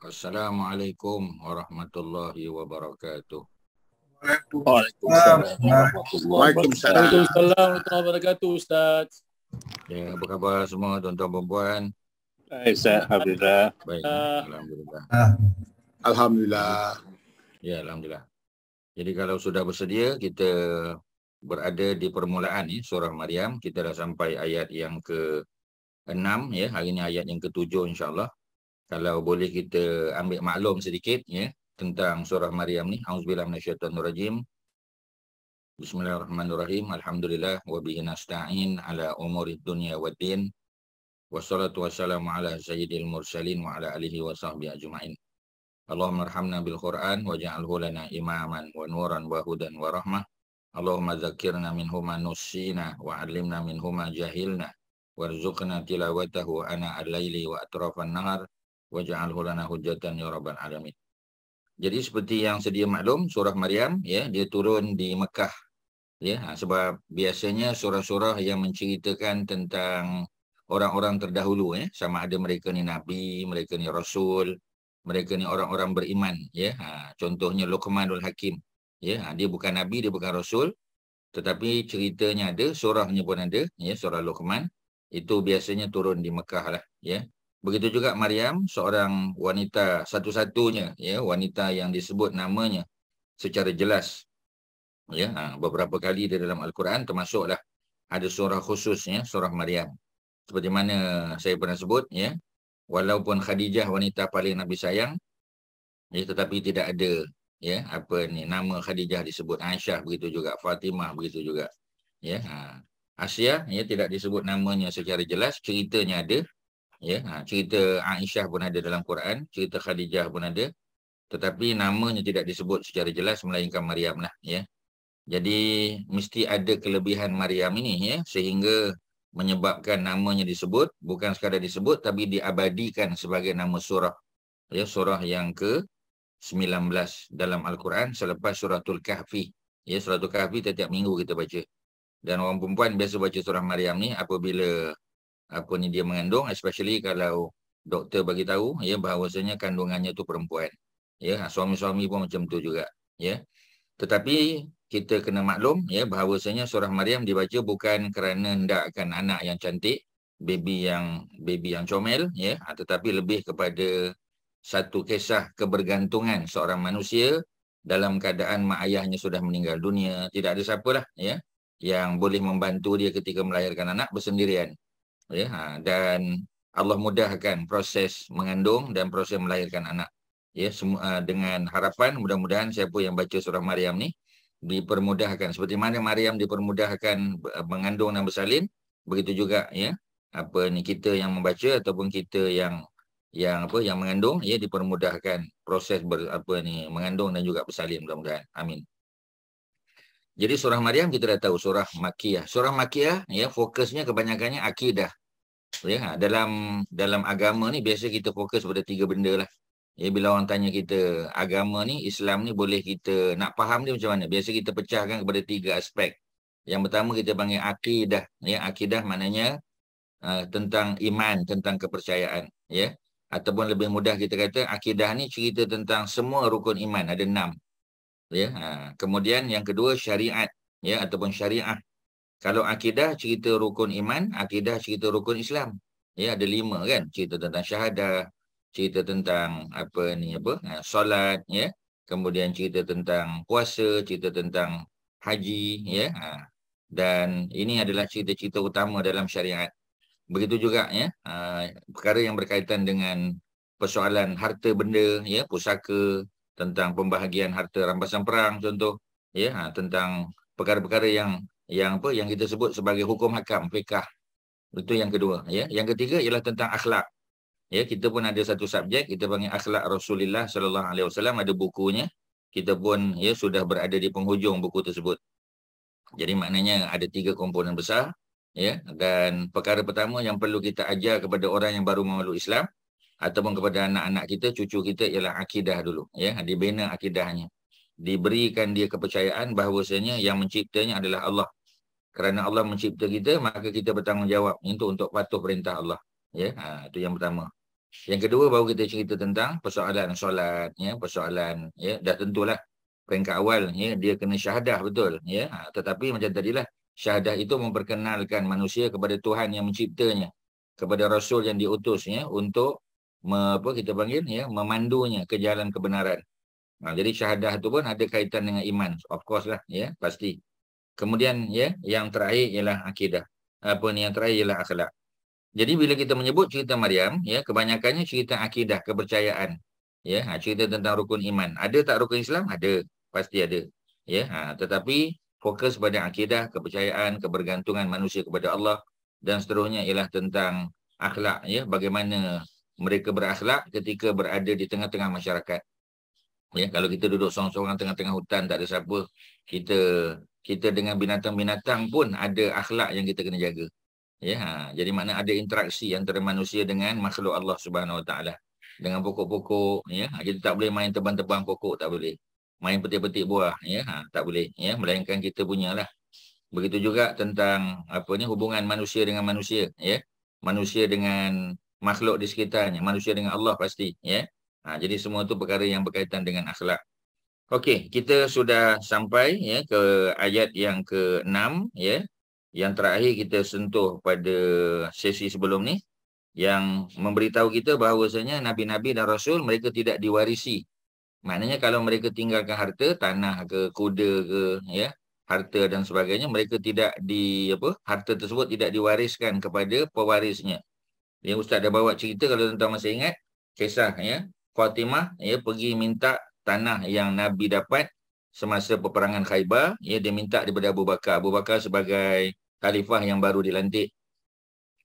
Assalamualaikum warahmatullahi wabarakatuh. Waalaikumsalam warahmatullahi wabarakatuh Ustaz. Ya, apa khabar semua tuan-tuan dan puan? Baik, Ustaz. Alhamdulillah. Baik, ah. Alhamdulillah. Ah. Alhamdulillah. Ya, Alhamdulillah. Jadi kalau sudah bersedia, kita berada di permulaan ni, surah Maryam. Kita dah sampai ayat yang ke-6. Ya. Hari ini ayat yang ke-7 insyaAllah kalau boleh kita ambil maklum sedikit ya tentang surah Maryam ni auzubillahi minasyaitonir rajim Bismillahirrahmanirrahim alhamdulillah wa bihi nasta'in ala umuri dunya waddin wassalatu wassalamu ala sayyidil mursalin wa ala alihi washabbi ajmain Allahumma arhamna bil Quran wa ja'alhu lana imaman wa nuran wa hudan wa rahmah Allahumma dzakkirna min huma nusina wa 'allimna min huma jahilna warzuqna tilawatahu ana al-laili wa atrafan nahar waj'alhu lana hujjatan ya rabbal alamin. Jadi seperti yang sedia maklum surah Maryam ya dia turun di Mekah ya ha, sebab biasanya surah-surah yang menceritakan tentang orang-orang terdahulu ya sama ada mereka ni nabi, mereka ni rasul, mereka ni orang-orang beriman ya. Ha, contohnya Luqmanul Hakim ya ha, dia bukan nabi, dia bukan rasul tetapi ceritanya ada, surahnya pun ada ya surah Luqman itu biasanya turun di Mekah lah ya. Begitu juga Maryam, seorang wanita satu-satunya, ya, wanita yang disebut namanya secara jelas. Ya, ha, beberapa kali di dalam Al-Quran termasuklah ada surah khusus ya, surah Maryam. Seperti mana saya pernah sebut ya, walaupun Khadijah wanita paling Nabi sayang, ya, tetapi tidak ada ya apa ni nama Khadijah disebut Aisyah begitu juga Fatimah begitu juga ya ha. Asia ya tidak disebut namanya secara jelas ceritanya ada ya ha, cerita Aisyah pun ada dalam Quran cerita Khadijah pun ada tetapi namanya tidak disebut secara jelas melainkan Maryam lah ya jadi mesti ada kelebihan Maryam ini ya sehingga menyebabkan namanya disebut bukan sekadar disebut tapi diabadikan sebagai nama surah ya surah yang ke 19 dalam Al-Quran selepas suratul kahfi ya suratul kahfi setiap minggu kita baca dan orang perempuan biasa baca surah Maryam ni apabila apa ni dia mengandung especially kalau doktor bagi tahu ya bahawasanya kandungannya tu perempuan ya suami-suami pun macam tu juga ya tetapi kita kena maklum ya bahawasanya surah maryam dibaca bukan kerana hendakkan anak yang cantik baby yang baby yang comel ya ah, tetapi lebih kepada satu kisah kebergantungan seorang manusia dalam keadaan mak ayahnya sudah meninggal dunia tidak ada siapalah ya yang boleh membantu dia ketika melahirkan anak bersendirian ya ha, dan Allah mudahkan proses mengandung dan proses melahirkan anak ya semua ha, dengan harapan mudah-mudahan siapa yang baca surah Maryam ni dipermudahkan seperti mana Maryam dipermudahkan eh, mengandung dan bersalin begitu juga ya apa ni kita yang membaca ataupun kita yang yang apa yang mengandung ya dipermudahkan proses ber, apa ni mengandung dan juga bersalin mudah-mudahan amin jadi surah Maryam kita dah tahu surah Makiyah. Surah Makiyah ya fokusnya kebanyakannya akidah. Ya, ha, dalam dalam agama ni biasa kita fokus pada tiga benda lah. Ya, bila orang tanya kita agama ni, Islam ni boleh kita nak faham dia macam mana? Biasa kita pecahkan kepada tiga aspek. Yang pertama kita panggil akidah. Ya, akidah maknanya uh, tentang iman, tentang kepercayaan. Ya, ataupun lebih mudah kita kata akidah ni cerita tentang semua rukun iman ada enam. Ya, ha. kemudian yang kedua syariat. Ya, ataupun syariah. Kalau akidah cerita rukun iman, akidah cerita rukun Islam. Ya ada lima kan cerita tentang syahadah, cerita tentang apa ni apa? Ha, solat ya. Kemudian cerita tentang puasa, cerita tentang haji ya. Ha. Dan ini adalah cerita-cerita utama dalam syariat. Begitu juga ya ha, perkara yang berkaitan dengan persoalan harta benda ya, pusaka tentang pembahagian harta rampasan perang contoh ya tentang perkara-perkara yang yang apa yang kita sebut sebagai hukum hakam fiqh itu yang kedua ya yang ketiga ialah tentang akhlak ya kita pun ada satu subjek kita panggil akhlak Rasulullah sallallahu alaihi wasallam ada bukunya kita pun ya sudah berada di penghujung buku tersebut jadi maknanya ada tiga komponen besar ya dan perkara pertama yang perlu kita ajar kepada orang yang baru memeluk Islam ataupun kepada anak-anak kita cucu kita ialah akidah dulu ya dibina akidahnya diberikan dia kepercayaan bahawasanya yang menciptanya adalah Allah kerana Allah mencipta kita maka kita bertanggungjawab untuk untuk patuh perintah Allah ya ha, itu yang pertama yang kedua baru kita cerita tentang persoalan solat ya persoalan ya dah tentulah peringkat awal ya dia kena syahadah betul ya ha, tetapi macam tadilah syahadah itu memperkenalkan manusia kepada Tuhan yang menciptanya kepada rasul yang diutusnya untuk me, apa kita panggil ya memandunya ke jalan kebenaran ha, jadi syahadah tu pun ada kaitan dengan iman of course lah ya pasti Kemudian ya yang terakhir ialah akidah. Apa ni yang terakhir ialah akhlak. Jadi bila kita menyebut cerita Maryam ya kebanyakannya cerita akidah, kepercayaan. Ya, ha, cerita tentang rukun iman. Ada tak rukun Islam? Ada. Pasti ada. Ya, ha, tetapi fokus pada akidah, kepercayaan, kebergantungan manusia kepada Allah dan seterusnya ialah tentang akhlak ya, bagaimana mereka berakhlak ketika berada di tengah-tengah masyarakat. Ya, kalau kita duduk seorang-seorang tengah-tengah hutan tak ada siapa, kita kita dengan binatang-binatang pun ada akhlak yang kita kena jaga. Ya, ha. jadi makna ada interaksi antara manusia dengan makhluk Allah Subhanahu Wa Taala. Dengan pokok-pokok, ya. Ha, kita tak boleh main tebang-tebang pokok, tak boleh. Main petik-petik buah, ya, ha, tak boleh, ya. Melainkan kita punyalah. Begitu juga tentang apa ni hubungan manusia dengan manusia, ya. Manusia dengan makhluk di sekitarnya, manusia dengan Allah pasti, ya. Ha, jadi semua itu perkara yang berkaitan dengan akhlak. Okey, kita sudah sampai ya ke ayat yang ke-6 ya. Yang terakhir kita sentuh pada sesi sebelum ni yang memberitahu kita bahawasanya nabi-nabi dan rasul mereka tidak diwarisi. Maknanya kalau mereka tinggalkan harta, tanah ke, kuda ke ya, harta dan sebagainya, mereka tidak di apa? Harta tersebut tidak diwariskan kepada pewarisnya. Yang ustaz dah bawa cerita kalau tuan-tuan masih ingat kisah ya. Fatimah ya pergi minta tanah yang Nabi dapat semasa peperangan Khaybar. Ya, dia minta daripada Abu Bakar. Abu Bakar sebagai khalifah yang baru dilantik.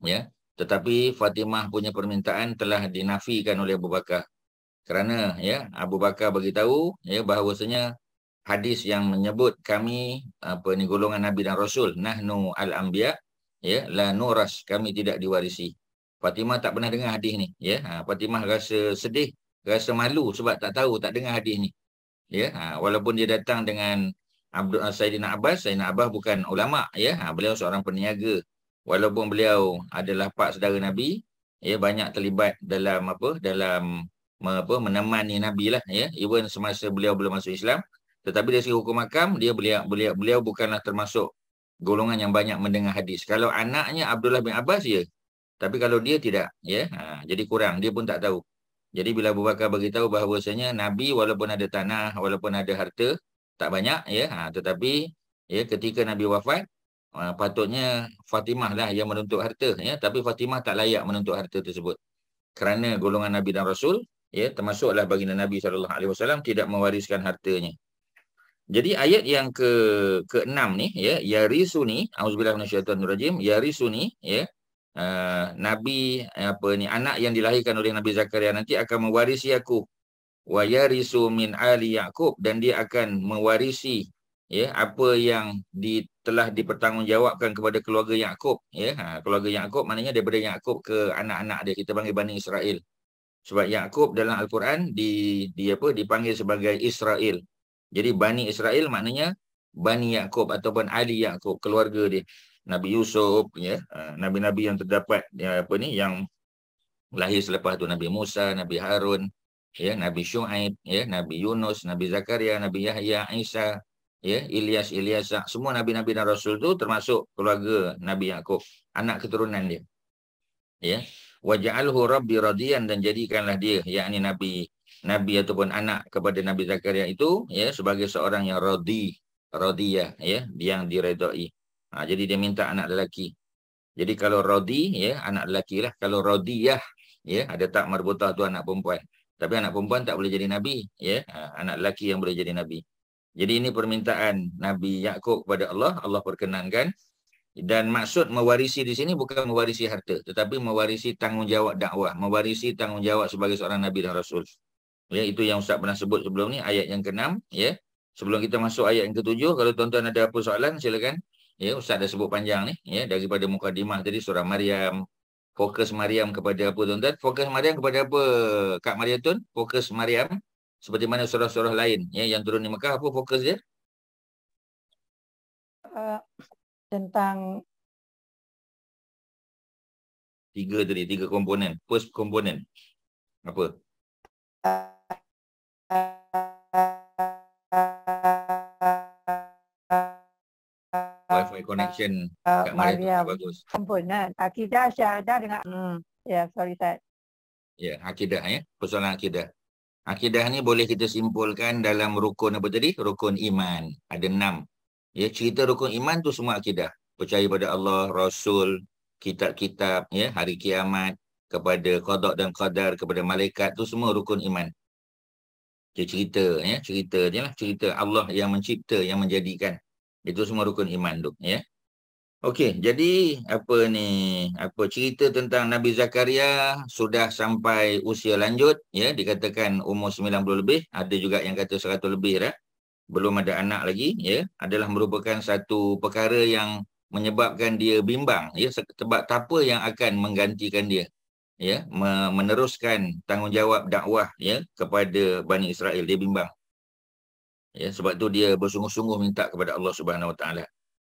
Ya, tetapi Fatimah punya permintaan telah dinafikan oleh Abu Bakar. Kerana ya, Abu Bakar beritahu ya, bahawasanya hadis yang menyebut kami ah, apa ni golongan Nabi dan Rasul nahnu al-anbiya ya la nuras kami tidak diwarisi Fatimah tak pernah dengar hadis ni ya ah, Fatimah rasa sedih rasa malu sebab tak tahu, tak dengar hadis ni. Ya, ha, walaupun dia datang dengan Abdul ah, Sayyidina Abbas, Sayyidina Abbas bukan ulama, ya. Ha, beliau seorang peniaga. Walaupun beliau adalah pak saudara Nabi, ya banyak terlibat dalam apa dalam apa menemani Nabi lah ya even semasa beliau belum masuk Islam tetapi dari segi hukum makam dia beliau beliau beliau bukanlah termasuk golongan yang banyak mendengar hadis kalau anaknya Abdullah bin Abbas ya tapi kalau dia tidak ya ha, jadi kurang dia pun tak tahu jadi bila Abu Bakar bagi tahu bahawasanya Nabi walaupun ada tanah, walaupun ada harta tak banyak ya, ha, tetapi ya ketika Nabi wafat Uh, patutnya Fatimah lah yang menuntut harta ya tapi Fatimah tak layak menuntut harta tersebut kerana golongan Nabi dan Rasul ya termasuklah baginda Nabi saw tidak mewariskan hartanya jadi ayat yang ke keenam ni ya yarisuni auzubillahi minasyaitonirrajim yarisuni ya uh, Eh, nabi eh, apa ni anak yang dilahirkan oleh nabi zakaria nanti akan mewarisi aku wa yarisu min ali yaqub dan dia akan mewarisi ya apa yang di, telah dipertanggungjawabkan kepada keluarga yaqub ya ha, keluarga yaqub maknanya daripada yaqub ke anak-anak dia kita panggil bani israel sebab yaqub dalam al-Quran di di apa dipanggil sebagai israel jadi bani israel maknanya bani yaqub ataupun ali yaqub keluarga dia Nabi Yusuf ya ha, nabi-nabi yang terdapat ya apa ni yang lahir selepas tu Nabi Musa, Nabi Harun, ya Nabi Syuaib, ya Nabi Yunus, Nabi Zakaria, Nabi Yahya, Isa, ya Ilyas, Ilyas, ha, semua nabi-nabi dan rasul tu termasuk keluarga Nabi Yakub, anak keturunan dia. Ya. Waja'alhu rabbi radiyan dan jadikanlah dia yakni nabi nabi ataupun anak kepada Nabi Zakaria itu ya sebagai seorang yang radi, radiyah ya yang diredai. Ha, jadi dia minta anak lelaki. Jadi kalau rodi, ya, anak lelaki lah. Kalau rodiyah, ya, ya ada tak marbutah tu anak perempuan. Tapi anak perempuan tak boleh jadi Nabi. ya, ha, Anak lelaki yang boleh jadi Nabi. Jadi ini permintaan Nabi Yaakob kepada Allah. Allah perkenankan. Dan maksud mewarisi di sini bukan mewarisi harta. Tetapi mewarisi tanggungjawab dakwah. Mewarisi tanggungjawab sebagai seorang Nabi dan Rasul. Ya, itu yang Ustaz pernah sebut sebelum ni. Ayat yang ke-6. Ya. Sebelum kita masuk ayat yang ke-7. Kalau tuan-tuan ada apa soalan silakan ya ustaz dah sebut panjang ni ya daripada dimah, tadi surah Maryam fokus Maryam kepada apa tuan-tuan fokus Maryam kepada apa Kak Maria tun fokus Maryam seperti mana surah-surah lain ya yang turun di Mekah apa fokus dia uh, tentang tiga tadi tiga komponen first komponen apa uh, uh, uh, wifi connection uh, uh, kat Maria, tu bagus. Sempurna. Akidah, syahadah dengan... Hmm. Ya, yeah, sorry, Ustaz. Ya, yeah, akidah ya. Persoalan akidah. Akidah ni boleh kita simpulkan dalam rukun apa tadi? Rukun iman. Ada enam. Ya, cerita rukun iman tu semua akidah. Percaya pada Allah, Rasul, kitab-kitab, ya, hari kiamat, kepada kodok dan qadar, kepada malaikat tu semua rukun iman. Dia cerita, ya, cerita je lah. Cerita Allah yang mencipta, yang menjadikan. Itu semua rukun iman tu. Ya? Okey, jadi apa ni? Apa cerita tentang Nabi Zakaria sudah sampai usia lanjut, ya? Dikatakan umur 90 lebih, ada juga yang kata 100 lebih dah. Belum ada anak lagi, ya? Adalah merupakan satu perkara yang menyebabkan dia bimbang, ya? Sebab apa yang akan menggantikan dia? Ya, meneruskan tanggungjawab dakwah ya kepada Bani Israel dia bimbang Ya, sebab tu dia bersungguh-sungguh minta kepada Allah Subhanahu Wa Taala.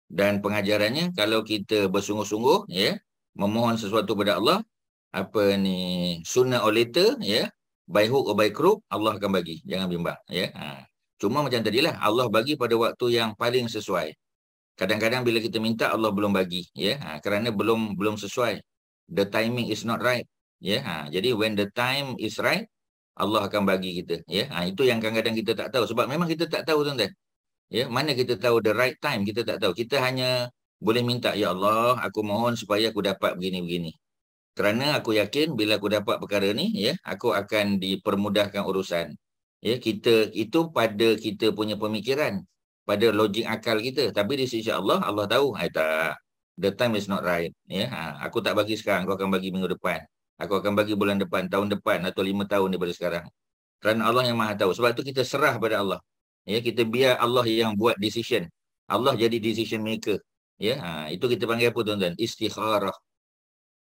Dan pengajarannya kalau kita bersungguh-sungguh ya memohon sesuatu kepada Allah apa ni sunnah or later ya by hook or by crook Allah akan bagi jangan bimbang ya ha. cuma macam tadi lah, Allah bagi pada waktu yang paling sesuai kadang-kadang bila kita minta Allah belum bagi ya ha. kerana belum belum sesuai the timing is not right ya ha. jadi when the time is right Allah akan bagi kita. Ya, ha, itu yang kadang-kadang kita tak tahu. Sebab memang kita tak tahu tuan-tuan. Ya, mana kita tahu the right time kita tak tahu. Kita hanya boleh minta ya Allah, aku mohon supaya aku dapat begini-begini. Kerana aku yakin bila aku dapat perkara ni, ya, aku akan dipermudahkan urusan. Ya, kita itu pada kita punya pemikiran, pada logik akal kita. Tapi di sisi Allah, Allah tahu. Ay, tak. The time is not right. Ya, ha, aku tak bagi sekarang, aku akan bagi minggu depan. Aku akan bagi bulan depan, tahun depan atau lima tahun daripada sekarang. Kerana Allah yang maha tahu. Sebab itu kita serah pada Allah. Ya, kita biar Allah yang buat decision. Allah jadi decision maker. Ya, ha, itu kita panggil apa tuan-tuan? Istikharah.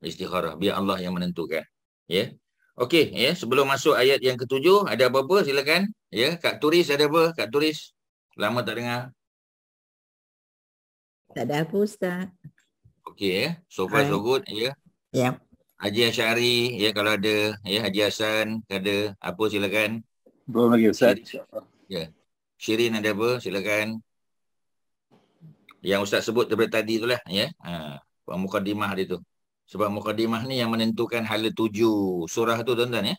Istikharah. Biar Allah yang menentukan. Ya. Okey, ya. sebelum masuk ayat yang ketujuh, ada apa-apa silakan. Ya, Kak Turis ada apa? Kak Turis, lama tak dengar. Tak ada apa Ustaz. Okey, ya. so far Hai. so good. Ya. Yeah. Haji Asyari, ya kalau ada, ya Haji Hasan, ada apa silakan. Boleh lagi Ustaz. Syirin, ya. Syirin ada apa? Silakan. Yang Ustaz sebut daripada tadi itulah, lah, ya. Ha, mukadimah dia tu. Sebab mukadimah ni yang menentukan hala tuju surah tu tuan-tuan ya.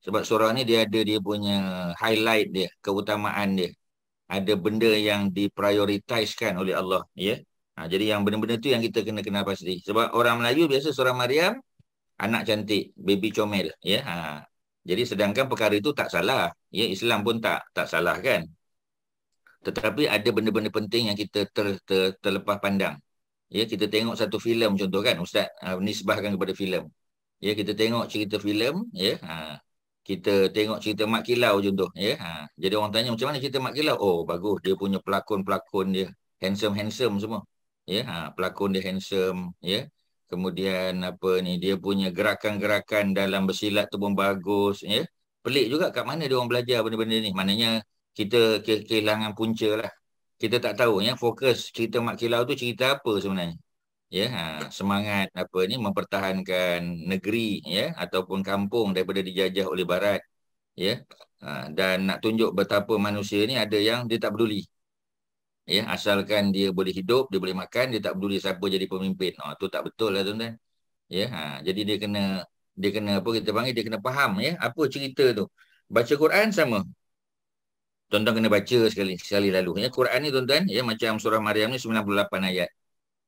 Sebab surah ni dia ada dia punya highlight dia, keutamaan dia. Ada benda yang diprioritaskan oleh Allah, ya. Ha, jadi yang benda-benda tu yang kita kena kenal pasti. Sebab orang Melayu biasa surah Maryam, anak cantik, baby comel, ya. Ha. Jadi sedangkan perkara itu tak salah, ya Islam pun tak tak salah kan. Tetapi ada benda-benda penting yang kita ter, ter, terlepas pandang. Ya kita tengok satu filem contoh kan, ustaz uh, nisbahkan kepada filem. Ya kita tengok cerita filem, ya. Ha. Kita tengok cerita Mak Kilau contoh, ya. Ha. Jadi orang tanya macam mana cerita Mak Kilau? Oh bagus, dia punya pelakon-pelakon dia handsome-handsome semua. Ya, ha, pelakon dia handsome, ya kemudian apa ni dia punya gerakan-gerakan dalam bersilat tu pun bagus ya pelik juga kat mana dia orang belajar benda-benda ni maknanya kita ke kehilangan punca lah kita tak tahu ya fokus cerita Mak Kilau tu cerita apa sebenarnya ya ha, semangat apa ni mempertahankan negeri ya ataupun kampung daripada dijajah oleh barat ya ha, dan nak tunjuk betapa manusia ni ada yang dia tak peduli ya asalkan dia boleh hidup dia boleh makan dia tak peduli siapa jadi pemimpin oh tu tak betul lah tuan-tuan ya ha, jadi dia kena dia kena apa kita panggil dia kena faham ya apa cerita tu baca Quran sama tuan-tuan kena baca sekali sekali lalu ya Quran ni tuan-tuan ya macam surah Maryam ni 98 ayat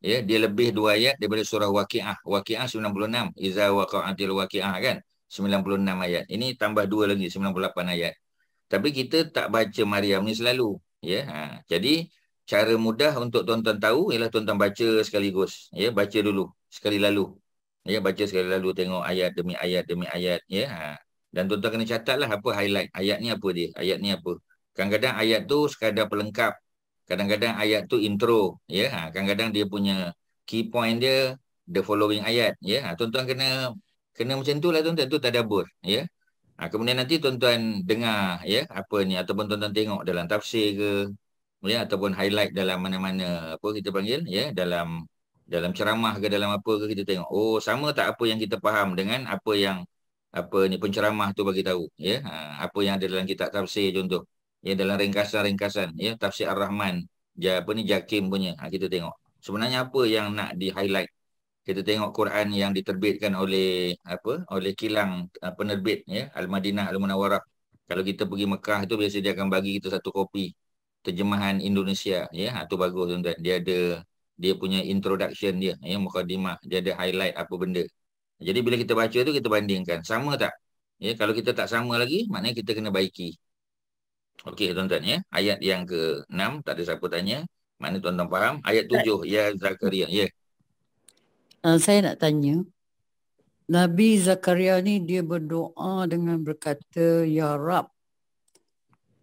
ya dia lebih dua ayat daripada surah Waqiah Waqiah 96 iza waqa'atil waqiah kan 96 ayat ini tambah dua lagi 98 ayat tapi kita tak baca Maryam ni selalu ya ha. jadi cara mudah untuk tuan-tuan tahu ialah tuan-tuan baca sekaligus ya baca dulu sekali lalu ya baca sekali lalu tengok ayat demi ayat demi ayat ya ha. dan tuan-tuan kena catatlah apa highlight ayat ni apa dia ayat ni apa kadang-kadang ayat tu sekadar pelengkap kadang-kadang ayat tu intro ya ha, kadang-kadang dia punya key point dia the following ayat ya ha, tuan-tuan kena kena macam lah tuan-tuan tu tadabbur ya Ha, kemudian nanti tuan-tuan dengar ya apa ni ataupun tuan-tuan tengok dalam tafsir ke ya ataupun highlight dalam mana-mana apa kita panggil ya dalam dalam ceramah ke dalam apa ke kita tengok oh sama tak apa yang kita faham dengan apa yang apa ni penceramah tu bagi tahu ya ha, apa yang ada dalam kitab tafsir contoh ya dalam ringkasan-ringkasan ya tafsir ar-rahman ya apa ni jakim punya ha, kita tengok sebenarnya apa yang nak di highlight kita tengok Quran yang diterbitkan oleh apa oleh kilang eh, penerbit ya Al-Madinah Al-Munawwarah kalau kita pergi Mekah itu biasa dia akan bagi kita satu kopi terjemahan Indonesia ya itu ha, bagus tuan-tuan dia ada dia punya introduction dia ya mukadimah dia ada highlight apa benda jadi bila kita baca tu kita bandingkan sama tak ya kalau kita tak sama lagi maknanya kita kena baiki okey tuan-tuan ya ayat yang ke-6 tak ada siapa tanya mana tuan-tuan faham ayat 7 ya Zakaria ya uh, saya nak tanya Nabi Zakaria ni dia berdoa dengan berkata ya Rab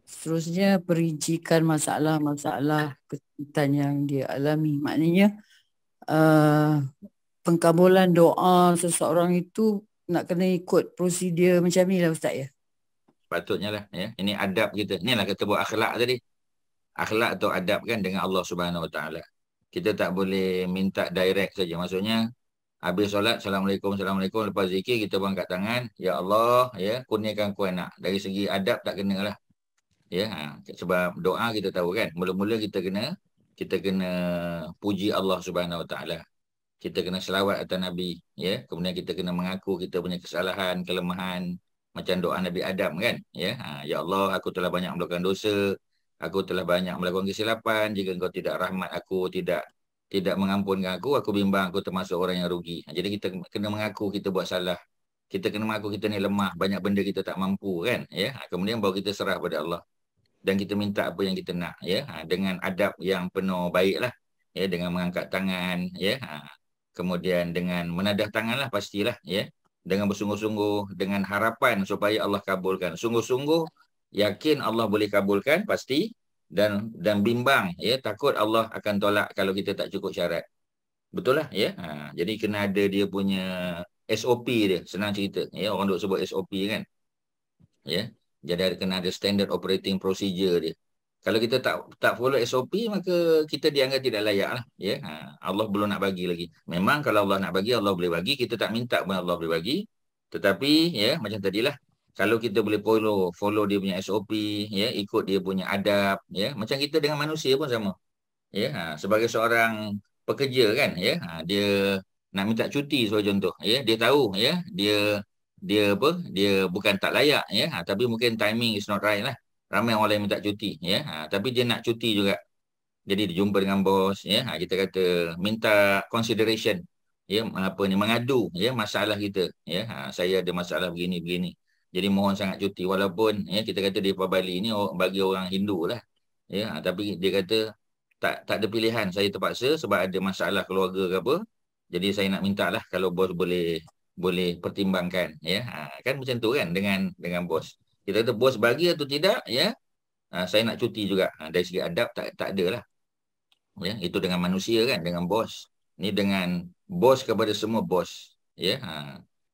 seterusnya perincikan masalah-masalah kesulitan yang dia alami. Maknanya uh, pengkabulan doa seseorang itu nak kena ikut prosedur macam ni lah Ustaz ya. Patutnya lah. Ya. Ini adab kita. Ini lah kata buat akhlak tadi. Akhlak atau adab kan dengan Allah Subhanahu SWT. Kita tak boleh minta direct saja. Maksudnya habis solat, Assalamualaikum, Assalamualaikum. Lepas zikir kita angkat tangan. Ya Allah, ya kurniakan ku enak. Dari segi adab tak kena lah ya ha. sebab doa kita tahu kan mula-mula kita kena kita kena puji Allah Subhanahu Wa Taala kita kena selawat atas nabi ya kemudian kita kena mengaku kita punya kesalahan kelemahan macam doa Nabi Adam kan ya ha. ya Allah aku telah banyak melakukan dosa aku telah banyak melakukan kesilapan jika engkau tidak rahmat aku tidak tidak mengampunkan aku aku bimbang aku termasuk orang yang rugi ha, jadi kita kena mengaku kita buat salah kita kena mengaku kita ni lemah banyak benda kita tak mampu kan ya ha, kemudian bawa kita serah pada Allah dan kita minta apa yang kita nak ya ha, dengan adab yang penuh baiklah ya dengan mengangkat tangan ya ha, kemudian dengan menadah tanganlah pastilah ya dengan bersungguh-sungguh dengan harapan supaya Allah kabulkan sungguh-sungguh yakin Allah boleh kabulkan pasti dan dan bimbang ya takut Allah akan tolak kalau kita tak cukup syarat betul lah ya ha, jadi kena ada dia punya SOP dia senang cerita ya orang duk sebut SOP kan ya jadi ada kena ada standard operating procedure dia. Kalau kita tak tak follow SOP maka kita dianggap tidak layak lah. Ya, yeah? Ha, Allah belum nak bagi lagi. Memang kalau Allah nak bagi Allah boleh bagi. Kita tak minta pun Allah boleh bagi. Tetapi ya yeah, macam tadilah kalau kita boleh follow follow dia punya SOP ya yeah, ikut dia punya adab ya yeah? macam kita dengan manusia pun sama. Ya, yeah? Ha, sebagai seorang pekerja kan ya yeah? Ha, dia nak minta cuti sebagai contoh ya yeah? dia tahu ya yeah? dia dia apa dia bukan tak layak ya ha, tapi mungkin timing is not right lah ramai orang lain minta cuti ya ha, tapi dia nak cuti juga jadi dia jumpa dengan bos ya ha, kita kata minta consideration ya apa ni mengadu ya masalah kita ya ha, saya ada masalah begini begini jadi mohon sangat cuti walaupun ya kita kata di Bali ni bagi orang Hindu lah ya ha, tapi dia kata tak tak ada pilihan saya terpaksa sebab ada masalah keluarga ke apa jadi saya nak mintalah kalau bos boleh boleh pertimbangkan ya ha, kan macam tu kan dengan dengan bos kita kata bos bagi atau tidak ya ha, saya nak cuti juga ha, dari segi adab tak tak adalah ya itu dengan manusia kan dengan bos ni dengan bos kepada semua bos ya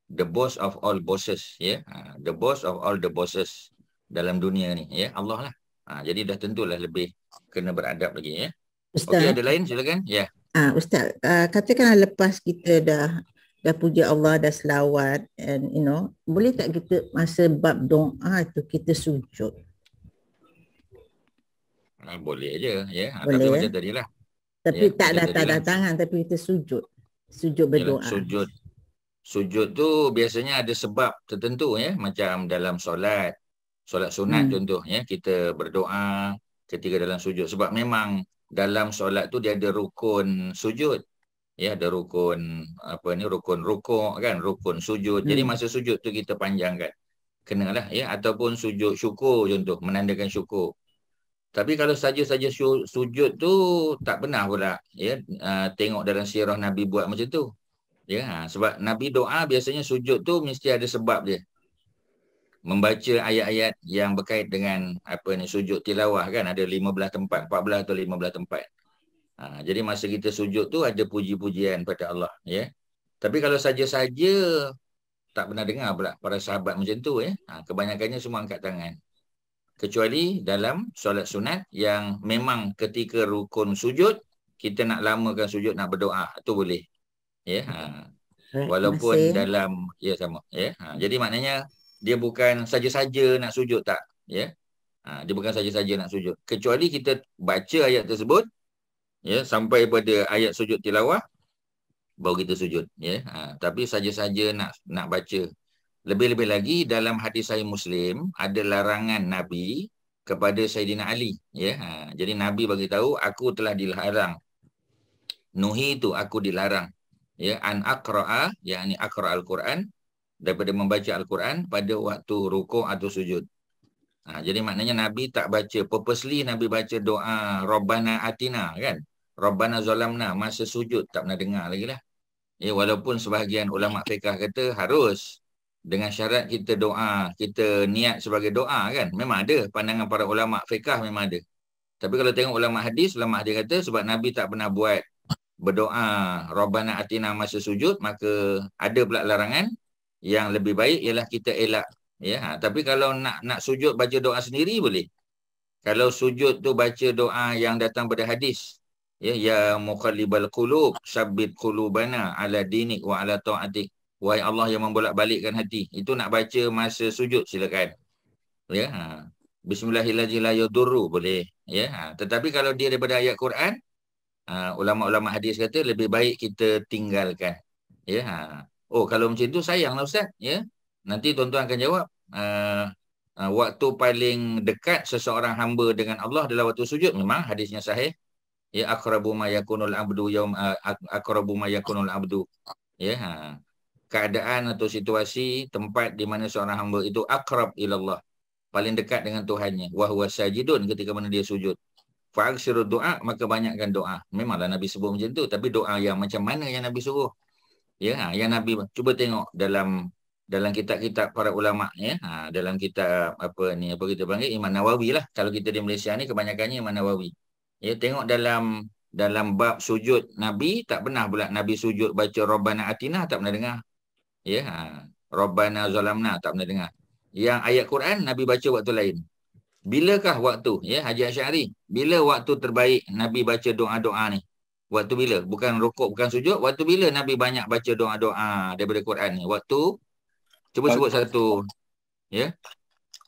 the boss of all bosses ya the boss of all the bosses dalam dunia ni ya Allah lah jadi dah tentulah lebih kena beradab lagi ya Ustaz. ada lain silakan ya Ah, Ustaz, uh, katakanlah lepas kita dah dah puji Allah dah selawat and you know boleh tak kita masa bab doa tu kita sujud ah, boleh aja ya ah, boleh, tapi ya? macam tadilah tapi ya, tak ada tak ada tangan tapi kita sujud sujud berdoa Yalah, sujud sujud tu biasanya ada sebab tertentu ya macam dalam solat solat sunat hmm. contoh ya kita berdoa ketika dalam sujud sebab memang dalam solat tu dia ada rukun sujud ya ada rukun apa ni rukun rukuk kan rukun sujud jadi hmm. masa sujud tu kita panjangkan kenalah ya ataupun sujud syukur contoh menandakan syukur tapi kalau saja-saja sujud tu tak benar pula ya tengok dalam sirah nabi buat macam tu ya ha, sebab nabi doa biasanya sujud tu mesti ada sebab dia membaca ayat-ayat yang berkait dengan apa ni sujud tilawah kan ada 15 tempat 14 atau 15 tempat Ha, jadi masa kita sujud tu ada puji-pujian pada Allah. Ya? Tapi kalau saja-saja tak pernah dengar pula para sahabat macam tu. Ya? Ha, kebanyakannya semua angkat tangan. Kecuali dalam solat sunat yang memang ketika rukun sujud, kita nak lamakan sujud, nak berdoa. Itu boleh. Ya? Ha. Eh, walaupun Masih. dalam... Ya, sama. Ya? Ha, jadi maknanya dia bukan saja-saja nak sujud tak. Ya? Ha, dia bukan saja-saja nak sujud. Kecuali kita baca ayat tersebut, ya sampai pada ayat sujud tilawah baru kita sujud ya ha, tapi saja-saja nak nak baca lebih-lebih lagi dalam hadis saya muslim ada larangan nabi kepada Sayyidina Ali ya ha, jadi nabi bagi tahu aku telah dilarang nuhi itu aku dilarang ya an aqra'a yakni aqra' al-Quran daripada membaca al-Quran pada waktu rukuk atau sujud ha, jadi maknanya nabi tak baca purposely nabi baca doa rabbana atina kan Rabbana zalamna masa sujud tak pernah dengar lagi lah. Ya, walaupun sebahagian ulama fiqah kata harus dengan syarat kita doa, kita niat sebagai doa kan. Memang ada pandangan para ulama fiqah memang ada. Tapi kalau tengok ulama hadis, ulama hadis kata sebab Nabi tak pernah buat berdoa Rabbana atina masa sujud, maka ada pula larangan yang lebih baik ialah kita elak. Ya, ha, tapi kalau nak nak sujud baca doa sendiri boleh. Kalau sujud tu baca doa yang datang pada hadis, ya ya muqallibal qulub sabbit qulubana ala dinik wa ala taatik wahai Allah yang membolak-balikkan hati itu nak baca masa sujud silakan ya ha. bismillahirrahmanirrahim boleh ya ha. tetapi kalau dia daripada ayat Quran ha, ulama-ulama hadis kata lebih baik kita tinggalkan ya ha. oh kalau macam itu sayanglah ustaz ya nanti tuan-tuan akan jawab uh, Waktu paling dekat seseorang hamba dengan Allah adalah waktu sujud. Memang hadisnya sahih ya akrabu ma yakunul abdu yaum akrabu ma yakunul abdu ya ha. keadaan atau situasi tempat di mana seorang hamba itu akrab ilallah paling dekat dengan Tuhannya wa huwa sajidun ketika mana dia sujud fa aksiru doa maka banyakkan doa memanglah nabi sebut macam tu tapi doa yang macam mana yang nabi suruh ya ha. yang nabi cuba tengok dalam dalam kitab-kitab para ulama ya ha. dalam kitab apa ni apa kita panggil Imam Nawawi lah kalau kita di Malaysia ni kebanyakannya Imam Nawawi Ya tengok dalam dalam bab sujud Nabi tak pernah pula Nabi sujud baca Rabbana atina tak pernah dengar. Ya, ha. Rabbana zalamna tak pernah dengar. Yang ayat Quran Nabi baca waktu lain. Bilakah waktu ya Haji Asyari? Bila waktu terbaik Nabi baca doa-doa ni? Waktu bila? Bukan rukuk, bukan sujud. Waktu bila Nabi banyak baca doa-doa daripada Quran ni? Waktu? Cuba sebut satu. Ya?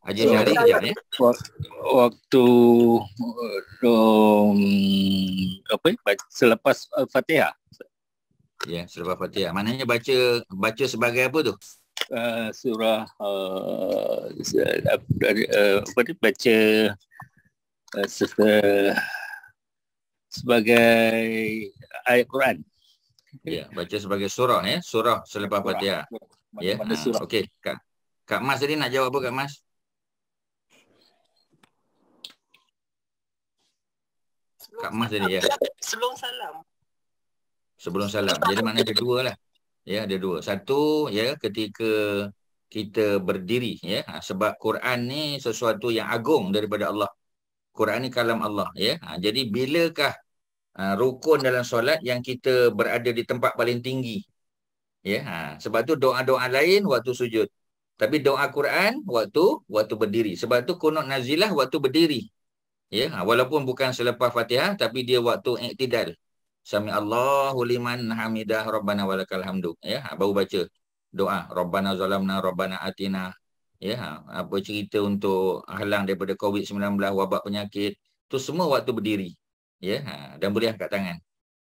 Haji so, Ali kejap ya. Waktu um, apa baca, selepas Al-Fatihah. Uh, ya, yeah, selepas Fatihah. Maknanya baca baca sebagai apa tu? Uh, surah uh, uh, apa tu baca uh, sebagai ayat Quran. Ya, yeah, baca sebagai surah ya, surah selepas Fatihah. Ya. Yeah. Uh, ah, Okey, Kak. Kak Mas tadi nak jawab apa Kak Mas? Kak Mas tadi ya. Sebelum salam. Sebelum salam. Jadi mana ada dua lah. Ya, ada dua. Satu, ya, ketika kita berdiri. ya, ha, Sebab Quran ni sesuatu yang agung daripada Allah. Quran ni kalam Allah. ya. Ha, jadi, bilakah ha, rukun dalam solat yang kita berada di tempat paling tinggi? Ya, sebab tu doa-doa lain waktu sujud. Tapi doa Quran waktu waktu berdiri. Sebab tu kunut nazilah waktu berdiri. Ya, hmm. walaupun bukan selepas Fatihah tapi dia waktu iktidal. Sami Allahu liman hamidah rabbana walakal hamdu. Ya, ha, baru baca doa rabbana zalamna rabbana atina. Ya, ha, apa cerita untuk halang daripada COVID-19 wabak penyakit tu semua waktu berdiri. Ya, ha, dan boleh angkat tangan.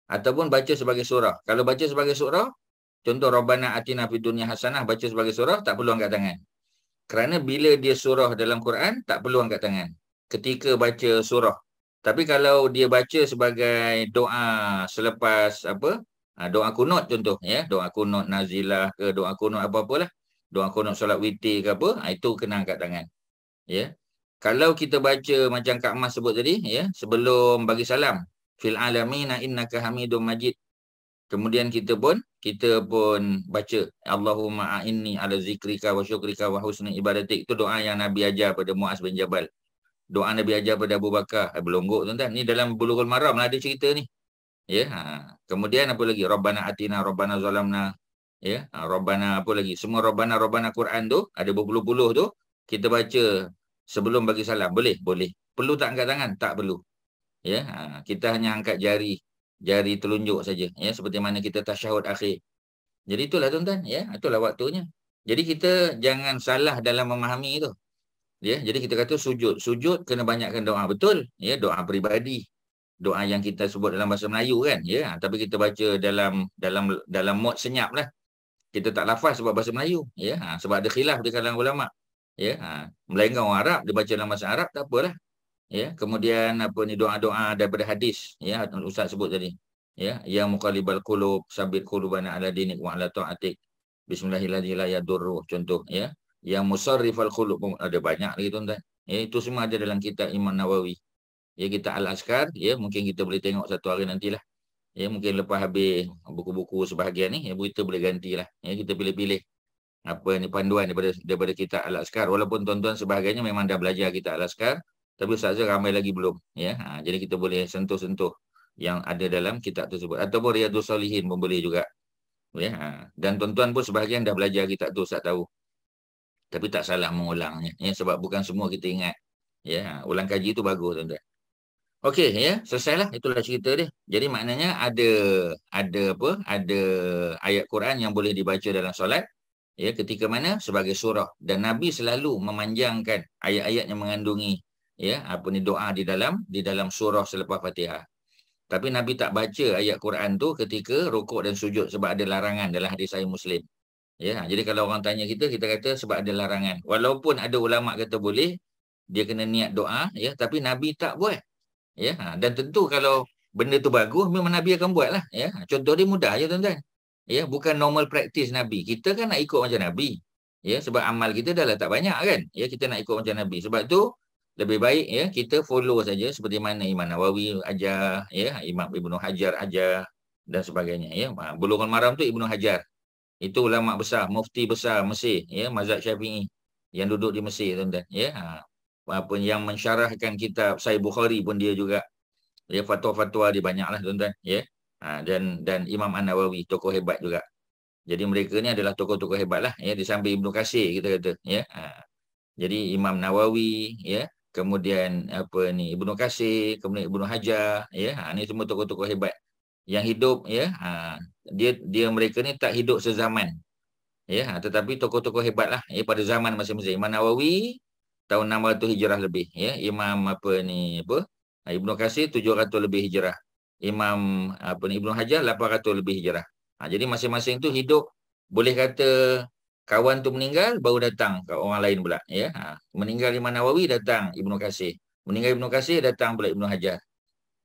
Ataupun baca sebagai surah. Kalau baca sebagai surah, contoh rabbana atina fid dunya hasanah baca sebagai surah tak perlu angkat tangan. Kerana bila dia surah dalam Quran, tak perlu angkat tangan ketika baca surah. Tapi kalau dia baca sebagai doa selepas apa? Ah, doa kunut contoh ya, doa kunut nazilah ke doa kunut apa-apalah. Doa kunut solat witir ke apa, ah, itu kena angkat tangan. Ya. Kalau kita baca macam Kak Mas sebut tadi ya, sebelum bagi salam fil alamina innaka hamidum majid. Kemudian kita pun kita pun baca Allahumma a'inni ala zikrika wa syukrika wa husni ibadatik. Itu doa yang Nabi ajar pada Muaz bin Jabal doa Nabi ajar pada Abu Bakar eh, belonggok tuan-tuan ni dalam bulughul maram lah ada cerita ni ya ha. kemudian apa lagi rabbana atina rabbana zalamna ya ha. rabbana apa lagi semua rabbana rabbana Quran tu ada berpuluh-puluh tu kita baca sebelum bagi salam boleh boleh perlu tak angkat tangan tak perlu ya ha. kita hanya angkat jari jari telunjuk saja ya seperti mana kita tasyahud akhir jadi itulah tuan-tuan ya itulah waktunya jadi kita jangan salah dalam memahami tu Ya, jadi kita kata sujud. Sujud kena banyakkan doa, betul? Ya, doa peribadi. Doa yang kita sebut dalam bahasa Melayu kan, ya. Ha, tapi kita baca dalam dalam dalam mod senyaplah. Kita tak lafaz sebab bahasa Melayu, ya. Ha, sebab ada khilaf di kalangan ulama. Ya, ha. melainkan orang Arab dia baca dalam bahasa Arab tak apalah. Ya, kemudian apa ni doa-doa daripada hadis, ya, ustaz sebut tadi. Ya, ya muqallibal qulub, sabit qulubana ala dinik wa ala ta'atik. Bismillahirrahmanirrahim. Ya contoh, ya yang musarrif al-qulub ada banyak lagi tuan-tuan. Ya, itu semua ada dalam kitab Imam Nawawi. Ya kita al-askar, ya mungkin kita boleh tengok satu hari nantilah. Ya mungkin lepas habis buku-buku sebahagian ni ya berita boleh gantilah. Ya kita pilih-pilih apa ni panduan daripada daripada kita al-askar walaupun tuan-tuan sebahagiannya memang dah belajar kita al-askar tapi ustazah ramai lagi belum ya. Ha, jadi kita boleh sentuh-sentuh yang ada dalam kitab tersebut ataupun riyadhus salihin pun boleh juga. Ya, ha. dan tuan-tuan pun sebahagian dah belajar kitab tu, saya tahu. Tapi tak salah mengulangnya. Ya, sebab bukan semua kita ingat. Ya, ulang kaji itu bagus tuan-tuan. Okey, ya, selesailah. Itulah cerita dia. Jadi maknanya ada ada apa? Ada ayat Quran yang boleh dibaca dalam solat. Ya, ketika mana sebagai surah dan Nabi selalu memanjangkan ayat-ayat yang mengandungi ya apa ni doa di dalam di dalam surah selepas Fatihah. Tapi Nabi tak baca ayat Quran tu ketika rukuk dan sujud sebab ada larangan dalam hadis sahih Muslim. Ya, jadi kalau orang tanya kita, kita kata sebab ada larangan. Walaupun ada ulama kata boleh, dia kena niat doa, ya, tapi Nabi tak buat. Ya, ha, dan tentu kalau benda tu bagus, memang Nabi akan buatlah, ya. Contoh dia mudah aja tuan-tuan. Ya, bukan normal practice Nabi. Kita kan nak ikut macam Nabi. Ya, sebab amal kita dah lah tak banyak kan. Ya, kita nak ikut macam Nabi. Sebab tu lebih baik ya kita follow saja seperti mana Imam Nawawi ajar, ya, Imam Ibnu Hajar ajar dan sebagainya ya. Ha, Bulungan Maram tu Ibnu Hajar itu ulama besar, mufti besar Mesir, ya, mazhab Syafi'i yang duduk di Mesir tuan-tuan, ya. Apa ha, yang mensyarahkan kitab Sahih Bukhari pun dia juga. Ya fatwa-fatwa dia banyaklah tuan-tuan, ya. Ha, dan dan Imam An-Nawawi tokoh hebat juga. Jadi mereka ni adalah tokoh-tokoh hebatlah ya di samping Ibnu Katsir kita kata, ya. Ha. Jadi Imam Nawawi, ya. Kemudian apa ni Ibnu Katsir, kemudian Ibnu Hajar, ya. Ha ni semua tokoh-tokoh hebat yang hidup ya ha, dia dia mereka ni tak hidup sezaman ya ha, tetapi tokoh-tokoh hebatlah ya pada zaman masing-masing Imam Nawawi tahun 600 hijrah lebih ya Imam apa ni apa ha, Ibnu Katsir 700 lebih hijrah Imam apa ni Ibnu Hajar 800 lebih hijrah ha, jadi masing-masing tu hidup boleh kata kawan tu meninggal baru datang ke orang lain pula ya ha, meninggal Imam Nawawi datang Ibnu Katsir meninggal Ibnu Katsir datang pula Ibnu Hajar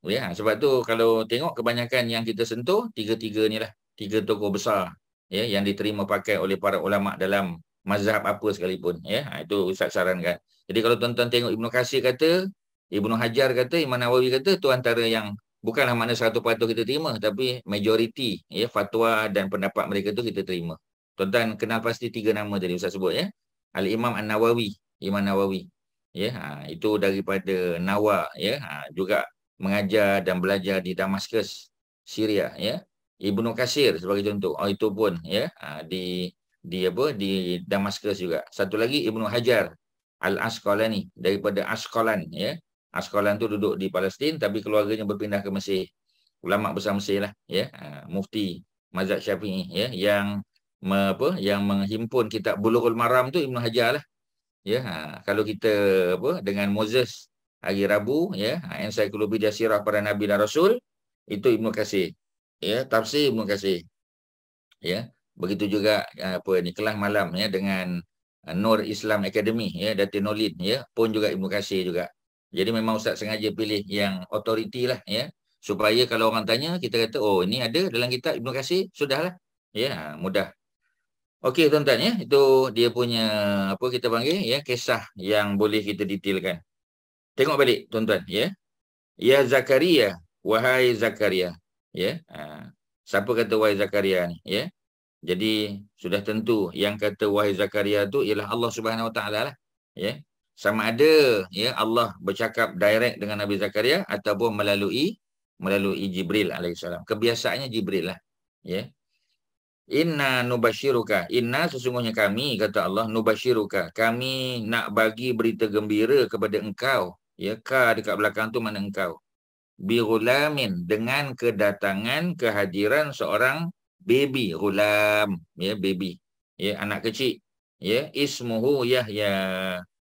Oh, ya, sebab tu kalau tengok kebanyakan yang kita sentuh tiga-tiga ni lah tiga tokoh besar ya yang diterima pakai oleh para ulama dalam mazhab apa sekalipun ya ha, itu ustaz sarankan. Jadi kalau tuan-tuan tengok Ibnu Katsir kata, Ibnu Hajar kata, iman Nawawi kata tu antara yang bukanlah mana satu 100% kita terima tapi majoriti ya fatwa dan pendapat mereka tu kita terima. Tuan-tuan kenal pasti tiga nama tadi ustaz sebut ya. Al-Imam An-Nawawi, iman Nawawi. Ya, ha, itu daripada Nawa ya. Ha, juga mengajar dan belajar di Damaskus, Syria ya. Ibnu Kasir sebagai contoh. Oh itu pun ya ha, di di apa di Damaskus juga. Satu lagi Ibnu Hajar Al-Asqalani daripada Asqalan ya. Asqalan tu duduk di Palestin tapi keluarganya berpindah ke Mesir. Ulama besar Mesir lah ya. Ha, Mufti mazhab Syafi'i ya yang me, apa yang menghimpun kitab Bulughul Maram tu Ibnu Hajar lah. Ya, ha, kalau kita apa dengan Moses hari Rabu ya ensiklopedia sirah para nabi dan rasul itu Ibnu Kasih ya tafsir Ibnu Kasih ya begitu juga eh, apa ni kelas malam ya dengan eh, Nur Islam Academy ya Datin Nolin ya pun juga Ibnu Kasih juga jadi memang ustaz sengaja pilih yang authority lah ya supaya kalau orang tanya kita kata oh ini ada dalam kitab Ibnu Kasih sudahlah ya mudah Okey tuan-tuan ya itu dia punya apa kita panggil ya kisah yang boleh kita detailkan Tengok balik tuan-tuan ya. Ya Zakaria, wahai Zakaria, ya. Ha. Siapa kata wahai Zakaria ni, ya? Jadi sudah tentu yang kata wahai Zakaria tu ialah Allah Subhanahu Wa Taala lah, ya. Sama ada ya Allah bercakap direct dengan Nabi Zakaria ataupun melalui melalui Jibril alaihissalam. Kebiasaannya Jibril lah, ya. Inna nubashiruka. Inna sesungguhnya kami, kata Allah, nubashiruka. Kami nak bagi berita gembira kepada engkau. Ya ka dekat belakang tu mana engkau? Birulamin dengan kedatangan kehadiran seorang baby rulam ya baby ya anak kecil ya ismuhu Yahya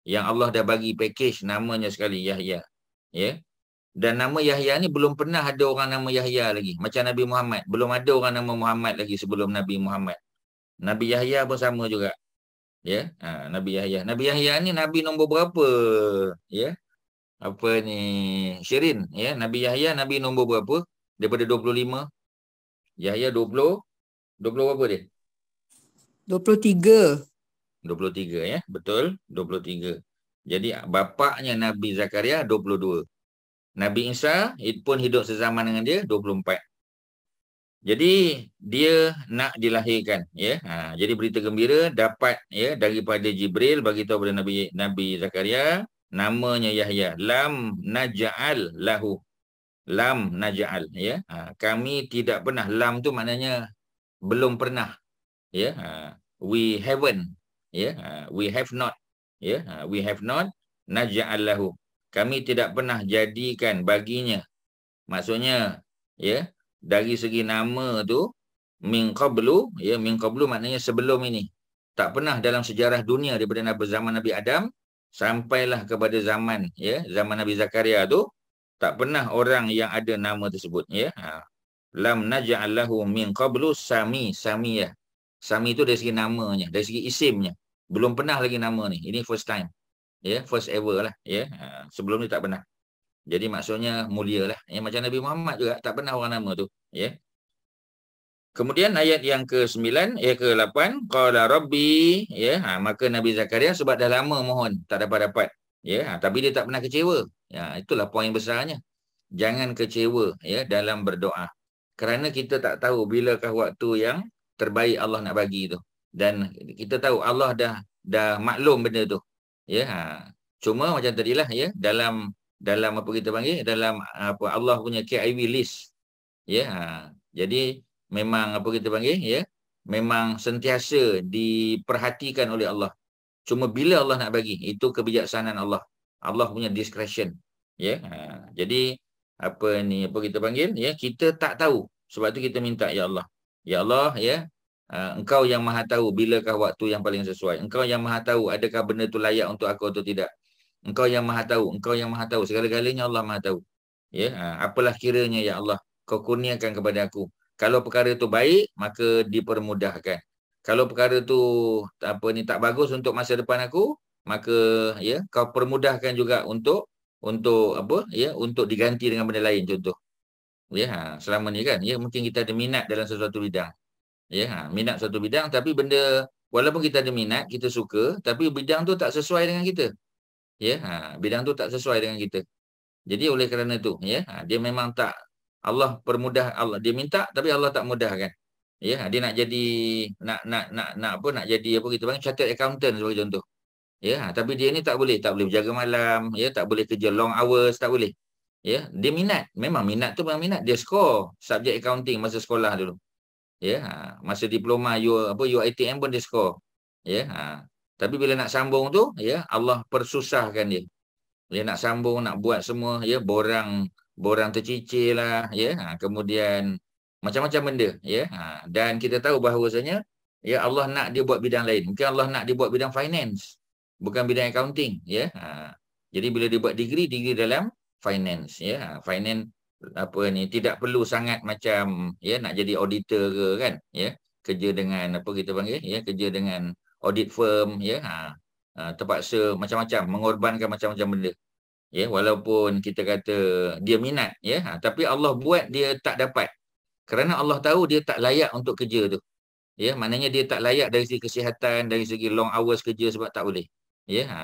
yang Allah dah bagi package namanya sekali Yahya ya dan nama Yahya ni belum pernah ada orang nama Yahya lagi macam Nabi Muhammad belum ada orang nama Muhammad lagi sebelum Nabi Muhammad Nabi Yahya pun sama juga ya ha, Nabi Yahya Nabi Yahya ni Nabi nombor berapa ya apa ni Syirin ya Nabi Yahya Nabi nombor berapa daripada 25 Yahya 20 20 berapa dia 23 23 ya betul 23 jadi bapaknya Nabi Zakaria 22 Nabi Isa pun hidup sezaman dengan dia 24 jadi dia nak dilahirkan ya ha, jadi berita gembira dapat ya daripada Jibril bagi tahu kepada Nabi Nabi Zakaria namanya Yahya lam najal lahu lam najal ya ha, kami tidak pernah lam tu maknanya belum pernah ya ha, we haven ya ha, we have not ya ha, we have not najal lahu kami tidak pernah jadikan baginya maksudnya ya dari segi nama tu min qablu ya min qablu maknanya sebelum ini tak pernah dalam sejarah dunia daripada zaman Nabi Adam sampailah kepada zaman ya zaman Nabi Zakaria tu tak pernah orang yang ada nama tersebut ya ha. lam naj'al lahu min qablu sami sami ya sami itu dari segi namanya dari segi isimnya belum pernah lagi nama ni ini first time ya first ever lah ya ha, sebelum ni tak pernah jadi maksudnya mulialah Yang macam Nabi Muhammad juga tak pernah orang nama tu ya Kemudian ayat yang ke-9, ayat ke-8, qala rabbi, ya, ha, maka Nabi Zakaria sebab dah lama mohon tak dapat dapat. Ya, ha, tapi dia tak pernah kecewa. Ya, itulah poin besarnya. Jangan kecewa ya dalam berdoa. Kerana kita tak tahu bilakah waktu yang terbaik Allah nak bagi tu. Dan kita tahu Allah dah dah maklum benda tu. Ya, ha. cuma macam tadilah ya, dalam dalam apa kita panggil dalam apa Allah punya KIV list. Ya, ha. jadi memang apa kita panggil ya memang sentiasa diperhatikan oleh Allah cuma bila Allah nak bagi itu kebijaksanaan Allah Allah punya discretion ya ha, jadi apa ni apa kita panggil ya kita tak tahu sebab tu kita minta ya Allah ya Allah ya ha, engkau yang maha tahu bilakah waktu yang paling sesuai engkau yang maha tahu adakah benda itu layak untuk aku atau tidak engkau yang maha tahu engkau yang maha tahu segala-galanya Allah maha tahu ya ha, apalah kiranya ya Allah kau kurniakan kepada aku kalau perkara itu baik maka dipermudahkan kalau perkara itu apa ni tak bagus untuk masa depan aku maka ya kau permudahkan juga untuk untuk apa ya untuk diganti dengan benda lain contoh ya ha, selama ni kan ya mungkin kita ada minat dalam sesuatu bidang ya ha, minat satu bidang tapi benda walaupun kita ada minat kita suka tapi bidang tu tak sesuai dengan kita ya ha, bidang tu tak sesuai dengan kita jadi oleh kerana tu ya dia memang tak Allah permudah Allah dia minta tapi Allah tak mudahkan. Ya, dia nak jadi nak nak nak nak apa nak jadi apa kita panggil chartered accountant sebagai contoh. Ya, ha, tapi dia ni tak boleh, tak boleh berjaga malam, ya, tak boleh kerja long hours, tak boleh. Ya, dia minat. Memang minat tu memang minat. Dia skor subjek accounting masa sekolah dulu. Ya, ha, masa diploma U, apa UiTM pun dia skor. Ya, ha. Tapi bila nak sambung tu, ya, Allah persusahkan dia. Dia nak sambung, nak buat semua, ya, borang borang tercicir lah ya ha, kemudian macam-macam benda ya ha, dan kita tahu bahawasanya ya Allah nak dia buat bidang lain mungkin Allah nak dia buat bidang finance bukan bidang accounting ya ha, jadi bila dia buat degree degree dalam finance ya finance apa ni tidak perlu sangat macam ya nak jadi auditor ke kan ya kerja dengan apa kita panggil ya kerja dengan audit firm ya ha, terpaksa macam-macam mengorbankan macam-macam benda ya walaupun kita kata dia minat ya ha, tapi Allah buat dia tak dapat kerana Allah tahu dia tak layak untuk kerja tu ya maknanya dia tak layak dari segi kesihatan dari segi long hours kerja sebab tak boleh ya ha.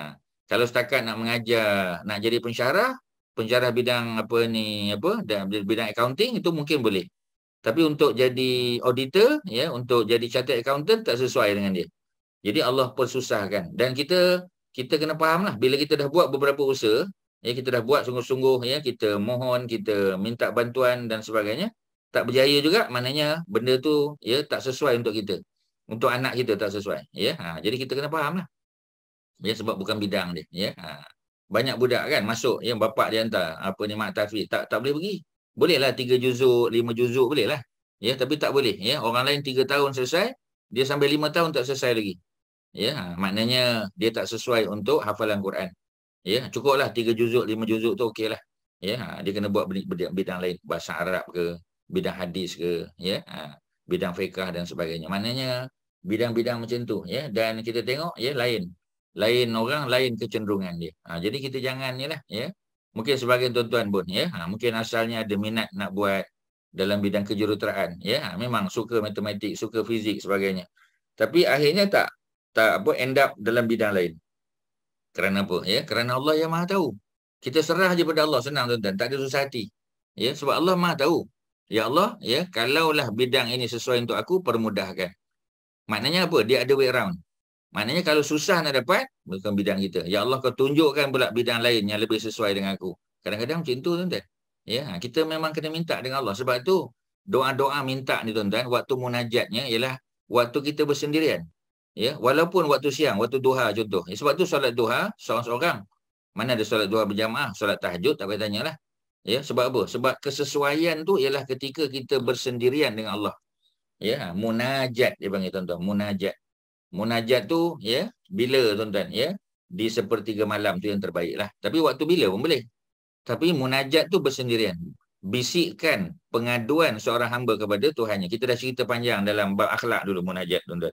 kalau setakat nak mengajar nak jadi pensyarah pensyarah bidang apa ni apa bidang accounting itu mungkin boleh tapi untuk jadi auditor ya untuk jadi chartered accountant tak sesuai dengan dia jadi Allah pun susahkan dan kita kita kena fahamlah bila kita dah buat beberapa usaha ya kita dah buat sungguh-sungguh ya kita mohon kita minta bantuan dan sebagainya tak berjaya juga maknanya benda tu ya tak sesuai untuk kita untuk anak kita tak sesuai ya ha, jadi kita kena fahamlah ya sebab bukan bidang dia ya ha, banyak budak kan masuk yang bapak dia hantar apa ni mak tahfiz tak tak boleh pergi bolehlah tiga juzuk lima juzuk bolehlah ya tapi tak boleh ya orang lain tiga tahun selesai dia sampai lima tahun tak selesai lagi ya ha, maknanya dia tak sesuai untuk hafalan Quran Ya, cukuplah tiga juzuk, lima juzuk tu okey lah. Ya, ha, dia kena buat bidang lain bahasa Arab ke, bidang hadis ke, ya. Ha, bidang fiqh dan sebagainya. Maknanya bidang-bidang macam tu, ya. Dan kita tengok ya lain. Lain orang, lain kecenderungan dia. Ha, jadi kita jangan nilah, ya. Mungkin sebagai tuan-tuan pun, ya. Ha, mungkin asalnya ada minat nak buat dalam bidang kejuruteraan, ya. Ha, memang suka matematik, suka fizik sebagainya. Tapi akhirnya tak tak apa end up dalam bidang lain. Kerana apa? Ya, kerana Allah yang Maha tahu. Kita serah je pada Allah senang tuan-tuan, tak ada susah hati. Ya, sebab Allah Maha tahu. Ya Allah, ya, kalaulah bidang ini sesuai untuk aku, permudahkan. Maknanya apa? Dia ada way around. Maknanya kalau susah nak dapat, bukan bidang kita. Ya Allah, kau tunjukkan pula bidang lain yang lebih sesuai dengan aku. Kadang-kadang macam tu, tuan-tuan. Ya, kita memang kena minta dengan Allah. Sebab tu doa-doa minta ni, tuan-tuan, waktu munajatnya ialah waktu kita bersendirian. Ya, walaupun waktu siang, waktu duha contoh. Ya, sebab tu solat duha seorang-seorang. Mana ada solat duha berjamaah, solat tahajud tak payah tanyalah. Ya, sebab apa? Sebab kesesuaian tu ialah ketika kita bersendirian dengan Allah. Ya, munajat dia panggil tuan-tuan, munajat. Munajat tu ya, bila tuan-tuan, ya? Di sepertiga malam tu yang terbaiklah. Tapi waktu bila pun boleh. Tapi munajat tu bersendirian. Bisikkan pengaduan seorang hamba kepada Tuhannya. Kita dah cerita panjang dalam bab akhlak dulu munajat tuan-tuan.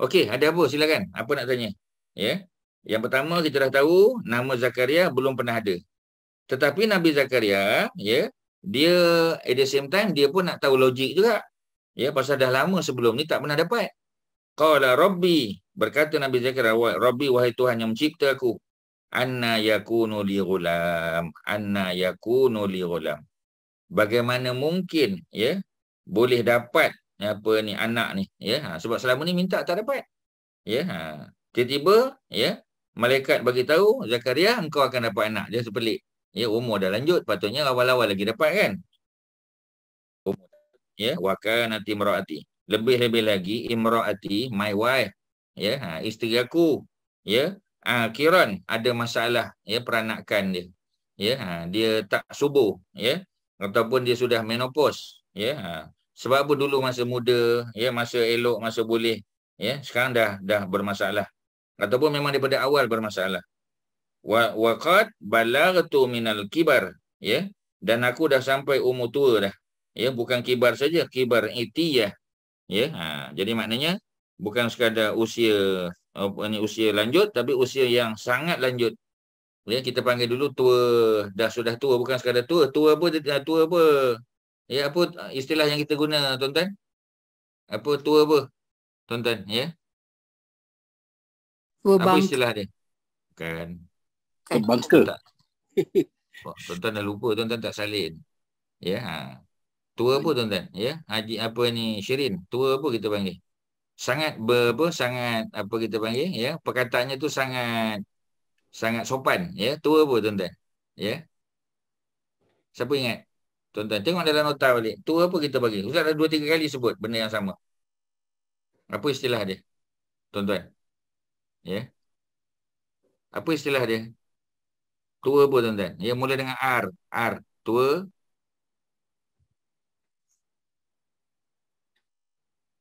Okey, ada apa? Silakan. Apa nak tanya? Ya. Yang pertama kita dah tahu nama Zakaria belum pernah ada. Tetapi Nabi Zakaria, ya, dia at the same time dia pun nak tahu logik juga. Ya, pasal dah lama sebelum ni tak pernah dapat. Qala Rabbi, berkata Nabi Zakaria, Rabbi wahai Tuhan yang mencipta aku. Anna yakunu li ghulam, anna yakunu li ghulam. Bagaimana mungkin ya boleh dapat apa ni anak ni ya ha, sebab selama ni minta tak dapat ya ha tiba-tiba ya malaikat bagi tahu Zakaria engkau akan dapat anak dia sepelik ya umur dah lanjut patutnya awal-awal lagi dapat kan umur ya wakanati imraati lebih-lebih lagi imraati my wife ya ha, isteri aku ya ah ha, kiran ada masalah ya peranakan dia ya ha, dia tak subur ya ataupun dia sudah menopause ya ha sebab apa dulu masa muda ya masa elok masa boleh ya sekarang dah dah bermasalah ataupun memang daripada awal bermasalah wa waqad balagtu minal kibar ya dan aku dah sampai umur tua dah ya bukan kibar saja kibar itiyah ya ha, jadi maknanya bukan sekadar usia ini usia lanjut tapi usia yang sangat lanjut ya kita panggil dulu tua dah sudah tua bukan sekadar tua tua apa tua apa Ya apa istilah yang kita guna tuan-tuan? Apa tua apa? Tuan-tuan, ya. Tua apa bangka. istilah dia? Bukan. Tua bangka. Tak. Tuan-tuan dah lupa tuan-tuan tak salin. Ya. Ha. Tua apa tuan-tuan? Ya. Haji apa ni Syirin? Tua apa kita panggil? Sangat berapa? Sangat apa kita panggil? Ya. Perkataannya tu sangat sangat sopan. Ya. Tua apa tuan-tuan? Ya. Siapa ingat? Tuan-tuan, tengok dalam nota balik. Tu apa kita bagi? Ustaz dah dua, tiga kali sebut benda yang sama. Apa istilah dia? Tuan-tuan. Ya? Yeah. Apa istilah dia? Tua apa tuan-tuan? Ya, yeah, mula dengan R. R. Tua.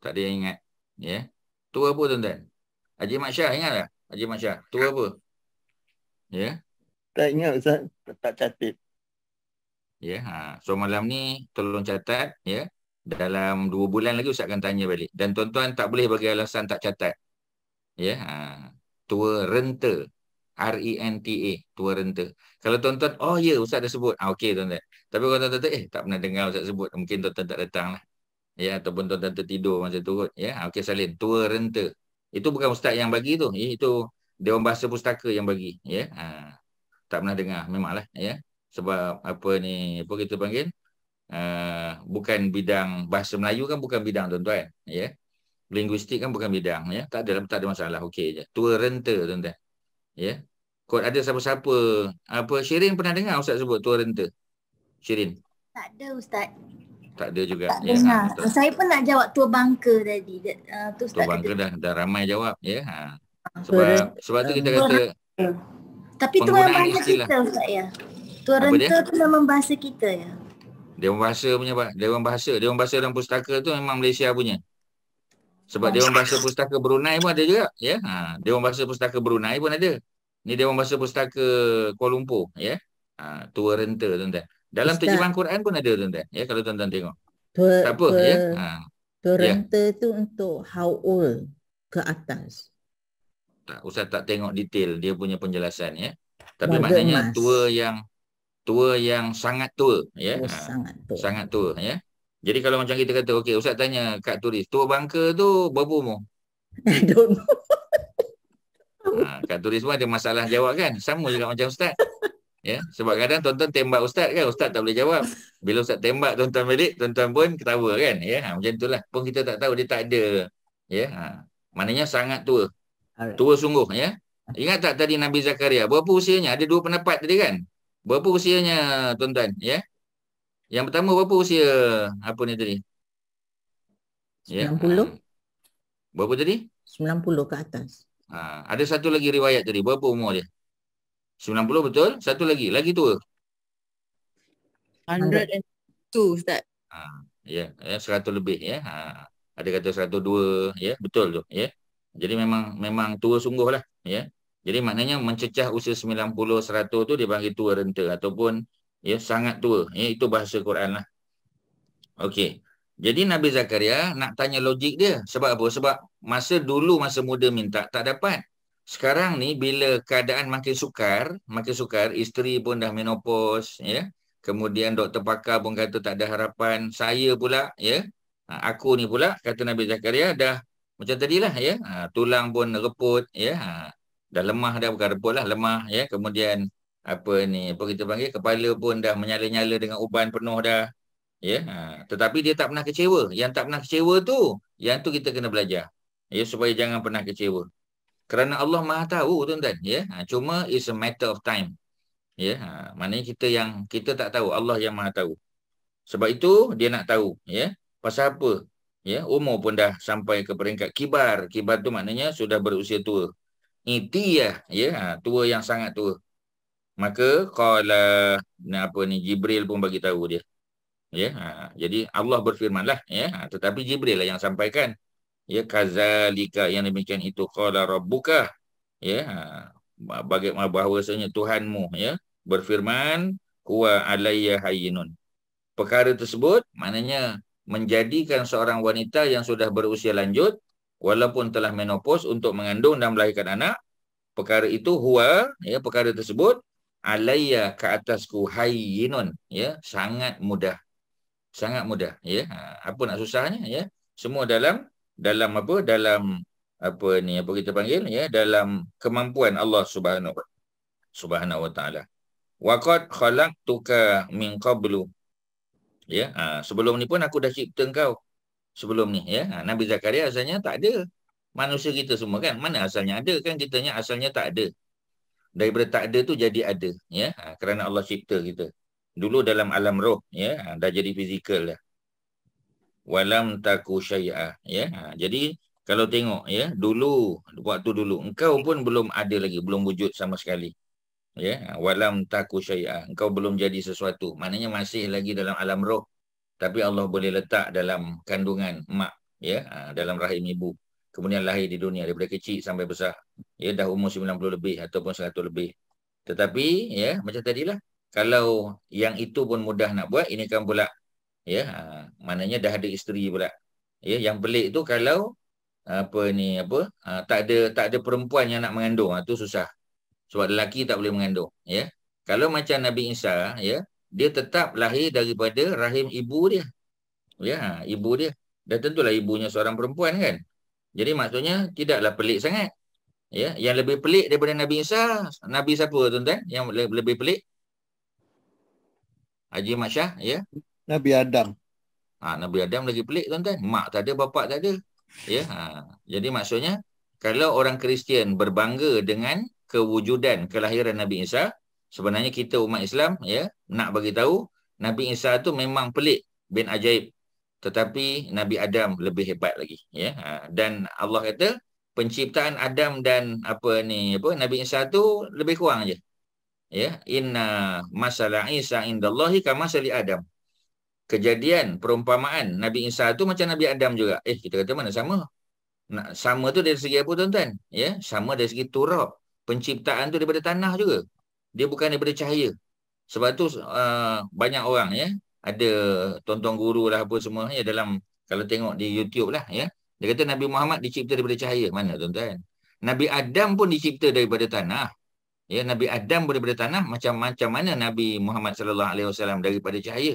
Tak ada yang ingat. Ya? Yeah. Tua apa tuan-tuan? Haji Mak Syah, ingat tak? Haji Mak Syah. Tua apa? Ya? Yeah. Tak ingat, Ustaz. Tak catit. Ya, ha. So malam ni tolong catat ya. Dalam dua bulan lagi Ustaz akan tanya balik. Dan tuan-tuan tak boleh bagi alasan tak catat. Ya, ha. Tua Renta. R-E-N-T-A. Tua Renta. Kalau tuan-tuan, oh ya Ustaz dah sebut. Ah, Okey tuan-tuan. Tapi kalau tuan-tuan, eh tak pernah dengar Ustaz sebut. Mungkin tuan-tuan tak datang lah. Ya, ataupun tuan-tuan tertidur masa tu kot. Ya, ha, Okey salin. Tua Renta. Itu bukan Ustaz yang bagi tu. Eh, itu Dewan Bahasa Pustaka yang bagi. Ya, ha. Tak pernah dengar. Memanglah. Ya sebab apa ni apa kita panggil uh, bukan bidang bahasa Melayu kan bukan bidang tuan-tuan ya yeah? linguistik kan bukan bidang ya yeah? tak ada tak ada masalah okey je tua renta tuan-tuan ya yeah? kod ada siapa-siapa apa Shirin pernah dengar ustaz sebut tua renta Shirin tak ada ustaz tak ada juga tak ya. Ha, saya pun nak jawab tua bangka tadi. Uh, tu tua bangka dah, dah ramai jawab ya. Ha. Sebab sebab tu kita kata tapi tua bangka kita ustaz ya. Tuan Renta dia? tu memang bahasa kita ya. Dewan bahasa punya Pak. Dewan bahasa. Dewan bahasa dalam pustaka tu memang Malaysia punya. Sebab oh. Dewan bahasa pustaka Brunei pun ada juga. Ya. Ha. Dewan bahasa pustaka Brunei pun ada. Ni Dewan bahasa pustaka Kuala Lumpur. Ya. Ha. Tua Renta tuan-tuan. Dalam Ustaz. terjemahan Quran pun ada tuan-tuan. Ya. Kalau tuan-tuan tengok. Tua, tak ya? Tuan ha. Tua, ya. Ha. Tua ya. tu untuk how old ke atas? Tak usah tak tengok detail dia punya penjelasan ya. Tapi Bagus maknanya mas. tua yang tua yang sangat tua ya yeah. Ha, oh, sangat tua sangat tua ya jadi kalau macam kita kata okey ustaz tanya kat turis tua bangka tu berapa umur I don't know ha, kat turis pun ada masalah jawab kan sama juga macam ustaz ya sebab kadang tuan-tuan tembak ustaz kan ustaz tak boleh jawab bila ustaz tembak tuan-tuan balik tuan-tuan pun ketawa kan ya yeah. ha, macam itulah pun kita tak tahu dia tak ada ya yeah. ha. maknanya sangat tua Alright. tua sungguh ya Ingat tak tadi Nabi Zakaria? Berapa usianya? Ada dua pendapat tadi kan? Berapa usianya tuan-tuan? Ya? Yang pertama berapa usia? Apa ni tadi? 90. Ya? Ah. Berapa tadi? 90 ke atas. Ha. Ada satu lagi riwayat tadi. Berapa umur dia? 90 betul? Satu lagi. Lagi tua? 102 Ustaz. Ha. Ya. 100 eh, lebih. ya. Ha. Ada kata 102. Ya? Betul tu. Ya? Jadi memang memang tua sungguh lah. Ya? Jadi maknanya mencecah usia 90 100 tu dia panggil tua renta ataupun ya sangat tua. Ya itu bahasa Quran lah. Okey. Jadi Nabi Zakaria nak tanya logik dia. Sebab apa? Sebab masa dulu masa muda minta tak dapat. Sekarang ni bila keadaan makin sukar, makin sukar, isteri pun dah menopos, ya. Kemudian doktor pakar pun kata tak ada harapan. Saya pula, ya. Ha, aku ni pula kata Nabi Zakaria dah macam tadilah ya. Ha, tulang pun reput, ya. Ha, dah lemah dah bukan rebut lah lemah ya kemudian apa ni apa kita panggil kepala pun dah menyala-nyala dengan uban penuh dah ya ha. tetapi dia tak pernah kecewa yang tak pernah kecewa tu yang tu kita kena belajar ya supaya jangan pernah kecewa kerana Allah Maha tahu tuan-tuan ya ha. cuma is a matter of time ya ha. maknanya kita yang kita tak tahu Allah yang Maha tahu sebab itu dia nak tahu ya pasal apa ya umur pun dah sampai ke peringkat kibar kibar tu maknanya sudah berusia tua iti ya ya ha, tua yang sangat tua maka qala apa ni jibril pun bagi tahu dia ya ha, jadi Allah berfirmanlah ya ha, tetapi jibril lah yang sampaikan ya kazalika yang demikian itu qala rabbuka ya bagi bahawasanya tuhanmu ya berfirman huwa alayya hayyinun perkara tersebut maknanya menjadikan seorang wanita yang sudah berusia lanjut walaupun telah menopause untuk mengandung dan melahirkan anak perkara itu huwa ya perkara tersebut alayya ke atasku hayyinun ya sangat mudah sangat mudah ya ha, apa nak susahnya ya semua dalam dalam apa dalam apa ni apa kita panggil ya dalam kemampuan Allah Subhanahu Subhanahu wa taala waqad khalaqtuka min qablu ya ha, sebelum ni pun aku dah cipta engkau sebelum ni ya ha, Nabi Zakaria asalnya tak ada manusia kita semua kan mana asalnya ada kan kitanya asalnya tak ada daripada tak ada tu jadi ada ya ha, kerana Allah cipta kita dulu dalam alam roh ya ha, dah jadi fizikal dah walam taku syai'ah ya ha, jadi kalau tengok ya dulu waktu dulu engkau pun belum ada lagi belum wujud sama sekali ya ha, walam taku syai'ah engkau belum jadi sesuatu maknanya masih lagi dalam alam roh tapi Allah boleh letak dalam kandungan mak ya ha, dalam rahim ibu kemudian lahir di dunia daripada kecil sampai besar ya dah umur 90 lebih ataupun 100 lebih tetapi ya macam tadilah kalau yang itu pun mudah nak buat ini kan pula ya ha, maknanya dah ada isteri pula ya yang pelik tu kalau apa ni apa ha, tak ada tak ada perempuan yang nak mengandung itu susah sebab lelaki tak boleh mengandung ya kalau macam Nabi Isa ya dia tetap lahir daripada rahim ibu dia. Ya, ibu dia. Dan tentulah ibunya seorang perempuan kan. Jadi maksudnya tidaklah pelik sangat. Ya, yang lebih pelik daripada Nabi Isa, Nabi siapa tuan-tuan? Yang lebih pelik? Haji Masyah, ya. Nabi Adam. Ha, Nabi Adam lagi pelik tuan-tuan. Mak tak ada, bapak tak ada. Ya, ha. Jadi maksudnya, kalau orang Kristian berbangga dengan kewujudan kelahiran Nabi Isa, sebenarnya kita umat Islam ya nak bagi tahu Nabi Isa tu memang pelik bin ajaib tetapi Nabi Adam lebih hebat lagi ya ha, dan Allah kata penciptaan Adam dan apa ni apa Nabi Isa tu lebih kurang aje ya inna masala Isa indallahi kama sali Adam kejadian perumpamaan Nabi Isa tu macam Nabi Adam juga eh kita kata mana sama nak sama tu dari segi apa tuan-tuan ya sama dari segi turab penciptaan tu daripada tanah juga dia bukan daripada cahaya. Sebab tu uh, banyak orang ya ada tuan guru lah apa semua ya dalam kalau tengok di YouTube lah ya. Dia kata Nabi Muhammad dicipta daripada cahaya. Mana tuan-tuan? Nabi Adam pun dicipta daripada tanah. Ya Nabi Adam pun daripada tanah macam-macam mana Nabi Muhammad sallallahu alaihi wasallam daripada cahaya.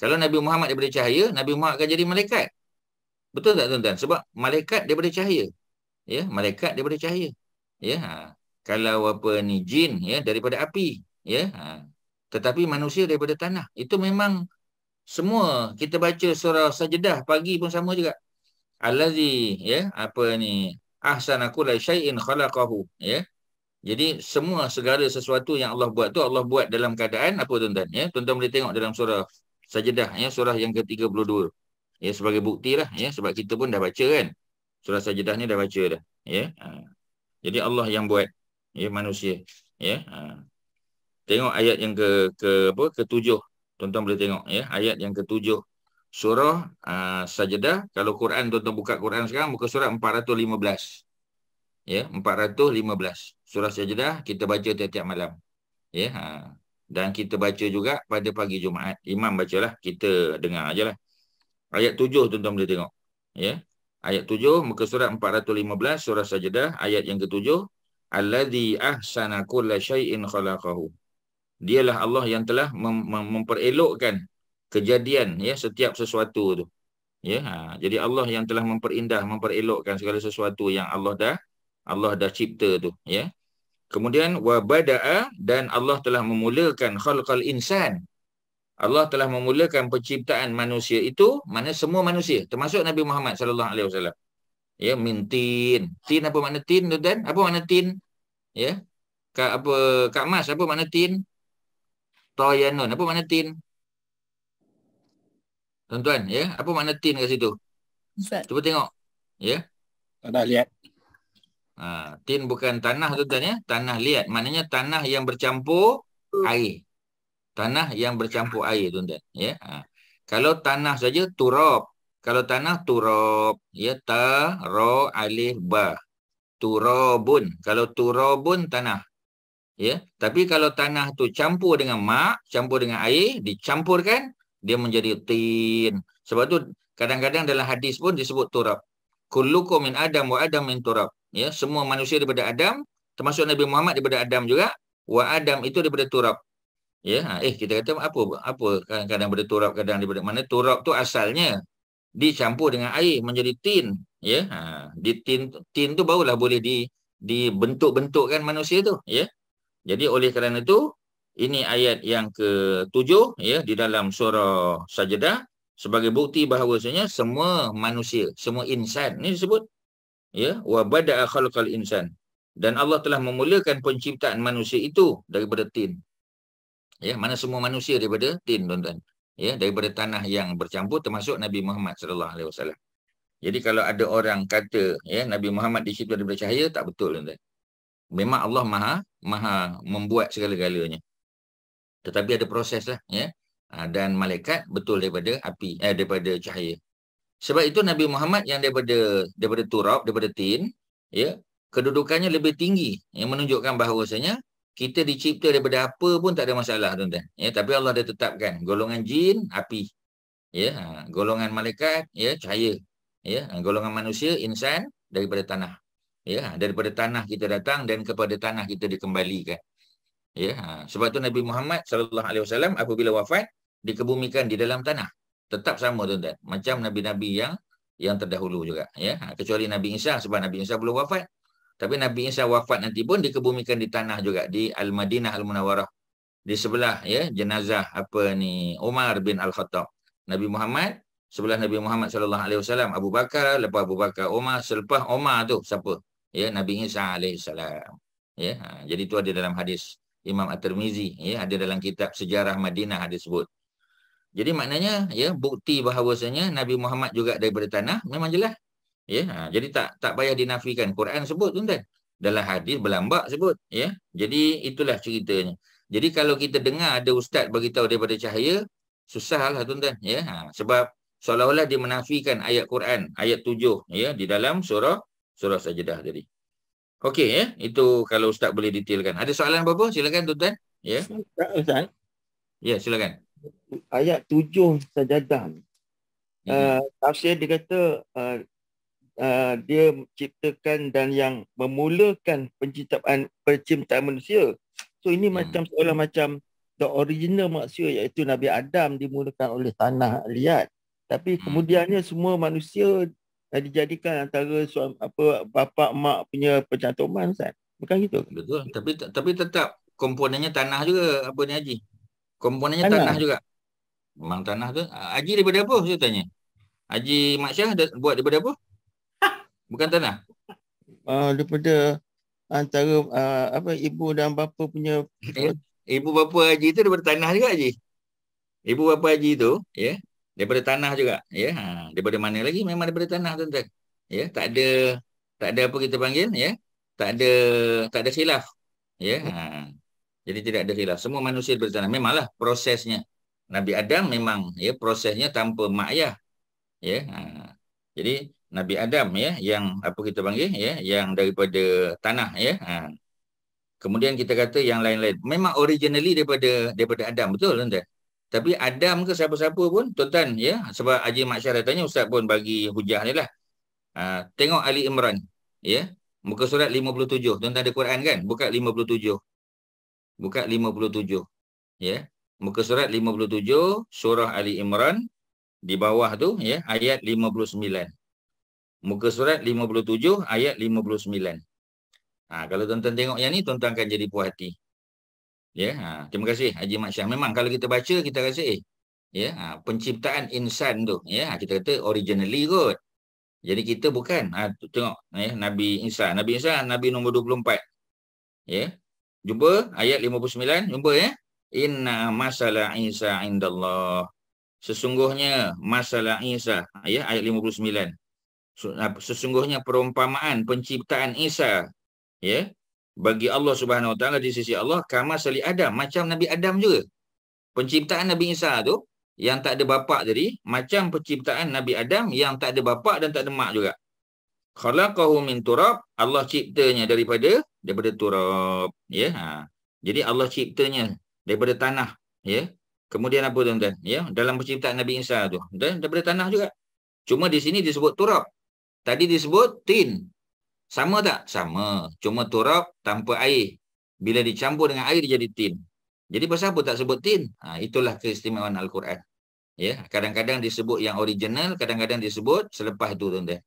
Kalau Nabi Muhammad daripada cahaya, Nabi Muhammad akan jadi malaikat. Betul tak tuan-tuan? Sebab malaikat daripada cahaya. Ya, malaikat daripada cahaya. Ya, ha kalau apa ni jin ya daripada api ya ha. tetapi manusia daripada tanah itu memang semua kita baca surah sajdah pagi pun sama juga allazi ya apa ni ahsana kulli syai'in khalaqahu ya jadi semua segala sesuatu yang Allah buat tu Allah buat dalam keadaan apa tuan-tuan ya tuan-tuan boleh tengok dalam surah sajdah ya surah yang ke-32 ya sebagai buktilah ya sebab kita pun dah baca kan surah sajdah ni dah baca dah ya ha. jadi Allah yang buat ya manusia ya ha. tengok ayat yang ke ke apa ketujuh tuan-tuan boleh tengok ya ayat yang ketujuh surah ha, sajadah kalau Quran tuan-tuan buka Quran sekarang muka surah 415 ya 415 surah sajadah kita baca tiap-tiap malam ya ha. dan kita baca juga pada pagi Jumaat imam bacalah kita dengar ajalah ayat tujuh tuan-tuan boleh tengok ya Ayat tujuh muka surat 415 surah sajadah ayat yang ketujuh alladhi ahsana kulla syai'in khalaqahu. Dialah Allah yang telah mem- memperelokkan kejadian ya setiap sesuatu tu. Ya, ha. jadi Allah yang telah memperindah, memperelokkan segala sesuatu yang Allah dah Allah dah cipta tu, ya. Kemudian wa bada'a dan Allah telah memulakan khalqal insan. Allah telah memulakan penciptaan manusia itu, mana semua manusia termasuk Nabi Muhammad sallallahu alaihi wasallam ya min tin tin apa makna tin tuan apa makna tin ya kak apa kak mas apa makna tin toyanun apa makna tin tuan-tuan ya apa makna tin kat situ Ustaz. cuba tengok ya Tanah liat. ha, tin bukan tanah tuan-tuan ya tanah liat. maknanya tanah yang bercampur air tanah yang bercampur air tuan-tuan ya ha. kalau tanah saja turab kalau tanah turab, ya ta ra alif ba. Turabun. Kalau turabun tanah. Ya, tapi kalau tanah tu campur dengan mak, campur dengan air, dicampurkan, dia menjadi tin. Sebab tu kadang-kadang dalam hadis pun disebut turab. Kullukum min Adam wa Adam min turab. Ya, semua manusia daripada Adam, termasuk Nabi Muhammad daripada Adam juga, wa Adam itu daripada turab. Ya, ha, eh kita kata apa apa kadang-kadang berturab kadang daripada mana turab tu asalnya dicampur dengan air menjadi tin ya ha di tin tin tu barulah boleh di dibentuk-bentukkan manusia tu ya jadi oleh kerana itu ini ayat yang ke-7 ya di dalam surah sajdah sebagai bukti bahawasanya semua manusia semua insan ni disebut ya wa bada'a khalaqal insan dan Allah telah memulakan penciptaan manusia itu daripada tin ya mana semua manusia daripada tin tuan-tuan ya daripada tanah yang bercampur termasuk Nabi Muhammad sallallahu alaihi wasallam. Jadi kalau ada orang kata ya Nabi Muhammad di situ daripada cahaya tak betul tuan. Memang Allah Maha Maha membuat segala-galanya. Tetapi ada proseslah ya. Ha, dan malaikat betul daripada api eh daripada cahaya. Sebab itu Nabi Muhammad yang daripada daripada turab daripada tin ya kedudukannya lebih tinggi yang menunjukkan bahawasanya kita dicipta daripada apa pun tak ada masalah tuan-tuan ya tapi Allah dah tetapkan golongan jin api ya ha, golongan malaikat ya cahaya ya ha, golongan manusia insan daripada tanah ya ha, daripada tanah kita datang dan kepada tanah kita dikembalikan ya sebab tu Nabi Muhammad sallallahu alaihi wasallam apabila wafat dikebumikan di dalam tanah tetap sama tuan-tuan macam nabi-nabi yang yang terdahulu juga ya kecuali Nabi Isa sebab Nabi Isa belum wafat tapi Nabi Isa wafat nanti pun dikebumikan di tanah juga di Al Madinah Al Munawwarah di sebelah ya jenazah apa ni Umar bin Al Khattab Nabi Muhammad sebelah Nabi Muhammad sallallahu alaihi wasallam Abu Bakar lepas Abu Bakar Umar selepas Umar tu siapa ya Nabi Isa alaihi salam ya ha, jadi tu ada dalam hadis Imam At-Tirmizi ya ada dalam kitab sejarah Madinah ada sebut jadi maknanya ya bukti bahawasanya Nabi Muhammad juga daripada tanah memang jelas Ya, ha, jadi tak tak payah dinafikan. Quran sebut tuan-tuan. Dalam hadis berlambak sebut, ya. Jadi itulah ceritanya. Jadi kalau kita dengar ada ustaz bagi tahu daripada cahaya, susahlah tuan-tuan, ya. Ha, sebab seolah-olah dia menafikan ayat Quran, ayat tujuh. ya di dalam surah surah Sajdah tadi. Okey ya, itu kalau ustaz boleh detailkan. Ada soalan apa-apa? Silakan tuan-tuan, ya. Tak ustaz. Ya, silakan. Ayat tujuh Sajdah. Uh, tafsir dia kata uh, Uh, dia menciptakan dan yang memulakan penciptaan penciptaan manusia. So ini hmm. macam seolah macam the original manusia iaitu Nabi Adam dimulakan oleh tanah liat. Tapi hmm. kemudiannya semua manusia dan eh, dijadikan antara suami, apa bapa mak punya pencantuman kan bukan gitu betul tapi tapi tetap komponennya tanah juga apa ni haji komponennya tanah, tanah juga memang tanah tu haji daripada apa saya tanya haji maksyah buat daripada apa Bukan tanah. Ah, uh, daripada antara uh, apa ibu dan bapa punya eh, ibu bapa haji tu daripada tanah juga haji. Ibu bapa haji tu ya, yeah, daripada tanah juga ya. Yeah. Ha, daripada mana lagi? Memang daripada tanah tuan Ya, yeah, tak ada tak ada apa kita panggil ya. Yeah. Tak ada tak ada khilaf. Ya. Yeah. Ha. Jadi tidak ada khilaf. Semua manusia daripada tanah. Memanglah prosesnya. Nabi Adam memang ya yeah, prosesnya tanpa mak ayah. Ya. Yeah. Ha, jadi Nabi Adam ya yang apa kita panggil ya yang daripada tanah ya. Ha. Kemudian kita kata yang lain-lain memang originally daripada daripada Adam betul kan tuan Tapi Adam ke siapa-siapa pun tuan-tuan ya sebab Haji Maksyarah tanya ustaz pun bagi hujah ni lah. Ha. tengok Ali Imran ya muka surat 57 tuan-tuan ada Quran kan buka 57. Buka 57 ya. Muka surat 57 surah Ali Imran di bawah tu ya ayat 59 muka surat 57 ayat 59. Ha, kalau tuan-tuan tengok yang ni, tuan-tuan akan jadi puas hati. Ya, ha, terima kasih Haji Mat Syah. Memang kalau kita baca, kita rasa eh. Ya, ha, penciptaan insan tu. Ya, ha, kita kata originally kot. Jadi kita bukan. Ha, tengok ya, Nabi Isa. Nabi Isa, Nabi nombor 24. Ya. Jumpa ayat 59. Jumpa ya. Inna masalah Isa indallah. Sesungguhnya masalah Isa. Ya, ayat sesungguhnya perumpamaan penciptaan Isa ya bagi Allah Subhanahu Wa Taala di sisi Allah kama sali Adam macam Nabi Adam juga. Penciptaan Nabi Isa tu yang tak ada bapa tadi macam penciptaan Nabi Adam yang tak ada bapa dan tak ada mak juga. Khalaqahu min turab Allah ciptanya daripada daripada turab ya. Ha. Jadi Allah ciptanya daripada tanah ya. Kemudian apa tuan-tuan ya dalam penciptaan Nabi Isa tu dan daripada tanah juga. Cuma di sini disebut turab. Tadi disebut tin. Sama tak? Sama. Cuma turap tanpa air. Bila dicampur dengan air, dia jadi tin. Jadi, pasal apa tak sebut tin? Ha, itulah keistimewaan Al-Quran. Ya, Kadang-kadang disebut yang original, kadang-kadang disebut selepas itu. Tuan -tuan.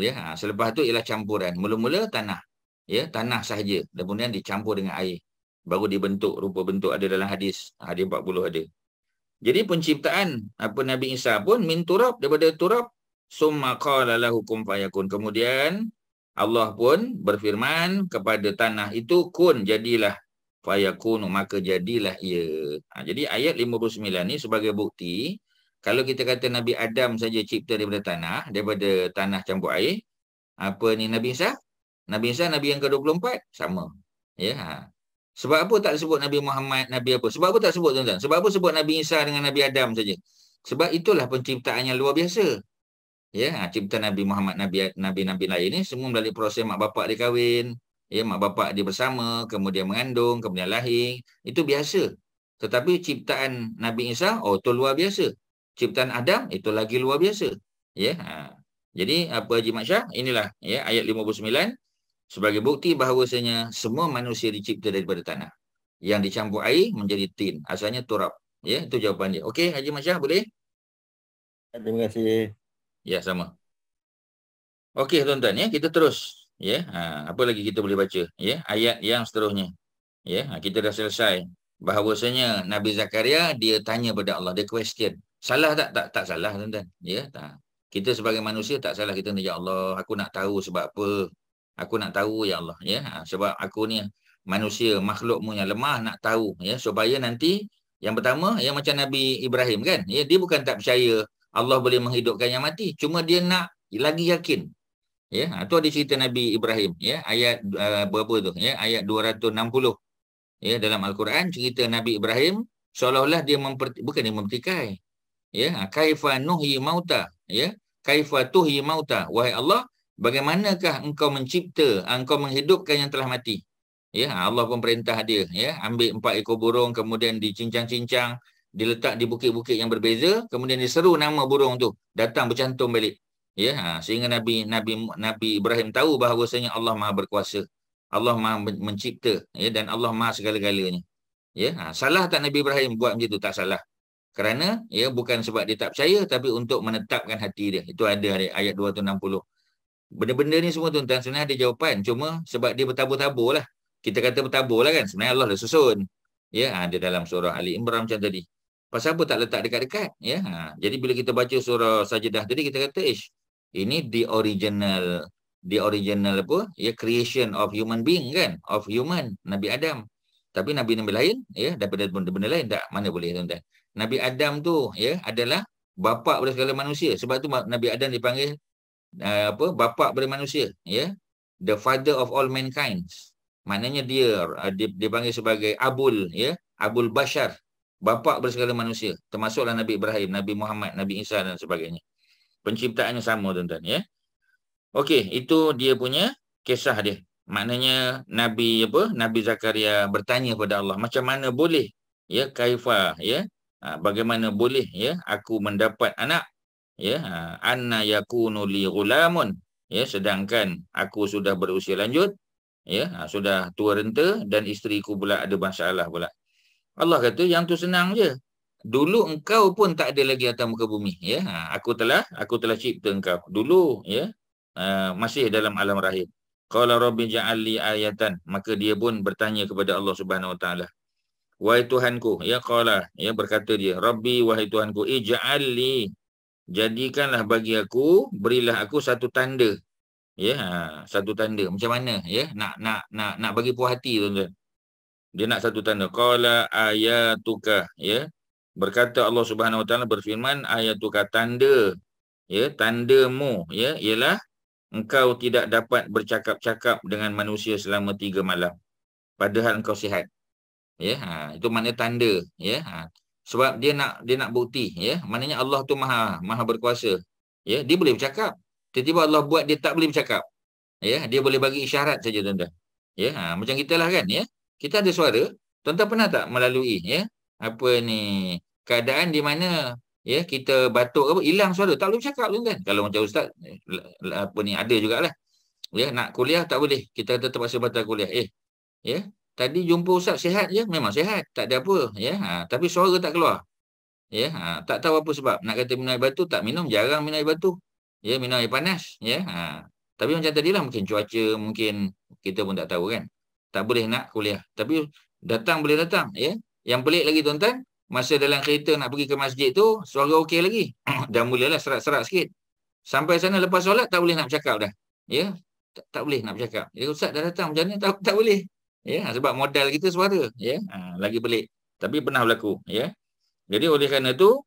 Ya, ha, selepas itu ialah campuran. Mula-mula tanah. ya Tanah sahaja. Dan kemudian dicampur dengan air. Baru dibentuk, rupa bentuk ada dalam hadis. Ha, hadis 40 ada. Jadi, penciptaan apa Nabi Isa pun min turab, daripada turab summa qala lahu kun fayakun kemudian Allah pun berfirman kepada tanah itu kun jadilah fayakun maka jadilah ia ha, jadi ayat 59 ni sebagai bukti kalau kita kata Nabi Adam saja cipta daripada tanah daripada tanah campur air apa ni Nabi Isa Nabi Isa Nabi yang ke-24 sama ya ha. sebab apa tak sebut Nabi Muhammad Nabi apa sebab apa tak sebut tuan-tuan sebab apa sebut Nabi Isa dengan Nabi Adam saja sebab itulah penciptaan yang luar biasa ya ha, cipta Nabi Muhammad Nabi Nabi Nabi lain ni semua melalui proses mak bapak dia kahwin ya mak bapak dia bersama kemudian mengandung kemudian lahir itu biasa tetapi ciptaan Nabi Isa oh itu luar biasa ciptaan Adam itu lagi luar biasa ya ha. jadi apa Haji Mat Syah inilah ya ayat 59 sebagai bukti bahawasanya semua manusia dicipta daripada tanah yang dicampur air menjadi tin asalnya turab ya itu jawapan dia okey Haji Mat Syah boleh terima kasih Ya, sama. Okey, tuan-tuan. Ya, kita terus. Ya, ha, apa lagi kita boleh baca? Ya, ayat yang seterusnya. Ya, ha, kita dah selesai. Bahawasanya Nabi Zakaria, dia tanya pada Allah. Dia question. Salah tak? Tak, tak salah, tuan-tuan. Ya, tak. Kita sebagai manusia tak salah kita ni. Ya Allah, aku nak tahu sebab apa. Aku nak tahu, Ya Allah. Ya, ha, sebab aku ni manusia, makhlukmu yang lemah nak tahu. Ya, supaya nanti yang pertama, yang macam Nabi Ibrahim kan. Ya, dia bukan tak percaya. Allah boleh menghidupkan yang mati. Cuma dia nak lagi yakin. Ya, itu ha, ada cerita Nabi Ibrahim, ya, ayat uh, berapa tu? Ya, ayat 260. Ya, dalam al-Quran cerita Nabi Ibrahim seolah-olah dia memper bukan dia mempertikai. Ya, ha, kaifa nuhyi mauta, ya? Kaifa tuhyi mauta? Wahai Allah, bagaimanakah engkau mencipta, ah, engkau menghidupkan yang telah mati? Ya, ha, Allah pun perintah dia, ya, ambil empat ekor burung kemudian dicincang-cincang, diletak di bukit-bukit yang berbeza kemudian diseru nama burung tu datang bercantum balik ya ha, sehingga nabi nabi nabi Ibrahim tahu bahawasanya Allah Maha berkuasa Allah Maha mencipta ya dan Allah Maha segala-galanya ya ha, salah tak Nabi Ibrahim buat macam tu tak salah kerana ya bukan sebab dia tak percaya tapi untuk menetapkan hati dia itu ada hari ayat 260 benda-benda ni semua tuan-tuan sebenarnya ada jawapan cuma sebab dia bertabur-taburlah kita kata bertaburlah kan sebenarnya Allah dah susun ya ada dalam surah Ali Imran macam tadi Pasal apa tak letak dekat-dekat? Ya. Ha. Jadi bila kita baca surah sajadah tadi kita kata ish ini the original the original apa? Ya creation of human being kan? Of human Nabi Adam. Tapi Nabi Nabi lain ya daripada benda-benda lain tak mana boleh tuan-tuan. Nabi Adam tu ya adalah bapa kepada segala manusia. Sebab tu Nabi Adam dipanggil uh, apa? Bapa kepada manusia ya. The father of all mankind. Maknanya dia uh, dipanggil sebagai Abul ya, Abul Bashar bapa bersegala manusia termasuklah Nabi Ibrahim, Nabi Muhammad, Nabi Isa dan sebagainya. Penciptaannya sama tuan-tuan ya. Okey, itu dia punya kisah dia. Maknanya Nabi apa? Nabi Zakaria bertanya kepada Allah, macam mana boleh ya kaifa ya? Ha, bagaimana boleh ya aku mendapat anak ya ha, anna yakunu li ghulamun ya sedangkan aku sudah berusia lanjut ya ha, sudah tua renta dan isteriku pula ada masalah pula Allah kata yang tu senang je. Dulu engkau pun tak ada lagi atas muka bumi, ya. Ha, aku telah aku telah cipta engkau dulu, ya. Ha, masih dalam alam rahim. Qala rabbi ja'al li ayatan, maka dia pun bertanya kepada Allah Subhanahu Wa Ta'ala. Wahai Tuhanku, ya qala, ya berkata dia, Rabbi wahai Tuhanku, ija'al li jadikanlah bagi aku, berilah aku satu tanda. Ya, ha, satu tanda. Macam mana ya? Nak nak nak nak bagi puas hati tuan-tuan. Dia nak satu tanda. Qala ayatuka. Ya. Berkata Allah Subhanahu Wa Taala berfirman ayatuka tanda. Ya, tandamu ya, ialah engkau tidak dapat bercakap-cakap dengan manusia selama tiga malam. Padahal engkau sihat. Ya, ha, itu mana tanda. Ya, ha. Sebab dia nak dia nak bukti. Ya, maknanya Allah tu maha maha berkuasa. Ya, dia boleh bercakap. Tiba-tiba Allah buat dia tak boleh bercakap. Ya, dia boleh bagi isyarat saja tuan-tuan. Ya, ha, macam kita lah kan. Ya, kita ada suara tuan-tuan pernah tak melalui ya apa ni keadaan di mana ya kita batuk apa hilang suara tak boleh cakap pun kan kalau macam ustaz eh, apa ni ada jugalah ya nak kuliah tak boleh kita kata terpaksa batal kuliah eh ya tadi jumpa ustaz sihat ya memang sihat tak ada apa ya ha, tapi suara tak keluar ya ha, tak tahu apa sebab nak kata minum air batu tak minum jarang minum air batu ya minum air panas ya ha. tapi macam tadilah mungkin cuaca mungkin kita pun tak tahu kan tak boleh nak kuliah. Tapi datang boleh datang. ya. Yang pelik lagi tuan-tuan, masa dalam kereta nak pergi ke masjid tu, suara okey lagi. dah mulalah serak-serak sikit. Sampai sana lepas solat, tak boleh nak bercakap dah. Ya? Tak, tak boleh nak bercakap. Ya, Ustaz dah datang macam mana? Tak, tak boleh. Ya? Ha, sebab modal kita suara. Ya? Ha, lagi pelik. Tapi pernah berlaku. Ya? Jadi oleh kerana tu,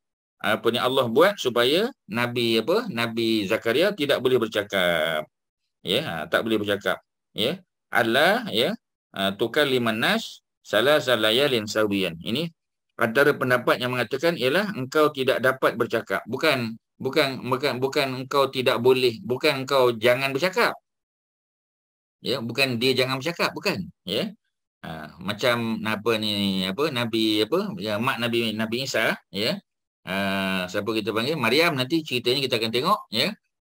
apa yang Allah buat supaya Nabi apa Nabi Zakaria tidak boleh bercakap. Ya, ha, tak boleh bercakap. Ya. Allah ya, Ah, tukar lima nas salah salayalin sawian. Ini antara pendapat yang mengatakan ialah engkau tidak dapat bercakap. Bukan bukan bukan, bukan engkau tidak boleh, bukan engkau jangan bercakap. Ya, bukan dia jangan bercakap, bukan. Ya. Ha, macam apa ni apa nabi apa ya mak nabi nabi Isa ya ha, siapa kita panggil Maryam nanti ceritanya kita akan tengok ya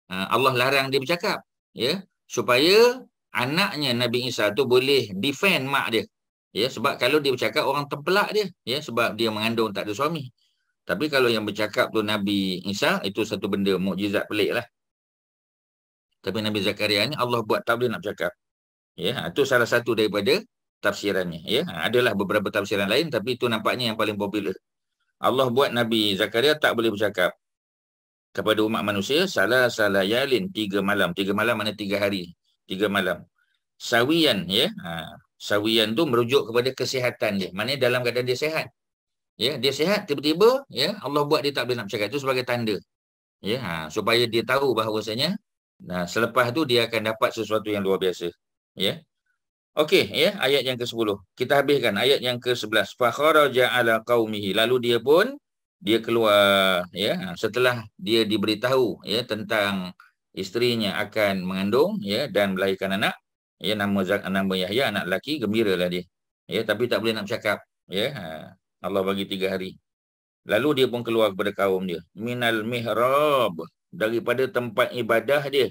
ha, Allah larang dia bercakap ya supaya anaknya Nabi Isa tu boleh defend mak dia. Ya, sebab kalau dia bercakap orang tempelak dia, ya sebab dia mengandung tak ada suami. Tapi kalau yang bercakap tu Nabi Isa, itu satu benda mukjizat pelik lah. Tapi Nabi Zakaria ni Allah buat tak boleh nak bercakap. Ya, itu salah satu daripada tafsirannya. Ya, adalah beberapa tafsiran lain tapi itu nampaknya yang paling popular. Allah buat Nabi Zakaria tak boleh bercakap kepada umat manusia salah salah yalin tiga malam. Tiga malam mana tiga hari tiga malam. Sawian ya. Ha, sawian tu merujuk kepada kesihatan dia. Maknanya dalam keadaan dia sihat. Ya, dia sihat tiba-tiba ya Allah buat dia tak boleh nak bercakap itu sebagai tanda. Ya, ha, supaya dia tahu bahawasanya nah selepas tu dia akan dapat sesuatu yang luar biasa. Ya. Okey, ya ayat yang ke-10. Kita habiskan ayat yang ke-11. Fa ala qaumihi. Lalu dia pun dia keluar ya setelah dia diberitahu ya tentang isterinya akan mengandung ya dan melahirkan anak ya nama Zak nama Yahya anak lelaki lah dia ya tapi tak boleh nak bercakap ya ha, Allah bagi tiga hari lalu dia pun keluar kepada kaum dia minal mihrab daripada tempat ibadah dia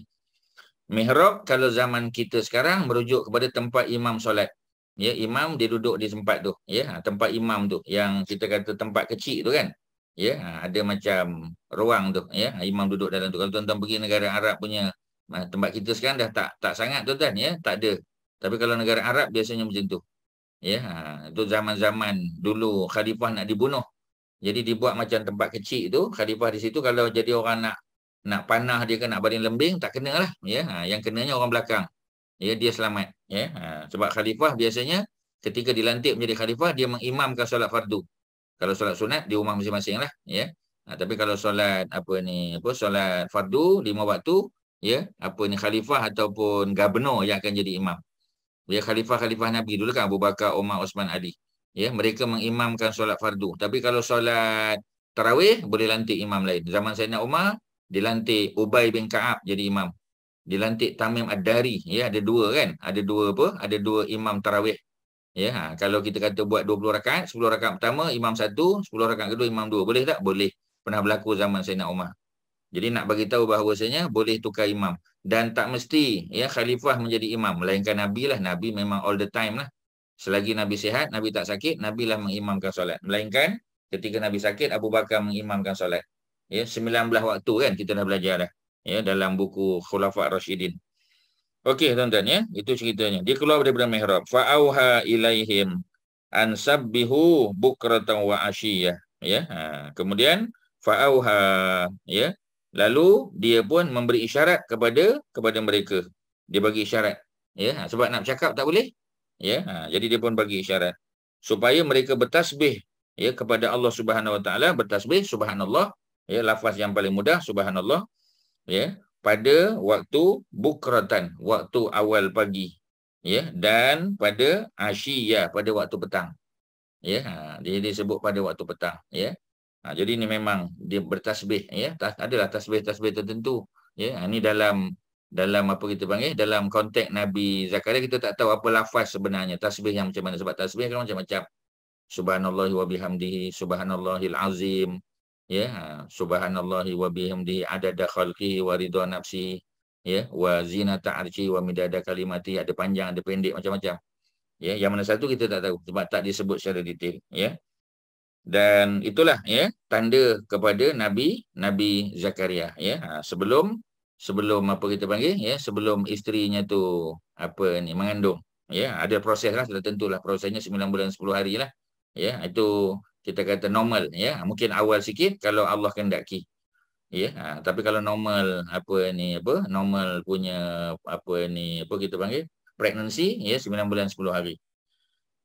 mihrab kalau zaman kita sekarang merujuk kepada tempat imam solat ya imam dia duduk di tempat tu ya ha, tempat imam tu yang kita kata tempat kecil tu kan ya ada macam ruang tu ya imam duduk dalam tu kalau tuan-tuan pergi negara Arab punya tempat kita sekarang dah tak tak sangat tuan-tuan ya tak ada tapi kalau negara Arab biasanya macam tu ya ha, tu zaman-zaman dulu khalifah nak dibunuh jadi dibuat macam tempat kecil tu khalifah di situ kalau jadi orang nak nak panah dia ke nak baring lembing tak kena lah. ya ha, yang kenanya orang belakang ya dia selamat ya ha, sebab khalifah biasanya ketika dilantik menjadi khalifah dia mengimamkan solat fardu kalau solat sunat di rumah masing-masing lah ya ha, tapi kalau solat apa ni apa solat fardu lima waktu ya apa ni khalifah ataupun gubernur yang akan jadi imam ya khalifah khalifah nabi dulu kan Abu Bakar Umar Osman Ali ya mereka mengimamkan solat fardu tapi kalau solat tarawih boleh lantik imam lain zaman Sayyidina Umar dilantik Ubay bin Ka'ab jadi imam dilantik Tamim Ad-Dari ya ada dua kan ada dua apa ada dua imam tarawih Ya, ha, kalau kita kata buat 20 rakaat, 10 rakaat pertama imam satu, 10 rakaat kedua imam dua, Boleh tak? Boleh. Pernah berlaku zaman Sayyidina Umar. Jadi nak bagi tahu bahawasanya boleh tukar imam dan tak mesti ya khalifah menjadi imam melainkan Nabi lah. Nabi memang all the time lah. Selagi Nabi sihat, Nabi tak sakit, Nabi lah mengimamkan solat. Melainkan ketika Nabi sakit, Abu Bakar mengimamkan solat. Ya, 19 waktu kan kita dah belajar dah. Ya, dalam buku Khulafat Rashidin. Okey tuan-tuan ya, itu ceritanya. Dia keluar daripada mihrab. Fa auha ilaihim an sabbihu bukratan wa ashiyah. Ya. Ha. kemudian fa auha ya. Lalu dia pun memberi isyarat kepada kepada mereka. Dia bagi isyarat. Ya, ha. sebab nak cakap tak boleh. Ya. Ha. jadi dia pun bagi isyarat supaya mereka bertasbih ya kepada Allah Subhanahu Wa Taala bertasbih subhanallah ya lafaz yang paling mudah subhanallah ya pada waktu bukratan, waktu awal pagi. Ya, dan pada asyia, pada waktu petang. Ya, ha, dia disebut pada waktu petang, ya. Ha, jadi ini memang dia bertasbih ya. Tas, adalah tasbih-tasbih tertentu. Ya, ha, ini dalam dalam apa kita panggil dalam konteks Nabi Zakaria kita tak tahu apa lafaz sebenarnya tasbih yang macam mana sebab tasbih kan macam-macam. Subhanallah wa bihamdihi, subhanallahil azim, ya ha, subhanallahi wa bihamdihi adada khalqihi wa ridha nafsi ya wa zinata arshi wa midada kalimati ada panjang ada pendek macam-macam ya yang mana satu kita tak tahu sebab tak disebut secara detail ya dan itulah ya tanda kepada nabi nabi zakaria ya ha, sebelum sebelum apa kita panggil ya sebelum isterinya tu apa ni mengandung ya ada proses lah sudah tentulah prosesnya 9 bulan 10 hari lah ya itu kita kata normal ya mungkin awal sikit kalau Allah kehendaki ya ha, tapi kalau normal apa ni apa normal punya apa ni apa kita panggil pregnancy ya 9 bulan 10 hari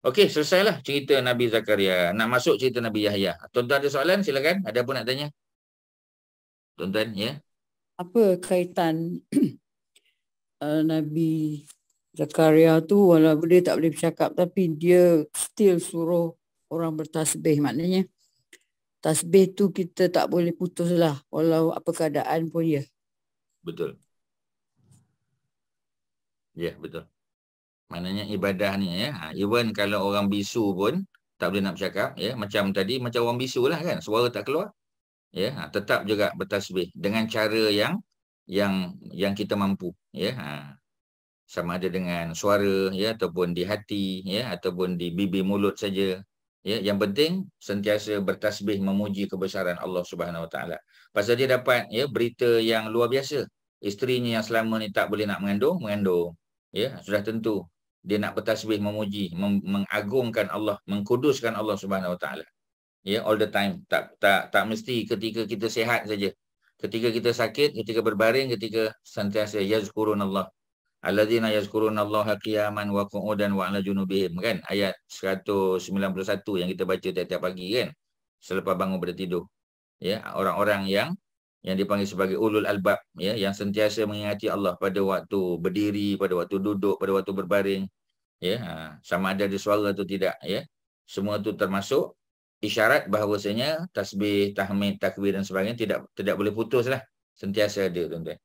okey selesailah cerita Nabi Zakaria nak masuk cerita Nabi Yahya tuan-tuan ada soalan silakan ada apa nak tanya tuan-tuan ya apa kaitan uh, Nabi Zakaria tu walaupun dia tak boleh bercakap tapi dia still suruh orang bertasbih maknanya tasbih tu kita tak boleh putuslah walau apa keadaan pun ya. Betul. Ya, yeah, betul. Maknanya ibadah ni ya. Ha, even kalau orang bisu pun tak boleh nak bercakap ya. Macam tadi macam orang bisu lah kan. Suara tak keluar. Ya, ha, tetap juga bertasbih dengan cara yang yang yang kita mampu ya. Ha. Sama ada dengan suara ya ataupun di hati ya ataupun di bibir mulut saja Ya, yang penting sentiasa bertasbih memuji kebesaran Allah Subhanahu Wa Taala. Pasal dia dapat ya berita yang luar biasa. Isterinya yang selama ni tak boleh nak mengandung, mengandung. Ya, sudah tentu dia nak bertasbih memuji, mem- mengagungkan Allah, mengkuduskan Allah Subhanahu Wa Taala. Ya, all the time. Tak tak tak mesti ketika kita sihat saja. Ketika kita sakit, ketika berbaring, ketika sentiasa yazkurun Allah. Alladzina yazkuruna Allah qiyaman wa qu'udan wa 'ala junubihim kan ayat 191 yang kita baca tiap-tiap pagi kan selepas bangun bertidur ya orang-orang yang yang dipanggil sebagai ulul albab ya yang sentiasa mengingati Allah pada waktu berdiri pada waktu duduk pada waktu berbaring ya ha, sama ada di suara atau tidak ya semua itu termasuk isyarat bahawasanya tasbih tahmid takbir dan sebagainya tidak tidak boleh putuslah sentiasa ada tuan-tuan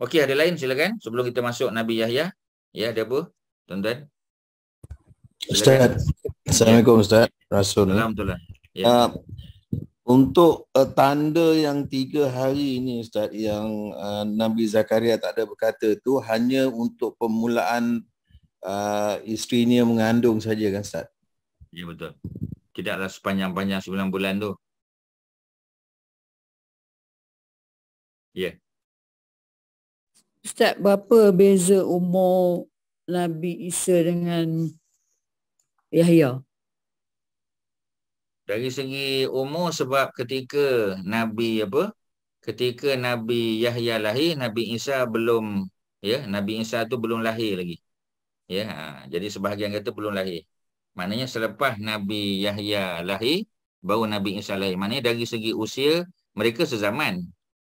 Okey, ada lain silakan sebelum kita masuk Nabi Yahya. Ya, ada apa? Tuan-tuan. Ustaz. Assalamualaikum Ustaz. Rasul. Alhamdulillah. Ya. Uh, untuk uh, tanda yang tiga hari ini Ustaz yang uh, Nabi Zakaria tak ada berkata tu hanya untuk permulaan uh, isterinya mengandung saja kan Ustaz? Ya betul. Tidaklah sepanjang-panjang sebulan bulan tu. Ya. Yeah. Ustaz, berapa beza umur Nabi Isa dengan Yahya? Dari segi umur sebab ketika Nabi apa? Ketika Nabi Yahya lahir, Nabi Isa belum ya, Nabi Isa tu belum lahir lagi. Ya, ha, jadi sebahagian kata belum lahir. Maknanya selepas Nabi Yahya lahir, baru Nabi Isa lahir. Maknanya dari segi usia mereka sezaman.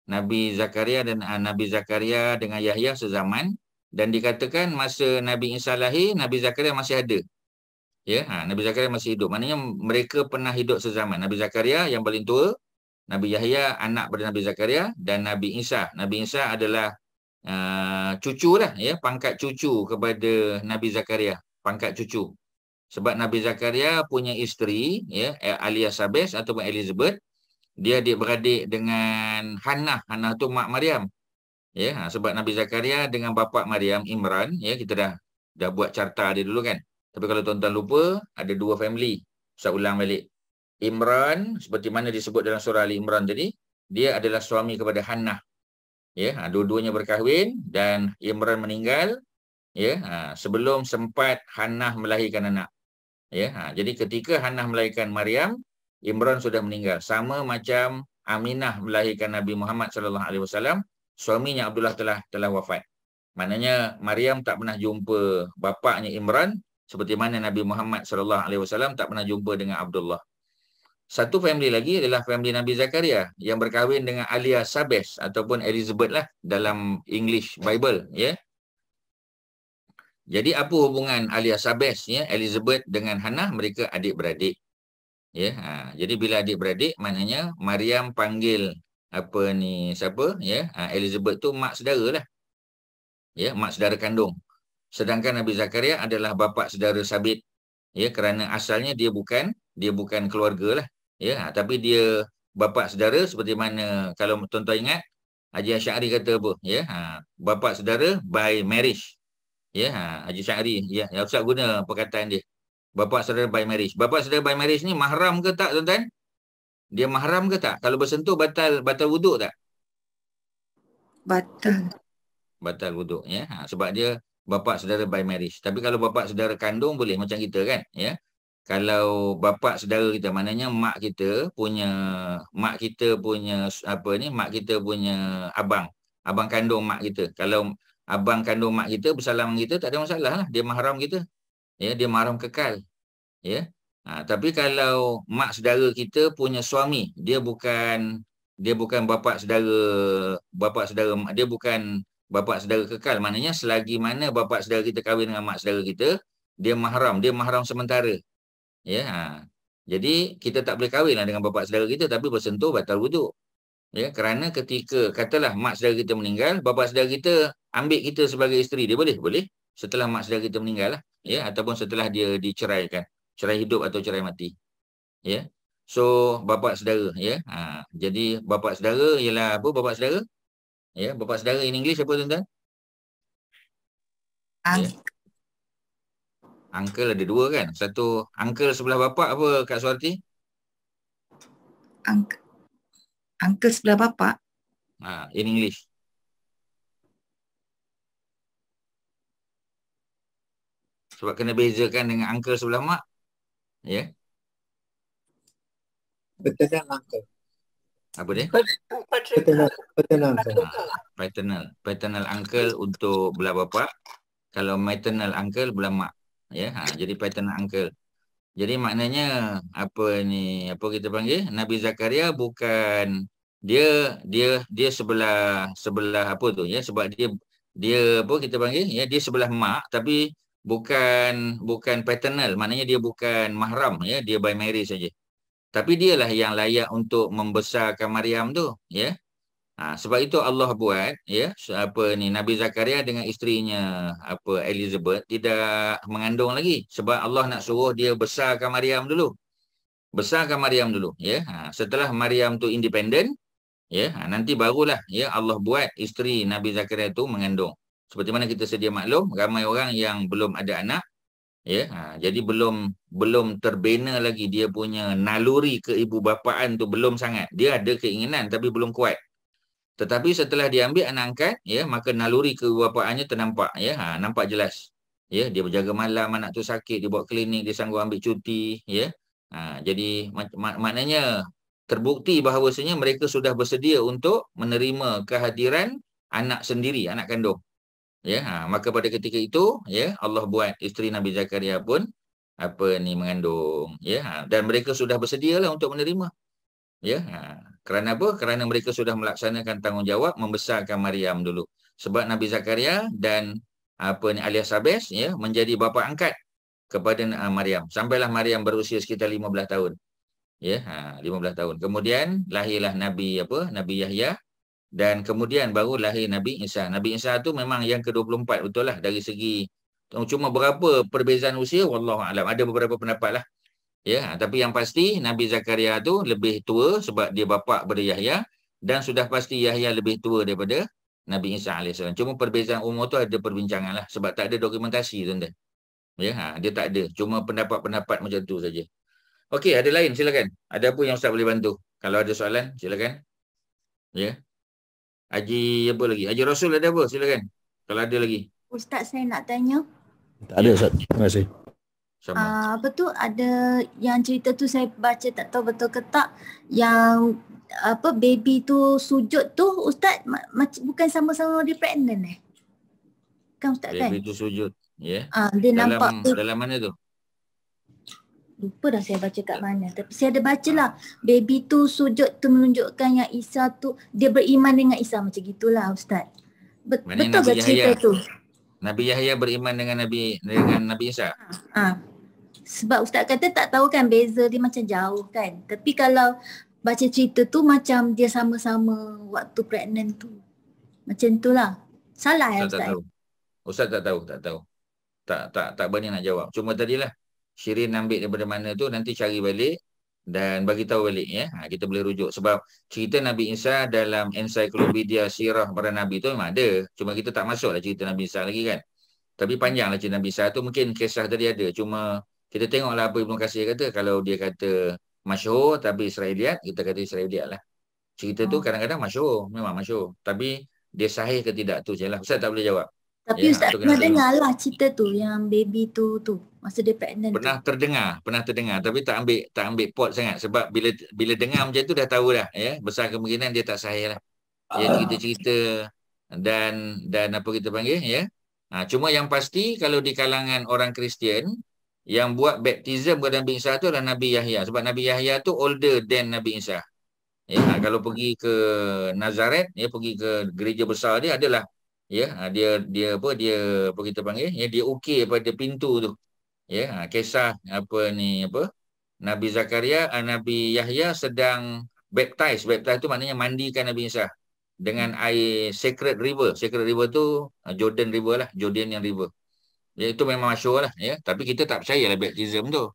Nabi Zakaria dan uh, Nabi Zakaria dengan Yahya sezaman dan dikatakan masa Nabi Isa lahir Nabi Zakaria masih ada. Ya, ha, Nabi Zakaria masih hidup. Maknanya mereka pernah hidup sezaman. Nabi Zakaria yang paling tua, Nabi Yahya anak pada Nabi Zakaria dan Nabi Isa. Nabi Isa adalah uh, cucu lah, ya, pangkat cucu kepada Nabi Zakaria, pangkat cucu. Sebab Nabi Zakaria punya isteri ya, Sabes ataupun Elizabeth dia adik-beradik dengan Hannah. Hannah tu mak Maryam. Ya, ha, sebab Nabi Zakaria dengan bapa Maryam Imran, ya kita dah dah buat carta dia dulu kan. Tapi kalau tuan-tuan lupa, ada dua family. Saya ulang balik. Imran seperti mana disebut dalam surah Ali Imran tadi, dia adalah suami kepada Hannah. Ya, ha, dua-duanya berkahwin dan Imran meninggal ya, ha, sebelum sempat Hannah melahirkan anak. Ya, jadi ketika Hannah melahirkan Maryam, Imran sudah meninggal. Sama macam Aminah melahirkan Nabi Muhammad sallallahu alaihi wasallam, suaminya Abdullah telah telah wafat. Maknanya Maryam tak pernah jumpa bapaknya Imran seperti mana Nabi Muhammad sallallahu alaihi wasallam tak pernah jumpa dengan Abdullah. Satu family lagi adalah family Nabi Zakaria yang berkahwin dengan Alia Sabes ataupun Elizabeth lah dalam English Bible, ya. Yeah. Jadi apa hubungan Alia Sabes ya yeah, Elizabeth dengan Hannah mereka adik-beradik. Ya, yeah. ha. jadi bila adik-beradik maknanya Maryam panggil apa ni siapa ya? Yeah. Ha. Elizabeth tu mak saudara lah. Ya, yeah. mak saudara kandung. Sedangkan Nabi Zakaria adalah bapa saudara sabit. Ya, yeah. kerana asalnya dia bukan dia bukan keluarga lah. Ya, yeah. ha. tapi dia bapa saudara seperti mana kalau tuan-tuan ingat Haji Asy'ari kata apa? Ya, yeah. ha. bapa saudara by marriage. Ya, yeah. ha. Haji Asy'ari ya, yeah. ustaz guna perkataan dia. Bapa saudara by marriage. Bapa saudara by marriage ni mahram ke tak tuan-tuan? Dia mahram ke tak? Kalau bersentuh batal batal wuduk tak? Batal. Batal wuduk ya. Ha, sebab dia bapa saudara by marriage. Tapi kalau bapa saudara kandung boleh macam kita kan ya. Kalau bapa saudara kita maknanya mak kita punya mak kita punya apa ni mak kita punya abang abang kandung mak kita. Kalau abang kandung mak kita bersalaman kita tak ada masalah lah. Dia mahram kita ya dia mahram kekal ya ha, tapi kalau mak saudara kita punya suami dia bukan dia bukan bapa saudara bapa saudara dia bukan bapa saudara kekal maknanya selagi mana bapa saudara kita kahwin dengan mak saudara kita dia mahram dia mahram sementara ya ha. jadi kita tak boleh kahwinlah dengan bapa saudara kita tapi bersentuh batal wuduk ya kerana ketika katalah mak saudara kita meninggal bapa saudara kita ambil kita sebagai isteri dia boleh boleh setelah mak saudara kita meninggal ya ataupun setelah dia diceraikan cerai hidup atau cerai mati ya so bapa saudara ya ha, jadi bapa saudara ialah apa bapa saudara ya bapa saudara in english apa tuan-tuan ya. uncle. Ya. uncle ada dua kan satu uncle sebelah bapa apa kak suarti uncle uncle sebelah bapa ha, in english Sebab kena bezakan dengan uncle sebelah mak. Ya. Yeah. Paternal uncle. Apa dia? Paternal. Paternal. Ah, paternal. Paternal uncle untuk belah bapa. Kalau maternal uncle belah mak. Ya. Yeah. Ha, jadi paternal uncle. Jadi maknanya apa ni? Apa kita panggil? Nabi Zakaria bukan dia dia dia sebelah sebelah apa tu ya sebab dia dia apa kita panggil ya dia sebelah mak tapi bukan bukan paternal maknanya dia bukan mahram ya dia by marriage saja tapi dialah yang layak untuk membesarkan Maryam tu ya ha, sebab itu Allah buat ya apa ni Nabi Zakaria dengan isterinya apa Elizabeth tidak mengandung lagi sebab Allah nak suruh dia besarkan Maryam dulu besarkan Maryam dulu ya ha, setelah Maryam tu independent ya ha, nanti barulah ya Allah buat isteri Nabi Zakaria tu mengandung seperti mana kita sedia maklum ramai orang yang belum ada anak ya ha, jadi belum belum terbina lagi dia punya naluri ke ibu bapaan tu belum sangat dia ada keinginan tapi belum kuat tetapi setelah diambil anak angkat ya maka naluri ke bapaannya ternampak ya ha, nampak jelas ya dia berjaga malam anak tu sakit dia buat klinik dia sanggup ambil cuti ya ha, jadi mak- mak- maknanya terbukti bahawasanya mereka sudah bersedia untuk menerima kehadiran anak sendiri anak kandung ya ha, maka pada ketika itu ya Allah buat isteri Nabi Zakaria pun apa ni mengandung ya ha, dan mereka sudah bersedialah untuk menerima ya ha, kerana apa kerana mereka sudah melaksanakan tanggungjawab membesarkan Maryam dulu sebab Nabi Zakaria dan apa ni alias Abes ya menjadi bapa angkat kepada uh, Maryam sampailah Maryam berusia sekitar 15 tahun ya ha, 15 tahun kemudian lahirlah Nabi apa Nabi Yahya dan kemudian baru lahir Nabi Isa. Nabi Isa tu memang yang ke-24 betul lah dari segi cuma berapa perbezaan usia wallahu alam. Ada beberapa pendapat lah. Ya, tapi yang pasti Nabi Zakaria tu lebih tua sebab dia bapa pada Yahya dan sudah pasti Yahya lebih tua daripada Nabi Isa AS. Cuma perbezaan umur tu ada perbincangan lah sebab tak ada dokumentasi tuan-tuan. Ya, ha, dia tak ada. Cuma pendapat-pendapat macam tu saja. Okey, ada lain silakan. Ada apa yang Ustaz boleh bantu? Kalau ada soalan, silakan. Ya. Yeah. Haji apa lagi? Haji Rasul ada apa? Silakan. Kalau ada lagi. Ustaz saya nak tanya. Tak ada Ustaz. Terima kasih. Sama. Uh, apa tu ada yang cerita tu saya baca tak tahu betul ke tak yang apa baby tu sujud tu ustaz ma- bukan sama-sama dia pregnant eh? Kan ustaz baby kan? Baby tu sujud. Ya. Yeah. Uh, dia dalam, nampak dalam mana tu? lupa dah saya baca kat mana tapi saya ada baca lah. baby tu sujud tu menunjukkan yang Isa tu dia beriman dengan Isa macam gitulah ustaz Be- betul ke cerita Yahya, tu Nabi Yahya beriman dengan Nabi dengan Nabi Isa ha, ha. sebab ustaz kata tak tahu kan beza dia macam jauh kan tapi kalau baca cerita tu macam dia sama-sama waktu pregnant tu macam itulah salah ustaz ya ustaz tak tahu ustaz tak tahu tak tahu tak tak tak berani nak jawab cuma tadilah Syirin ambil daripada mana tu nanti cari balik dan bagi tahu balik ya. Ha, kita boleh rujuk sebab cerita Nabi Isa dalam ensiklopedia sirah para nabi tu memang ada. Cuma kita tak masuklah cerita Nabi Isa lagi kan. Tapi panjanglah cerita Nabi Isa tu mungkin kisah tadi ada. Cuma kita tengoklah apa Ibnu Kasih kata kalau dia kata masyhur tapi Israeliat kita kata Israeliat lah. Cerita tu oh. kadang-kadang masyhur, memang masyhur. Tapi dia sahih ke tidak tu jelah. Ustaz tak boleh jawab. Tapi ya, Ustaz pernah dengar lah cerita tu yang baby tu tu masa dia pregnant. Pernah tu. terdengar, pernah terdengar tapi tak ambil tak ambil pot sangat sebab bila bila dengar macam tu dah tahu dah ya besar kemungkinan dia tak sahih lah. Ya kita cerita dan dan apa kita panggil ya. Ha, cuma yang pasti kalau di kalangan orang Kristian yang buat baptism kepada Nabi Isa tu adalah Nabi Yahya sebab Nabi Yahya tu older than Nabi Isa. Ya, ha, kalau pergi ke Nazaret, ya, pergi ke gereja besar dia adalah ya ha, dia dia apa dia apa kita panggil ya dia okey pada pintu tu ya ha, kisah apa ni apa Nabi Zakaria ah, Nabi Yahya sedang baptize baptize tu maknanya mandikan Nabi Isa dengan hmm. air sacred river sacred river tu ah, Jordan river lah Jordan yang river ya itu memang masyhur lah ya tapi kita tak percaya lah baptism tu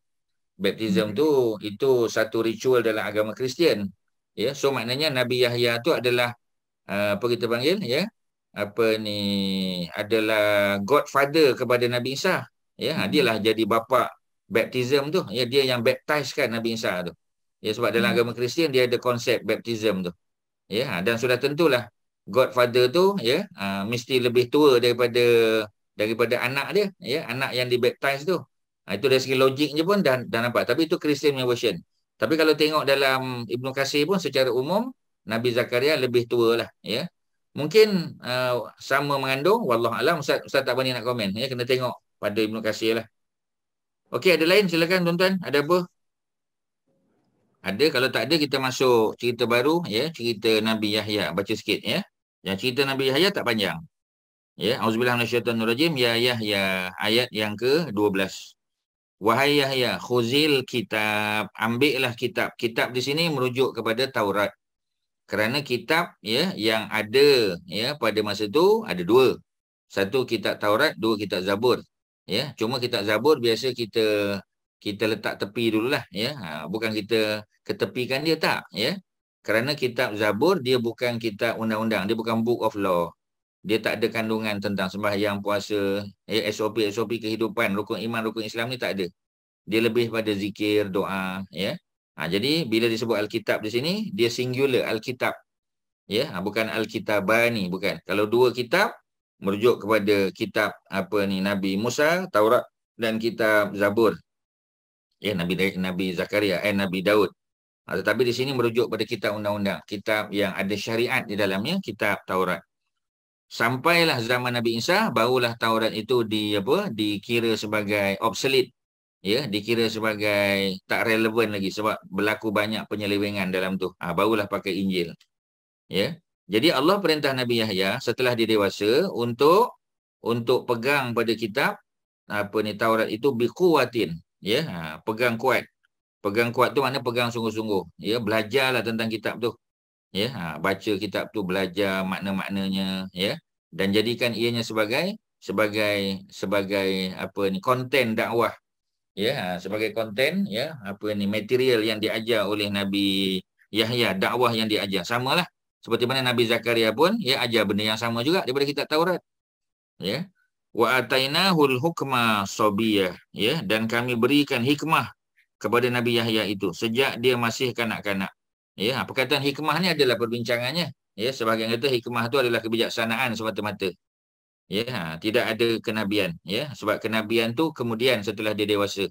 baptism hmm. tu itu satu ritual dalam agama Kristian ya so maknanya Nabi Yahya tu adalah ah, apa kita panggil ya apa ni adalah godfather kepada Nabi Isa ya ha, hmm. dia lah jadi bapa baptism tu ya dia yang baptiskan Nabi Isa tu ya sebab dalam hmm. agama Kristian dia ada konsep baptism tu ya ha, dan sudah tentulah godfather tu ya uh, mesti lebih tua daripada daripada anak dia ya anak yang dibaptize tu ha, itu dari segi logiknya pun dan dan apa tapi itu Kristian version tapi kalau tengok dalam Ibnu Kasir pun secara umum Nabi Zakaria lebih tua lah ya mungkin uh, sama mengandung wallah alam ustaz ustaz tak berani nak komen ya kena tengok pada Ibnu Kasir lah okey ada lain silakan tuan-tuan ada apa ada kalau tak ada kita masuk cerita baru ya cerita Nabi Yahya baca sikit ya yang cerita Nabi Yahya tak panjang ya auzubillahi minasyaitanir rajim ya Yahya ayat yang ke-12 wahai Yahya khuzil kitab lah kitab kitab di sini merujuk kepada Taurat kerana kitab ya yang ada ya pada masa tu ada dua satu kitab Taurat dua kitab Zabur ya cuma kitab Zabur biasa kita kita letak tepi dululah ya ha, bukan kita ketepikan dia tak ya kerana kitab Zabur dia bukan kitab undang-undang dia bukan book of law dia tak ada kandungan tentang sembahyang puasa ya SOP SOP kehidupan rukun iman rukun Islam ni tak ada dia lebih pada zikir doa ya Ha, jadi bila disebut Alkitab di sini, dia singular Alkitab. Ya, ha, bukan Alkitabani, bukan. Kalau dua kitab merujuk kepada kitab apa ni Nabi Musa, Taurat dan kitab Zabur. Ya, Nabi Nabi Zakaria eh, Nabi Daud. Ha, tetapi di sini merujuk kepada kitab undang-undang, kitab yang ada syariat di dalamnya, kitab Taurat. Sampailah zaman Nabi Isa, barulah Taurat itu di apa? dikira sebagai obsolete ya dikira sebagai tak relevan lagi sebab berlaku banyak penyelewengan dalam tu ha, barulah pakai Injil ya jadi Allah perintah Nabi Yahya setelah dia dewasa untuk untuk pegang pada kitab apa ni Taurat itu biquwatin ya ha, pegang kuat pegang kuat tu mana pegang sungguh-sungguh ya belajarlah tentang kitab tu ya ha, baca kitab tu belajar makna-maknanya ya dan jadikan ianya sebagai sebagai sebagai apa ni konten dakwah ya sebagai konten ya apa ni material yang diajar oleh Nabi Yahya dakwah yang diajar samalah seperti mana Nabi Zakaria pun ya ajar benda yang sama juga daripada kitab Taurat ya wa atainahul hukma sabiya ya dan kami berikan hikmah kepada Nabi Yahya itu sejak dia masih kanak-kanak ya perkataan hikmah ni adalah perbincangannya ya sebahagian kata hikmah tu adalah kebijaksanaan semata-mata Ya, ha, tidak ada kenabian. Ya, sebab kenabian tu kemudian setelah dia dewasa.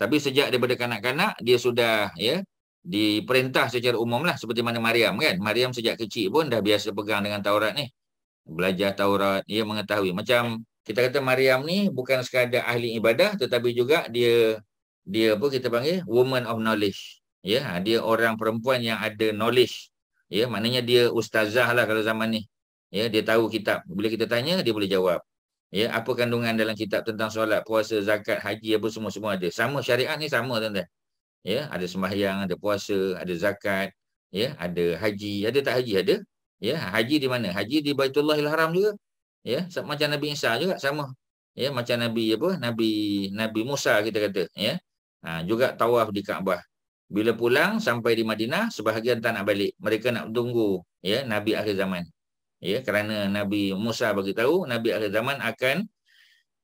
Tapi sejak daripada kanak-kanak dia sudah ya diperintah secara umum lah seperti mana Maryam kan. Maryam sejak kecil pun dah biasa pegang dengan Taurat ni. Belajar Taurat, ia mengetahui. Macam kita kata Maryam ni bukan sekadar ahli ibadah tetapi juga dia dia apa kita panggil woman of knowledge. Ya, ha, dia orang perempuan yang ada knowledge. Ya, maknanya dia ustazah lah kalau zaman ni. Ya, dia tahu kitab. Bila kita tanya, dia boleh jawab. Ya, apa kandungan dalam kitab tentang solat, puasa, zakat, haji, apa semua-semua ada. Sama syariat ni sama tuan-tuan. Ya, ada sembahyang, ada puasa, ada zakat, ya, ada haji. Ada tak haji? Ada. Ya, haji di mana? Haji di Baitullahil Haram juga. Ya, macam Nabi Isa juga sama. Ya, macam Nabi apa? Nabi Nabi Musa kita kata, ya. Ha, juga tawaf di Kaabah. Bila pulang sampai di Madinah, sebahagian tak nak balik. Mereka nak tunggu ya Nabi akhir zaman ya kerana Nabi Musa bagi tahu Nabi akhir zaman akan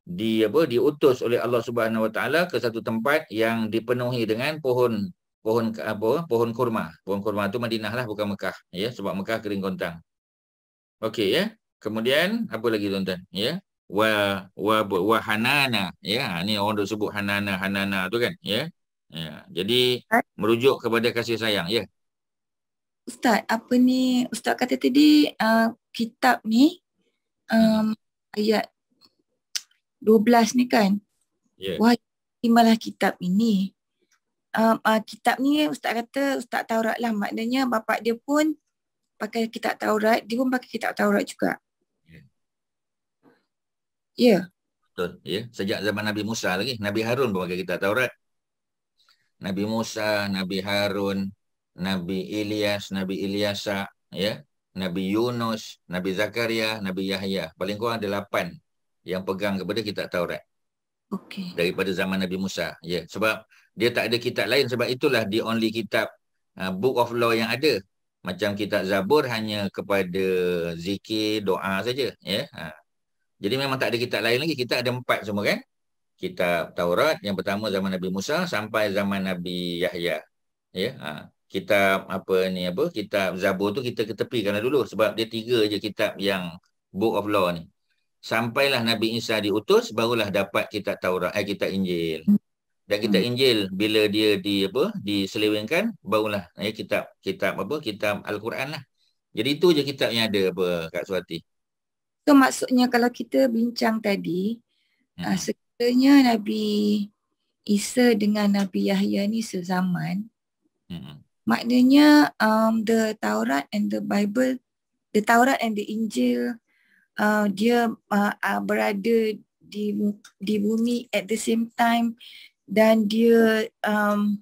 di apa diutus oleh Allah Subhanahu Wa Taala ke satu tempat yang dipenuhi dengan pohon pohon apa pohon kurma pohon kurma itu Madinah lah bukan Mekah ya sebab Mekah kering kontang okey ya kemudian apa lagi tuan-tuan ya wa wa wa hanana ya ni orang dah sebut hanana hanana tu kan ya ya jadi merujuk kepada kasih sayang ya Ustaz, apa ni Ustaz kata tadi uh, kitab ni um, ayat 12 ni kan? Ya. Yeah. Wah, kitab ini. Um, uh, kitab ni Ustaz kata Ustaz Taurat lah maknanya bapak dia pun pakai kitab Taurat, dia pun pakai kitab Taurat juga. Ya. Yeah. Betul. Ya. Yeah. Sejak zaman Nabi Musa lagi, Nabi Harun pun pakai kitab Taurat. Nabi Musa, Nabi Harun, Nabi Ilyas, Nabi Ilyasa, ya, Nabi Yunus, Nabi Zakaria, Nabi Yahya. Paling kurang ada lapan yang pegang kepada kitab Taurat. Okay. Daripada zaman Nabi Musa. Ya, sebab dia tak ada kitab lain sebab itulah the only kitab uh, book of law yang ada. Macam kitab Zabur hanya kepada zikir, doa saja. Ya. Ha. Jadi memang tak ada kitab lain lagi. Kita ada empat semua kan. Kitab Taurat yang pertama zaman Nabi Musa sampai zaman Nabi Yahya. Ya. Ha kitab apa ni apa kitab Zabur tu kita ketepikan dulu sebab dia tiga je kitab yang Book of Law ni. Sampailah Nabi Isa diutus barulah dapat kitab Taurat eh kitab Injil. Hmm. Dan kitab hmm. Injil bila dia di apa diselewengkan barulah eh kitab kitab apa kitab Al-Quran lah. Jadi itu je kitab yang ada apa Kak Suati. So maksudnya kalau kita bincang tadi hmm. uh, sekiranya Nabi Isa dengan Nabi Yahya ni sezaman hmm maknanya um, the Taurat and the Bible the Taurat and the Injil uh, dia uh, uh, berada di di bumi at the same time dan dia um,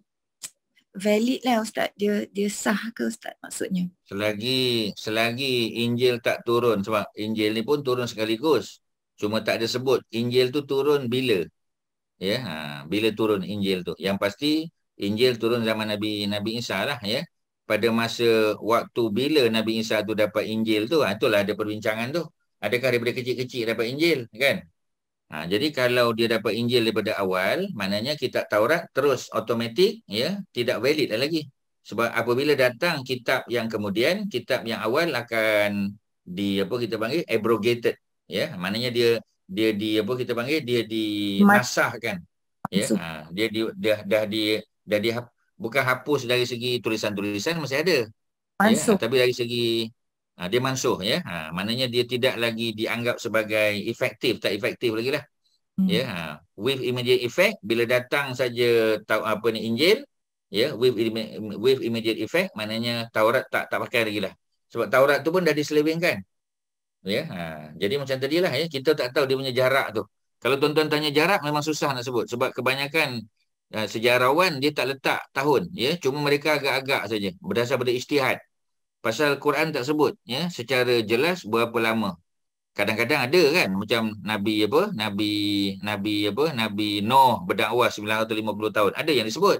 valid lah ustaz dia dia sah ke ustaz maksudnya selagi selagi Injil tak turun sebab Injil ni pun turun sekaligus cuma tak ada sebut Injil tu turun bila ya ha, bila turun Injil tu yang pasti Injil turun zaman Nabi Nabi Isa lah ya. Pada masa waktu bila Nabi Isa tu dapat Injil tu, ha, itulah ada perbincangan tu. Adakah daripada kecil-kecil dapat Injil kan? Ha, jadi kalau dia dapat Injil daripada awal, maknanya kitab Taurat terus automatik ya, tidak valid lagi. Sebab apabila datang kitab yang kemudian, kitab yang awal akan di apa kita panggil abrogated ya. Maknanya dia dia di apa kita panggil dia dinasahkan. Ya, ha, dia di, dah dah di dah dihap, bukan hapus dari segi tulisan-tulisan masih ada. Mansuh. Ya, tapi dari segi ha, dia mansuh ya. Ha, maknanya dia tidak lagi dianggap sebagai efektif, tak efektif lagi lah. Hmm. Ya, ha, with immediate effect bila datang saja tahu apa ni Injil, ya with with immediate effect maknanya Taurat tak tak pakai lagi lah. Sebab Taurat tu pun dah diselewengkan. Ya, ha. jadi macam tadilah ya kita tak tahu dia punya jarak tu. Kalau tuan-tuan tanya jarak memang susah nak sebut sebab kebanyakan uh, ah, sejarawan dia tak letak tahun ya yeah? cuma mereka agak-agak saja berdasar pada ijtihad pasal Quran tak sebut ya yeah? secara jelas berapa lama kadang-kadang ada kan macam nabi apa nabi nabi apa nabi noh berdakwah 950 tahun ada yang disebut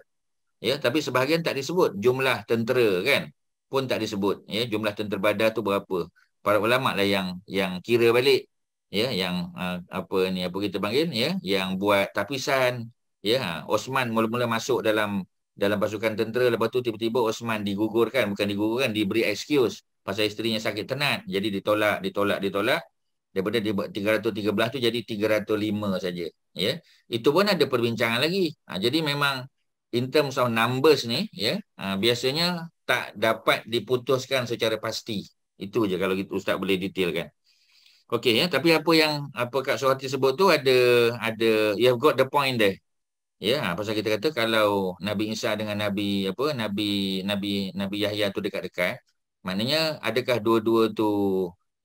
ya yeah? tapi sebahagian tak disebut jumlah tentera kan pun tak disebut ya yeah? jumlah tentera badar tu berapa para ulama lah yang yang kira balik ya yang uh, apa ni apa kita panggil ya yang buat tapisan Ya, Osman mula-mula masuk dalam dalam pasukan tentera lepas tu tiba-tiba Osman digugurkan, bukan digugurkan, diberi excuse pasal isterinya sakit tenat. Jadi ditolak, ditolak, ditolak. Daripada 313 tu jadi 305 saja. Ya. Itu pun ada perbincangan lagi. Ha, jadi memang in terms of numbers ni, ya, ha, biasanya tak dapat diputuskan secara pasti. Itu je kalau kita ustaz boleh detailkan. Okey ya, tapi apa yang apa Kak Suhati sebut tu ada ada you have got the point there. Ya, pasal kita kata kalau Nabi Isa dengan Nabi apa Nabi Nabi Nabi Yahya tu dekat-dekat, maknanya adakah dua-dua tu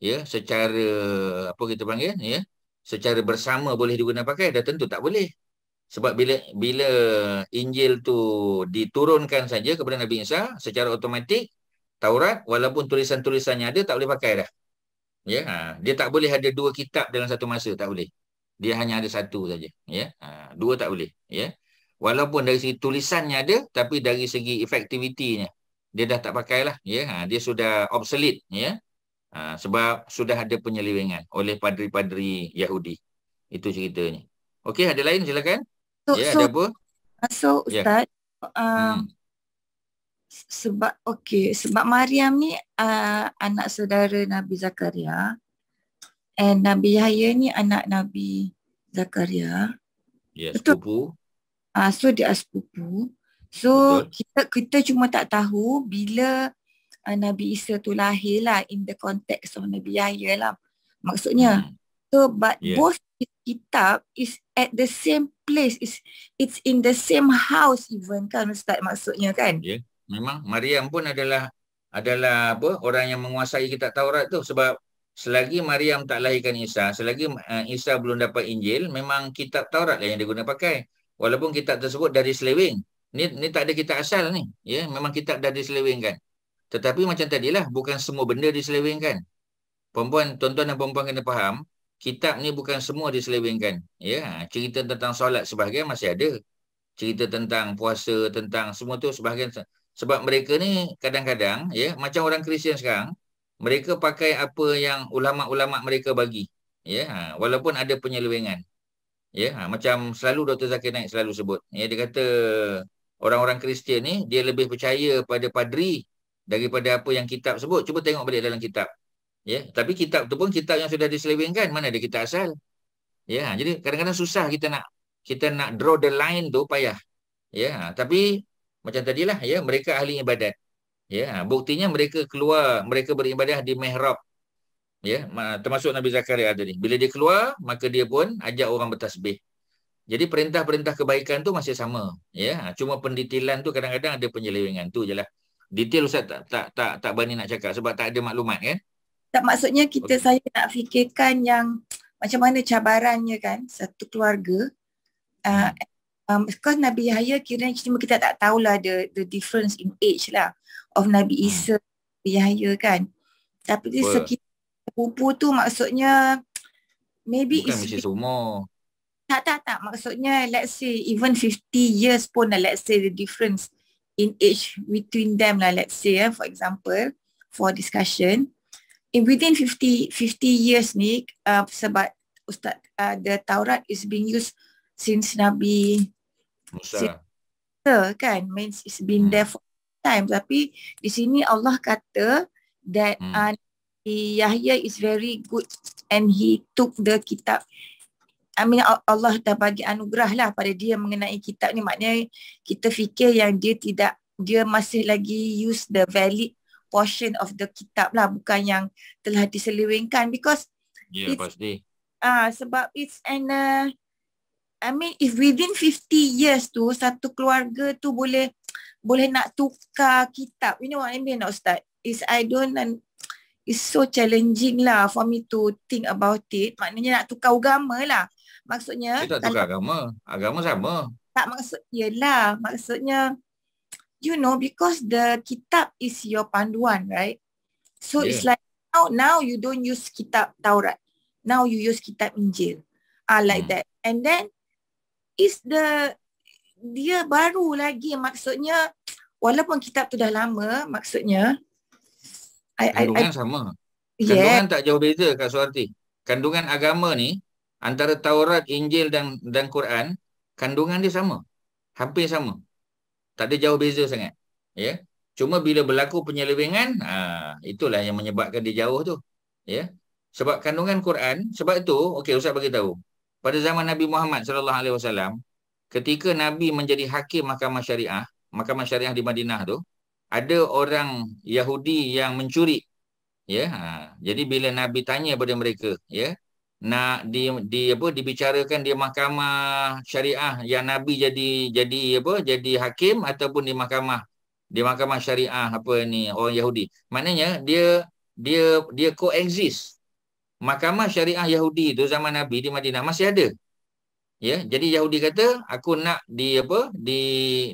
ya secara apa kita panggil ya, secara bersama boleh digunakan pakai? Dah tentu tak boleh. Sebab bila bila Injil tu diturunkan saja kepada Nabi Isa secara automatik Taurat walaupun tulisan-tulisannya ada tak boleh pakai dah. Ya, ha, dia tak boleh ada dua kitab dalam satu masa, tak boleh dia hanya ada satu saja ya ha, dua tak boleh ya walaupun dari segi tulisannya ada tapi dari segi efektivitinya dia dah tak pakailah ya ha, dia sudah obsolete ya ha, sebab sudah ada penyelewengan oleh padri-padri Yahudi itu ceritanya okey ada lain silakan so, ya so, ada apa uh, so ya. ustaz ya. um, hmm. sebab okey sebab Maryam ni uh, anak saudara Nabi Zakaria And Nabi Yahya ni anak Nabi Zakaria. Ya, yes, sepupu. Ah, uh, so dia sepupu. So kita kita cuma tak tahu bila uh, Nabi Isa tu lahir lah in the context of Nabi Yahya lah. Maksudnya, hmm. so but yes. both kitab is at the same place. It's, it's in the same house even kan Ustaz maksudnya kan? Ya, yeah. memang Maryam pun adalah adalah apa orang yang menguasai kitab Taurat tu sebab selagi Maryam tak lahirkan Isa, selagi uh, Isa belum dapat Injil, memang kitab Taurat lah yang diguna pakai. Walaupun kitab tersebut dari Selewing, Ni, ni tak ada kitab asal ni. Ya, memang kitab dari Slewing kan. Tetapi macam tadilah, bukan semua benda diselewengkan. Perempuan, tuan-tuan dan perempuan kena faham, kitab ni bukan semua diselewengkan. Ya, cerita tentang solat sebahagian masih ada. Cerita tentang puasa, tentang semua tu sebahagian. Sebab mereka ni kadang-kadang, ya, macam orang Kristian sekarang, mereka pakai apa yang ulama-ulama mereka bagi ya ha, walaupun ada penyelewengan ya ha, macam selalu Dr Zakir Naik selalu sebut ya dia kata orang-orang Kristian ni dia lebih percaya pada padri daripada apa yang kitab sebut cuba tengok balik dalam kitab ya tapi kitab tu pun kitab yang sudah diselewengkan mana ada kitab asal ya ha, jadi kadang-kadang susah kita nak kita nak draw the line tu payah ya ha, tapi macam tadilah ya mereka ahli ibadat Ya, buktinya mereka keluar, mereka beribadah di mihrab. Ya, termasuk Nabi Zakaria ada ni. Bila dia keluar, maka dia pun ajak orang bertasbih. Jadi perintah-perintah kebaikan tu masih sama. Ya, cuma pendetailan tu kadang-kadang ada penyelewengan tu jelah. Detail Ustaz tak, tak tak tak berani nak cakap sebab tak ada maklumat kan. Tak maksudnya kita okay. saya nak fikirkan yang macam mana cabarannya kan satu keluarga ah, hmm. uh, um, Of Nabi Yahya kira cuma kita tak tahulah the, the difference in age lah of Nabi hmm. Isa hmm. Yahya kan tapi dia sekitar pupu tu maksudnya maybe Bukan macam semua tak tak tak maksudnya let's say even 50 years pun lah let's say the difference in age between them lah let's say eh, for example for discussion in within 50 50 years ni uh, sebab ustaz uh, the Taurat is being used since Nabi Musa kan means it's been hmm. there for time tapi di sini Allah kata that hmm. uh, Nabi Yahya is very good and he took the kitab I mean Allah dah bagi anugerah lah pada dia mengenai kitab ni maknanya kita fikir yang dia tidak dia masih lagi use the valid portion of the kitab lah bukan yang telah diselewengkan because yeah, pasti. Ah uh, sebab it's an uh, I mean if within 50 years tu satu keluarga tu boleh boleh nak tukar kitab. You know what I mean, Ustaz? Is I don't and it's so challenging lah for me to think about it. Maknanya nak tukar agama lah. Maksudnya Dia tak tukar agama. Agama sama. Tak maksud yalah, maksudnya you know because the kitab is your panduan, right? So yeah. it's like now now you don't use kitab Taurat. Now you use kitab Injil. Ah like hmm. that. And then is the dia baru lagi maksudnya walaupun kitab tu dah lama maksudnya kandungan I, I, I, sama yeah. kandungan tak jauh beza Kak Suarti kandungan agama ni antara Taurat, Injil dan dan Quran kandungan dia sama hampir sama tak ada jauh beza sangat ya yeah? cuma bila berlaku penyelewengan ha, itulah yang menyebabkan dia jauh tu ya yeah? sebab kandungan Quran sebab itu okey usah bagi tahu pada zaman Nabi Muhammad sallallahu alaihi wasallam ketika Nabi menjadi hakim mahkamah syariah, mahkamah syariah di Madinah tu, ada orang Yahudi yang mencuri. Ya, ha. jadi bila Nabi tanya kepada mereka, ya, nak di, di apa dibicarakan di mahkamah syariah yang Nabi jadi jadi apa jadi hakim ataupun di mahkamah di mahkamah syariah apa ni orang Yahudi. Maknanya dia dia dia coexist. Mahkamah syariah Yahudi tu zaman Nabi di Madinah masih ada ya jadi Yahudi kata aku nak di apa di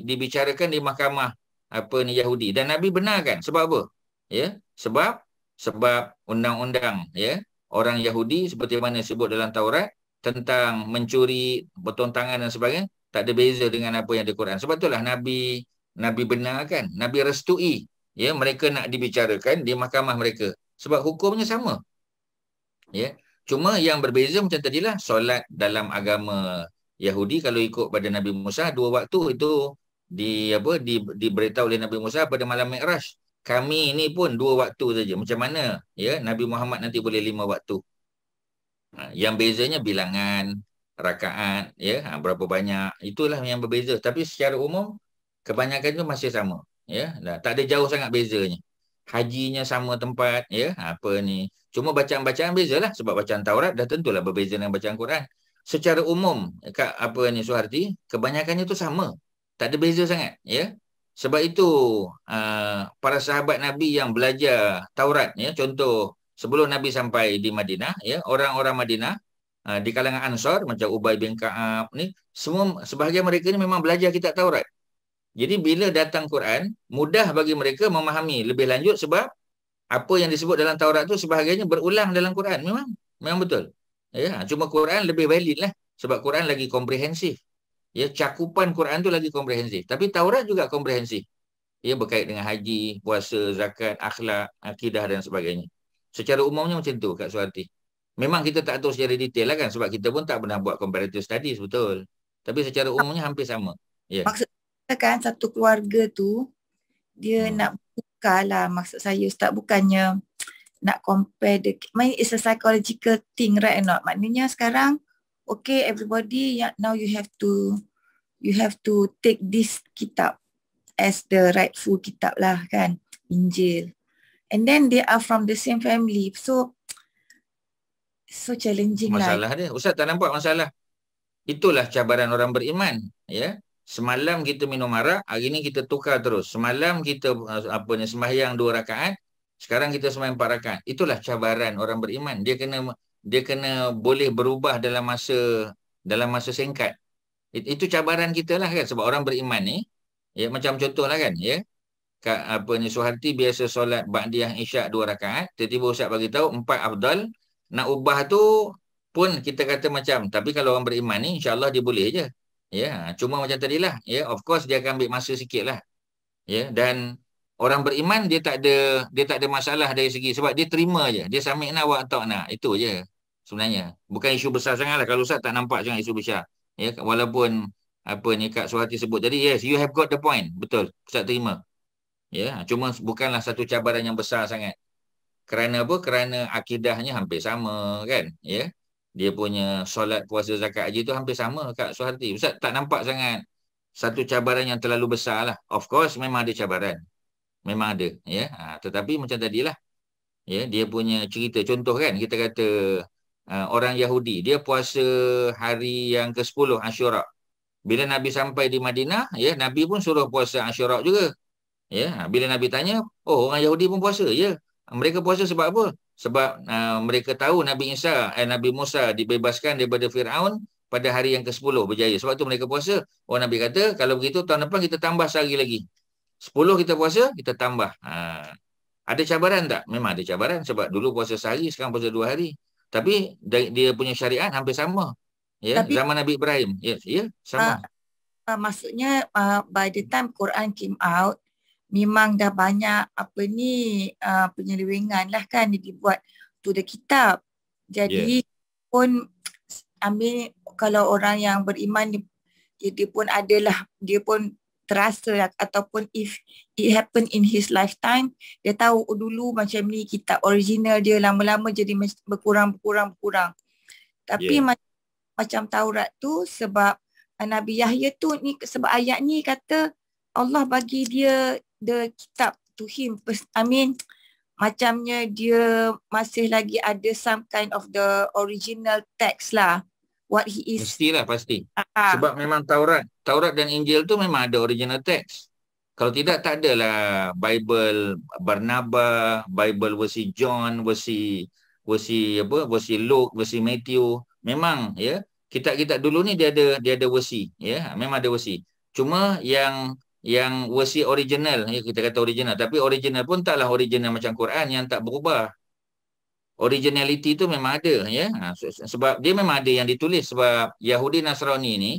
dibicarakan di mahkamah apa ni Yahudi dan Nabi benarkan sebab apa ya sebab sebab undang-undang ya orang Yahudi seperti mana sebut dalam Taurat tentang mencuri beton tangan dan sebagainya tak ada beza dengan apa yang ada Quran sebab itulah Nabi Nabi benarkan Nabi restui ya mereka nak dibicarakan di mahkamah mereka sebab hukumnya sama ya Cuma yang berbeza macam tadilah solat dalam agama Yahudi kalau ikut pada Nabi Musa dua waktu itu di apa di diberitahu oleh Nabi Musa pada malam Mi'raj. Kami ini pun dua waktu saja. Macam mana ya Nabi Muhammad nanti boleh lima waktu? Ha, yang bezanya bilangan rakaat ya ha, berapa banyak itulah yang berbeza tapi secara umum kebanyakan tu masih sama ya tak ada jauh sangat bezanya hajinya sama tempat ya apa ni cuma bacaan-bacaan bezalah sebab bacaan Taurat dah tentulah berbeza dengan bacaan Quran secara umum kak apa ni Suharti kebanyakannya tu sama tak ada beza sangat ya sebab itu ah, para sahabat Nabi yang belajar Taurat ya contoh sebelum Nabi sampai di Madinah ya orang-orang Madinah ah, di kalangan Ansar macam Ubay bin Ka'ab ni semua sebahagian mereka ni memang belajar kitab Taurat jadi bila datang Quran, mudah bagi mereka memahami lebih lanjut sebab apa yang disebut dalam Taurat tu sebahagiannya berulang dalam Quran. Memang memang betul. Ya, cuma Quran lebih valid lah sebab Quran lagi komprehensif. Ya, cakupan Quran tu lagi komprehensif. Tapi Taurat juga komprehensif. Ya, berkait dengan haji, puasa, zakat, akhlak, akidah dan sebagainya. Secara umumnya macam tu Kak Suhati. Memang kita tak tahu secara detail lah kan sebab kita pun tak pernah buat comparative study betul. Tapi secara umumnya hampir sama. Ya. Maksud katakan satu keluarga tu dia hmm. nak buka lah maksud saya ustaz bukannya nak compare the it's a psychological thing right or not maknanya sekarang okay everybody ya, now you have to you have to take this kitab as the rightful kitab lah kan Injil and then they are from the same family so so challenging masalah lah masalah dia ustaz tak nampak masalah itulah cabaran orang beriman ya yeah? Semalam kita minum arak, hari ni kita tukar terus. Semalam kita eh, apa ni sembahyang dua rakaat, sekarang kita sembahyang empat rakaat. Itulah cabaran orang beriman. Dia kena dia kena boleh berubah dalam masa dalam masa singkat. It, itu cabaran kita lah kan sebab orang beriman ni ya macam contohlah kan ya. Kak apa ni Suharti biasa solat ba'diyah Isyak dua rakaat, tiba-tiba Ustaz bagi tahu empat afdal nak ubah tu pun kita kata macam tapi kalau orang beriman ni insyaallah dia boleh je Ya, cuma macam tadilah. Ya, of course dia akan ambil masa sikit lah. Ya, dan orang beriman dia tak ada dia tak ada masalah dari segi sebab dia terima je. Dia samik nak wa tak nak. Itu je sebenarnya. Bukan isu besar sangat lah. Kalau Ustaz tak nampak sangat isu besar. Ya, walaupun apa ni Kak Suhati sebut Jadi Yes, you have got the point. Betul. Ustaz terima. Ya, cuma bukanlah satu cabaran yang besar sangat. Kerana apa? Kerana akidahnya hampir sama kan. Ya, dia punya solat puasa zakat haji tu hampir sama kat Suharti. Ustaz tak nampak sangat satu cabaran yang terlalu besar lah. Of course memang ada cabaran. Memang ada. ya. Ha, tetapi macam tadilah. Ya, dia punya cerita. Contoh kan kita kata uh, orang Yahudi. Dia puasa hari yang ke-10 Ashura. Bila Nabi sampai di Madinah, ya Nabi pun suruh puasa Ashura juga. Ya, ha, bila Nabi tanya, oh orang Yahudi pun puasa. Ya, mereka puasa sebab apa? sebab uh, mereka tahu Nabi Isa eh, Nabi Musa dibebaskan daripada Firaun pada hari yang ke-10 berjaya. Sebab tu mereka puasa. Oh Nabi kata kalau begitu tahun depan kita tambah sehari lagi. 10 kita puasa, kita tambah. Ha. Ada cabaran tak? Memang ada cabaran sebab dulu puasa sehari, sekarang puasa dua hari. Tapi dia punya syariat hampir sama. Ya, Tapi, zaman Nabi Ibrahim. Ya, ya sama. Uh, uh, maksudnya uh, by the time Quran came out memang dah banyak apa ni uh, penyelewengan lah kan yang dibuat to the kitab. Jadi yeah. pun ambil kalau orang yang beriman dia, dia pun adalah dia pun terasa ataupun if it happen in his lifetime dia tahu oh, dulu macam ni kitab original dia lama-lama jadi berkurang berkurang berkurang tapi yeah. macam, macam Taurat tu sebab Nabi Yahya tu ni sebab ayat ni kata Allah bagi dia the kitab to him. I mean, macamnya dia masih lagi ada some kind of the original text lah. What he is. Mestilah pasti. Uh-huh. Sebab memang Taurat. Taurat dan Injil tu memang ada original text. Kalau tidak, tak adalah Bible Barnaba, Bible versi John, versi versi apa versi Luke versi Matthew memang ya Kita kita dulu ni dia ada dia ada versi ya memang ada versi cuma yang yang versi original ya kita kata original tapi original pun taklah original macam Quran yang tak berubah originality tu memang ada ya ha, sebab dia memang ada yang ditulis sebab Yahudi Nasrani ni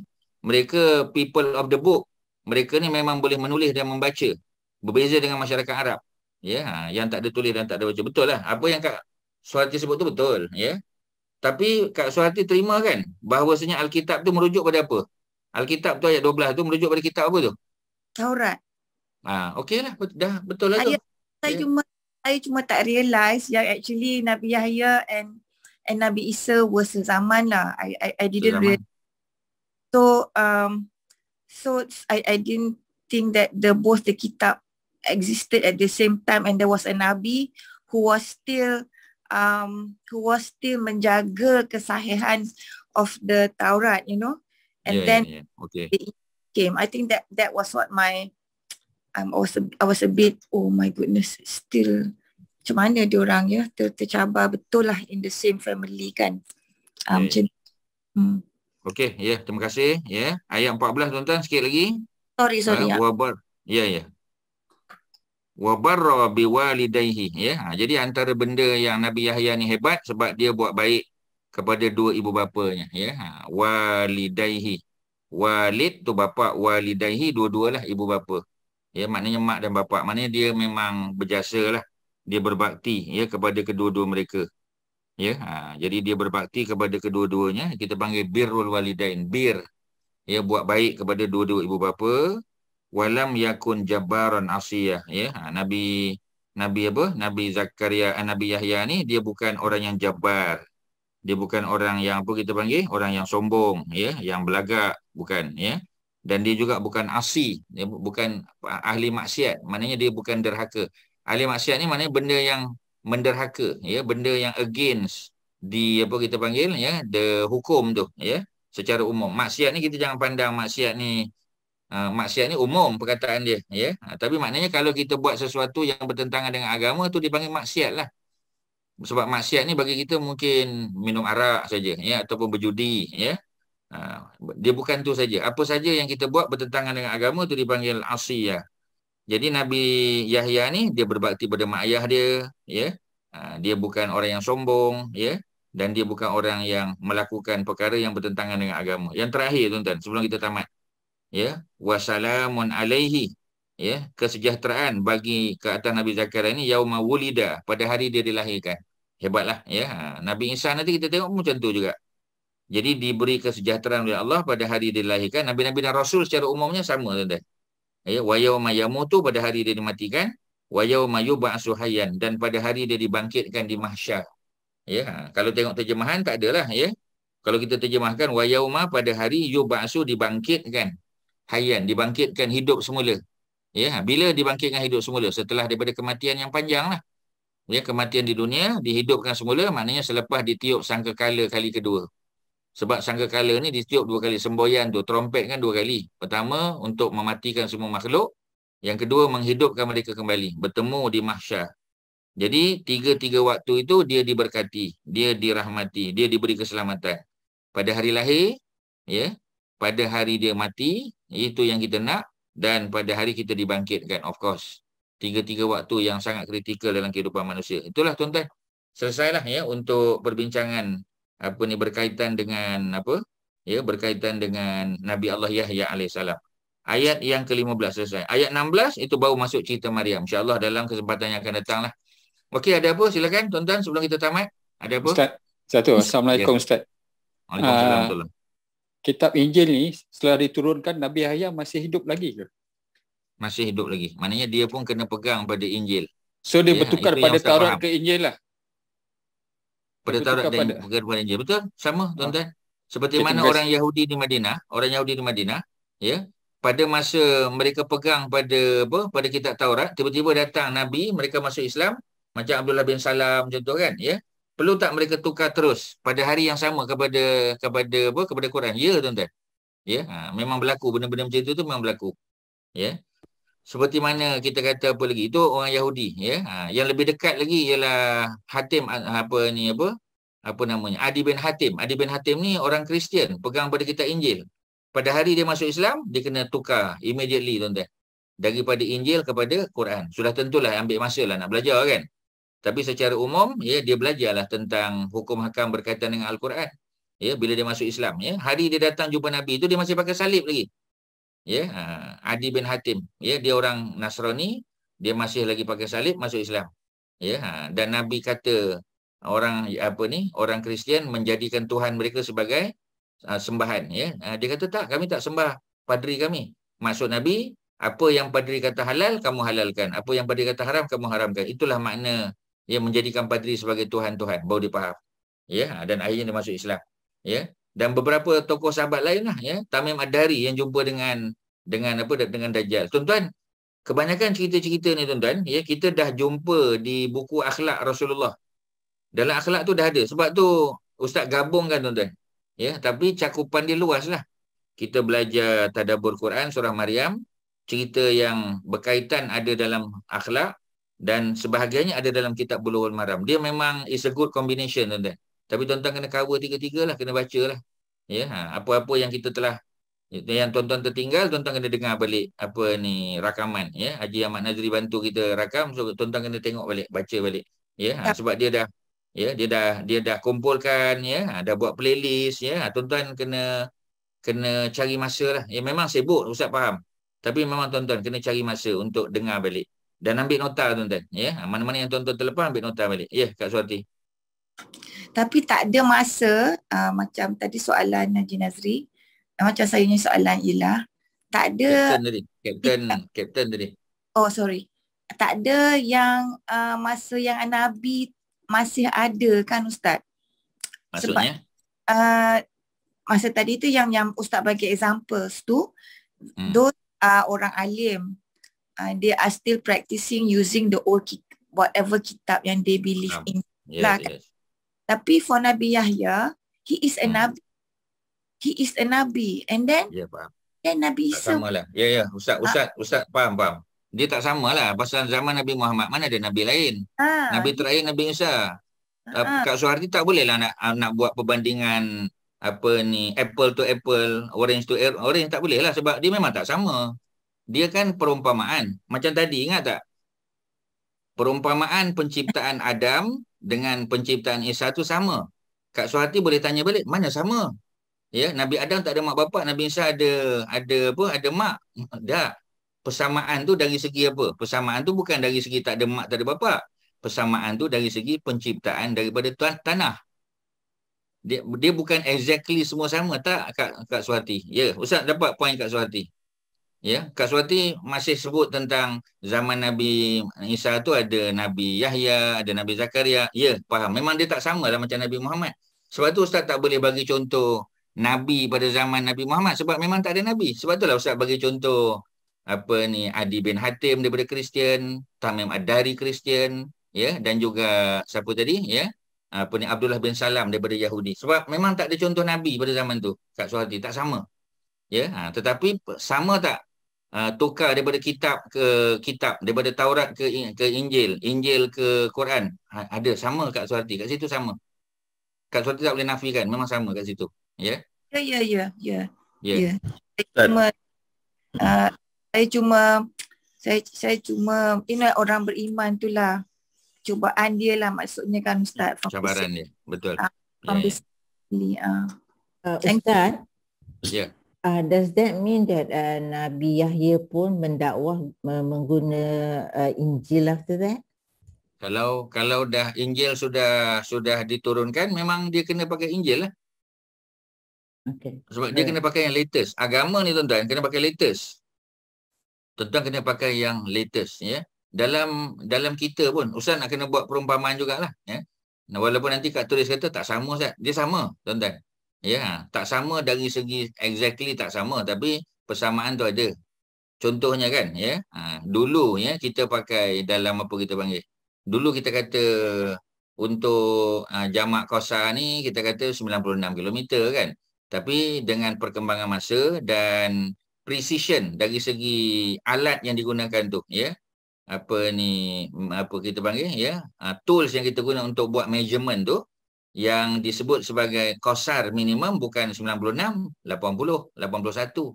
mereka people of the book mereka ni memang boleh menulis dan membaca berbeza dengan masyarakat Arab ya ha, yang tak ada tulis dan tak ada baca betul lah apa yang kak Suhati sebut tu betul ya tapi kak Suhati terima kan bahawasanya Alkitab tu merujuk pada apa Alkitab tu ayat 12 tu merujuk pada kitab apa tu? Taurat. Ah, okey lah. Dah betul lah saya, tu. Saya, okay. cuma, saya cuma tak realise yang actually Nabi Yahya and and Nabi Isa were sezaman lah. I, I, I didn't realize. So, um, so I, I didn't think that the both the kitab existed at the same time and there was a Nabi who was still um, who was still menjaga kesahihan of the Taurat, you know. And yeah, then yeah, yeah. Okay. the came. I think that that was what my I'm um, also I was a bit oh my goodness still macam mana dia orang ya ter tercabar betul lah in the same family kan. Ah, okay. Um, hmm. Okay, ya, yeah, terima kasih. Ya, yeah. ayat 14 tuan-tuan sikit lagi. Sorry, sorry. Ah, ya wabar. Ya, yeah, ya. Yeah. Wabarra bi walidayhi, ya. Yeah. jadi antara benda yang Nabi Yahya ni hebat sebab dia buat baik kepada dua ibu bapanya, ya. Yeah. walidayhi. Walid tu bapa walidahi dua dua lah ibu bapa. Ya maknanya mak dan bapa. Maknanya dia memang berjasa lah. Dia berbakti ya kepada kedua-dua mereka. Ya, ha, jadi dia berbakti kepada kedua-duanya. Kita panggil birrul walidain. Bir. Ya, buat baik kepada dua-dua ibu bapa. Walam yakun jabaran asiyah. Ya, ha, Nabi Nabi apa? Nabi Zakaria, eh, Nabi Yahya ni dia bukan orang yang jabar dia bukan orang yang apa kita panggil orang yang sombong ya yang belagak bukan ya dan dia juga bukan asi dia bukan ahli maksiat maknanya dia bukan derhaka ahli maksiat ni maknanya benda yang menderhaka ya benda yang against di apa kita panggil ya the hukum tu ya secara umum maksiat ni kita jangan pandang maksiat ni uh, maksiat ni umum perkataan dia ya uh, tapi maknanya kalau kita buat sesuatu yang bertentangan dengan agama tu dipanggil maksiat lah sebab maksiat ni bagi kita mungkin minum arak saja ya ataupun berjudi ya ha, dia bukan tu saja apa saja yang kita buat bertentangan dengan agama tu dipanggil asiyah jadi Nabi Yahya ni dia berbakti pada mak ayah dia ya ha, dia bukan orang yang sombong ya dan dia bukan orang yang melakukan perkara yang bertentangan dengan agama yang terakhir tuan-tuan sebelum kita tamat ya Wassalamu alaihi ya kesejahteraan bagi ke atas Nabi Zakaria ini yauma wulida pada hari dia dilahirkan hebatlah ya ha, Nabi Isa nanti kita tengok pun macam tu juga jadi diberi kesejahteraan oleh Allah pada hari dia dilahirkan nabi-nabi dan rasul secara umumnya sama tuan-tuan ya wa yauma yamutu pada hari dia dimatikan wa yauma yub'atsu hayyan dan pada hari dia dibangkitkan di mahsyar ya ha, kalau tengok terjemahan tak adalah ya kalau kita terjemahkan wa yauma pada hari yub'atsu dibangkitkan hayyan dibangkitkan hidup semula Ya, bila dibangkitkan hidup semula setelah daripada kematian yang panjang lah. Ya, kematian di dunia dihidupkan semula maknanya selepas ditiup sangkakala kali kedua. Sebab sangkakala ni ditiup dua kali semboyan tu, trompet kan dua kali. Pertama untuk mematikan semua makhluk, yang kedua menghidupkan mereka kembali, bertemu di mahsyar. Jadi tiga-tiga waktu itu dia diberkati, dia dirahmati, dia diberi keselamatan. Pada hari lahir, ya, pada hari dia mati, itu yang kita nak dan pada hari kita dibangkitkan of course tiga-tiga waktu yang sangat kritikal dalam kehidupan manusia itulah tuan-tuan selesailah ya untuk perbincangan apa ni berkaitan dengan apa ya berkaitan dengan Nabi Allah Yahya alaihissalam ayat yang ke-15 selesai ayat 16 itu baru masuk cerita Maryam insyaallah dalam kesempatan yang akan datang lah okey ada apa silakan tuan-tuan sebelum kita tamat ada apa ustaz satu assalamualaikum ya. ustaz Waalaikumsalam. Uh kitab Injil ni setelah diturunkan Nabi Yahya masih hidup lagi ke? Masih hidup lagi. Maknanya dia pun kena pegang pada Injil. So dia ya, bertukar pada Taurat ke Injil lah. Pada Taurat dan bertukar pada Injil. Betul? Sama ah. tuan-tuan. Seperti mana orang Yahudi di Madinah, orang Yahudi di Madinah, ya. Pada masa mereka pegang pada apa? Pada kitab Taurat, tiba-tiba datang Nabi, mereka masuk Islam, macam Abdullah bin Salam macam tu kan, ya perlu tak mereka tukar terus pada hari yang sama kepada kepada apa kepada Quran ya tuan-tuan ya ha, memang berlaku benda-benda macam itu tu memang berlaku ya seperti mana kita kata apa lagi itu orang Yahudi ya ha, yang lebih dekat lagi ialah Hatim ha, apa ni apa apa namanya Adi bin Hatim Adi bin Hatim ni orang Kristian pegang pada kita Injil pada hari dia masuk Islam dia kena tukar immediately tuan-tuan daripada Injil kepada Quran sudah tentulah ambil masa lah nak belajar kan tapi secara umum ya dia belajarlah tentang hukum hakam berkaitan dengan al-Quran. Ya bila dia masuk Islam ya. Hari dia datang jumpa Nabi itu dia masih pakai salib lagi. Ya, ha, Adi bin Hatim, ya dia orang Nasrani, dia masih lagi pakai salib masuk Islam. Ya, ha, dan Nabi kata orang apa ni, orang Kristian menjadikan Tuhan mereka sebagai uh, sembahan, ya. Dia kata tak, kami tak sembah padri kami. Maksud Nabi, apa yang padri kata halal kamu halalkan, apa yang padri kata haram kamu haramkan. Itulah makna ya menjadikan Padri sebagai tuhan-tuhan baru dia faham. Ya, dan akhirnya dia masuk Islam. Ya. Dan beberapa tokoh sahabat lainlah ya, Tamim Ad-Dari yang jumpa dengan dengan apa dengan Dajjal. Tuan-tuan, kebanyakan cerita-cerita ni tuan-tuan, ya kita dah jumpa di buku akhlak Rasulullah. Dalam akhlak tu dah ada. Sebab tu ustaz gabungkan tuan-tuan. Ya, tapi cakupan dia luaslah. Kita belajar tadabbur Quran surah Maryam, cerita yang berkaitan ada dalam akhlak dan sebahagiannya ada dalam kitab Bulughul Maram. Dia memang is a good combination tuan-tuan. Tapi tuan-tuan kena cover tiga-tiga lah, kena baca lah. Ya, ha, apa-apa yang kita telah yang tuan-tuan tertinggal, tuan-tuan kena dengar balik apa ni rakaman ya. Haji Ahmad Nazri bantu kita rakam so tuan-tuan kena tengok balik, baca balik. Ya, ha, ya. sebab dia dah ya, dia dah dia dah kumpulkan ya, ha, dah buat playlist ya. Ha, tuan-tuan kena kena cari masa lah. Ya, memang sibuk, Ustaz faham. Tapi memang tuan-tuan kena cari masa untuk dengar balik. Dan ambil nota tuan-tuan. Ya, yeah? mana-mana yang tuan-tuan terlepas ambil nota balik. Ya, yeah, Kak Suati. Tapi tak ada masa uh, macam tadi soalan Najib Nazri. Uh, macam saya punya soalan ialah tak ada Captain tadi. Captain, tak, Captain tadi. Oh, sorry. Tak ada yang uh, masa yang Nabi masih ada kan Ustaz? Maksudnya? Sebab, uh, masa tadi tu yang yang ustaz bagi examples tu hmm. those uh, orang alim uh, they are still practicing using the old kit, whatever kitab yang they believe um, in. Yeah, lah, kan? yes. Tapi for Nabi Yahya, he is a hmm. Nabi. He is a Nabi. And then, yeah, faham. then Nabi Isa. Tak samalah. Ya, yeah, ya. Yeah. Ustaz, ah. Ustaz, uh, Ustaz. Faham, faham. Dia tak samalah. Pasal zaman Nabi Muhammad, mana ada Nabi lain? Uh, Nabi terakhir, Nabi Isa. Uh, uh, Kak Suharti tak bolehlah nak, nak buat perbandingan apa ni apple to apple orange to orange tak boleh lah sebab dia memang tak sama dia kan perumpamaan. Macam tadi, ingat tak? Perumpamaan penciptaan Adam dengan penciptaan Isa tu sama. Kak Suhati boleh tanya balik, mana sama? Ya, Nabi Adam tak ada mak bapak, Nabi Isa ada ada apa? Ada mak. dah. Persamaan tu dari segi apa? Persamaan tu bukan dari segi tak ada mak, tak ada bapak. Persamaan tu dari segi penciptaan daripada tuan tanah. Dia, dia bukan exactly semua sama tak Kak, Kak Suhati? Ya, Ustaz dapat poin Kak Suhati. Ya, Kak Suwati masih sebut tentang zaman Nabi Isa tu ada Nabi Yahya, ada Nabi Zakaria. Ya, faham. Memang dia tak sama lah macam Nabi Muhammad. Sebab tu Ustaz tak boleh bagi contoh Nabi pada zaman Nabi Muhammad sebab memang tak ada Nabi. Sebab tu lah Ustaz bagi contoh apa ni Adi bin Hatim daripada Kristian, Tamim Ad-Dari Kristian, ya dan juga siapa tadi ya apa ni Abdullah bin Salam daripada Yahudi. Sebab memang tak ada contoh Nabi pada zaman tu. Kak Suhati tak sama. Ya, ha, tetapi sama tak Ah, tukar daripada kitab ke kitab daripada Taurat ke ke Injil Injil ke Quran ha, ada sama kat Surati kat situ sama kat Surati tak boleh nafikan memang sama kat situ ya yeah? ya ya ya ya ya yeah. yeah. saya cuma uh, saya cuma saya saya cuma ini orang beriman itulah cubaan dia lah maksudnya kan ustaz cabaran dia betul uh, yeah, yeah. uh. uh, ustaz ya yeah. Uh, does that mean that uh, Nabi Yahya pun mendakwah uh, menggunakan uh, Injil after that? Kalau kalau dah Injil sudah sudah diturunkan, memang dia kena pakai Injil lah. Okay. Sebab right. dia kena pakai yang latest. Agama ni tuan-tuan kena pakai latest. Tuan-tuan kena pakai yang latest. Ya? Dalam dalam kita pun, Ustaz nak kena buat perumpamaan jugalah. Ya? Walaupun nanti Kak Turis kata tak sama Ustaz. Dia sama tuan-tuan. Ya, tak sama dari segi exactly tak sama tapi persamaan tu ada. Contohnya kan, ya. Ha, dulu ya kita pakai dalam apa kita panggil. Dulu kita kata untuk ha, jamak kosa ni kita kata 96 km kan. Tapi dengan perkembangan masa dan precision dari segi alat yang digunakan tu ya. Apa ni apa kita panggil ya? Ha, tools yang kita guna untuk buat measurement tu yang disebut sebagai kosar minimum bukan 96, 80, 81.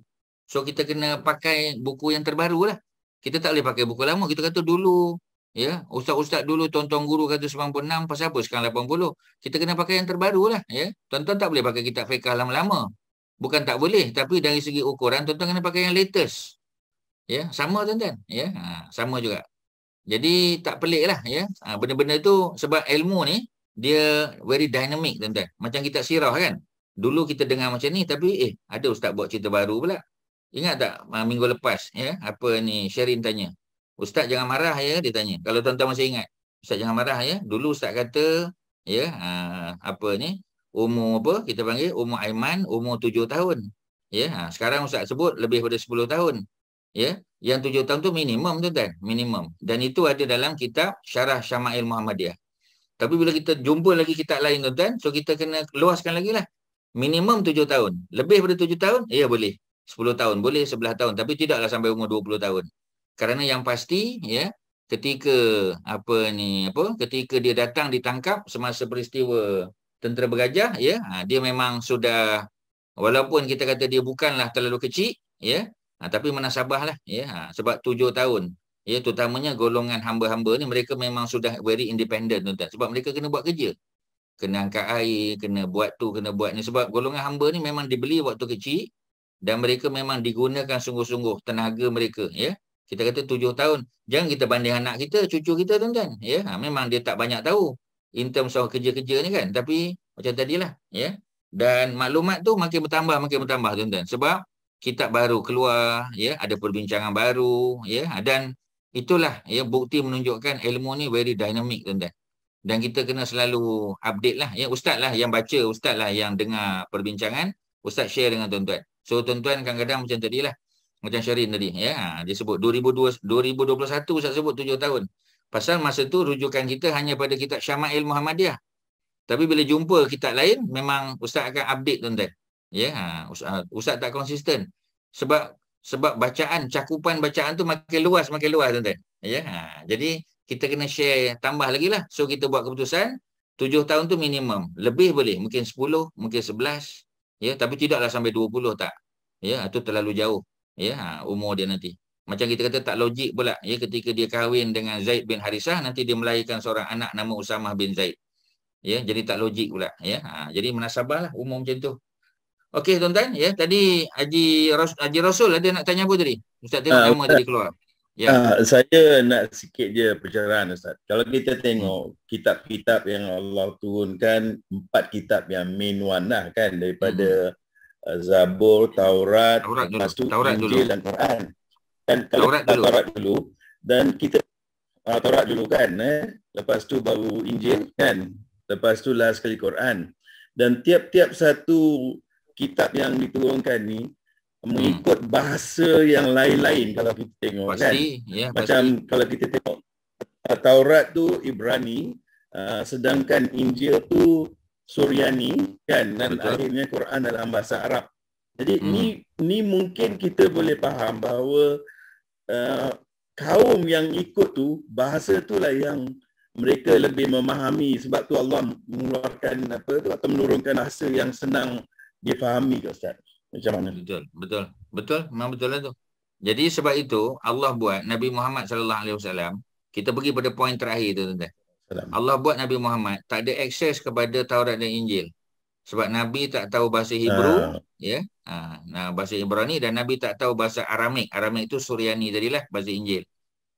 So kita kena pakai buku yang terbaru lah. Kita tak boleh pakai buku lama. Kita kata dulu, ya ustaz-ustaz dulu, tuan guru kata 96, pasal apa sekarang 80. Kita kena pakai yang terbaru lah. Ya. Tonton tak boleh pakai kitab fiqah lama-lama. Bukan tak boleh, tapi dari segi ukuran, tonton kena pakai yang latest. Ya, sama tuan-tuan. Ya, ha, sama juga. Jadi tak pelik lah. Ya. Ha, benda-benda ya. tu sebab ilmu ni, dia very dynamic tuan-tuan. Macam kita sirah kan. Dulu kita dengar macam ni tapi eh ada ustaz buat cerita baru pula. Ingat tak ah, minggu lepas ya apa ni Sherin tanya. Ustaz jangan marah ya dia tanya. Kalau tuan-tuan masih ingat. Ustaz jangan marah ya. Dulu ustaz kata ya ah, apa ni umur apa kita panggil umur Aiman umur tujuh tahun. Ya, ah, sekarang ustaz sebut lebih daripada sepuluh tahun. Ya, yang tujuh tahun tu minimum tuan-tuan, minimum. Dan itu ada dalam kitab Syarah Syama'il Muhammadiyah. Tapi bila kita jumpa lagi kita lain tuan-tuan, so kita kena luaskan lagi lah. Minimum tujuh tahun. Lebih daripada tujuh tahun, ya boleh. Sepuluh tahun, boleh sebelah tahun. Tapi tidaklah sampai umur dua puluh tahun. Kerana yang pasti, ya, ketika apa ni apa ketika dia datang ditangkap semasa peristiwa tentera bergajah ya ha, dia memang sudah walaupun kita kata dia bukanlah terlalu kecil ya ha, tapi menasabahlah ya ha, sebab tujuh tahun Ya, terutamanya golongan hamba-hamba ni mereka memang sudah very independent tuan-tuan. Sebab mereka kena buat kerja. Kena angkat air, kena buat tu, kena buat ni. Sebab golongan hamba ni memang dibeli waktu kecil dan mereka memang digunakan sungguh-sungguh tenaga mereka. Ya, Kita kata tujuh tahun. Jangan kita banding anak kita, cucu kita tuan-tuan. Ya, ha, memang dia tak banyak tahu in terms of kerja-kerja ni kan. Tapi macam tadilah. Ya. Dan maklumat tu makin bertambah, makin bertambah tuan-tuan. Sebab kitab baru keluar, ya, ada perbincangan baru, ya, dan Itulah ya bukti menunjukkan ilmu ni very dynamic tuan-tuan. Dan kita kena selalu update lah. Ya, ustaz lah yang baca, ustaz lah yang dengar perbincangan. Ustaz share dengan tuan-tuan. So tuan-tuan kadang-kadang macam tadi lah. Macam Syarin tadi. Ya, ha, dia sebut 2002, 2021 ustaz sebut 7 tahun. Pasal masa tu rujukan kita hanya pada kitab Syama'il Muhammadiyah. Tapi bila jumpa kitab lain, memang ustaz akan update tuan-tuan. Ya, ha, ustaz tak konsisten. Sebab sebab bacaan cakupan bacaan tu makin luas makin luas tuan-tuan ya ha. jadi kita kena share tambah lagi lah. so kita buat keputusan tujuh tahun tu minimum lebih boleh mungkin sepuluh, mungkin sebelas, ya tapi tidaklah sampai dua puluh tak ya itu terlalu jauh ya ha. umur dia nanti macam kita kata tak logik pula ya ketika dia kahwin dengan Zaid bin Harisah nanti dia melahirkan seorang anak nama Usamah bin Zaid ya jadi tak logik pula ya ha. jadi menasabahlah umur macam tu Okey tuan-tuan ya tadi Haji Ras- Haji Rasul ada nak tanya apa tadi? Ustaz tengok nama ah, uh, tadi keluar. Ya. Uh, saya nak sikit je pencerahan ustaz. Kalau kita tengok kitab-kitab yang Allah turunkan empat kitab yang main one lah kan daripada hmm. Uh, Zabur, Taurat, Taurat dulu, Masuk, Taurat Injil dan Quran. Dan kalau Taurat dulu. Taurat dulu dan kita uh, Taurat dulu kan eh lepas tu baru Injil kan. Lepas tu last sekali Quran. Dan tiap-tiap satu kitab yang diturunkan ni mengikut hmm. bahasa yang lain-lain kalau kita tengok kan? pasti. kan. Ya, Macam pasti. kalau kita tengok uh, Taurat tu Ibrani, uh, sedangkan Injil tu Suryani kan dan Betul. akhirnya Quran dalam bahasa Arab. Jadi hmm. ni ni mungkin kita boleh faham bahawa uh, kaum yang ikut tu bahasa tu lah yang mereka lebih memahami sebab tu Allah mengeluarkan apa tu atau menurunkan bahasa yang senang dia fahami ke Ustaz macam mana betul betul betul memang betul lah tu jadi sebab itu Allah buat Nabi Muhammad sallallahu alaihi wasallam kita pergi pada poin terakhir tu tuan-tuan Allah buat Nabi Muhammad tak ada akses kepada Taurat dan Injil sebab Nabi tak tahu bahasa Hebrew uh. ya yeah? uh, nah bahasa Ibrani dan Nabi tak tahu bahasa Aramaik Aramaik itu Suriani jadilah bahasa Injil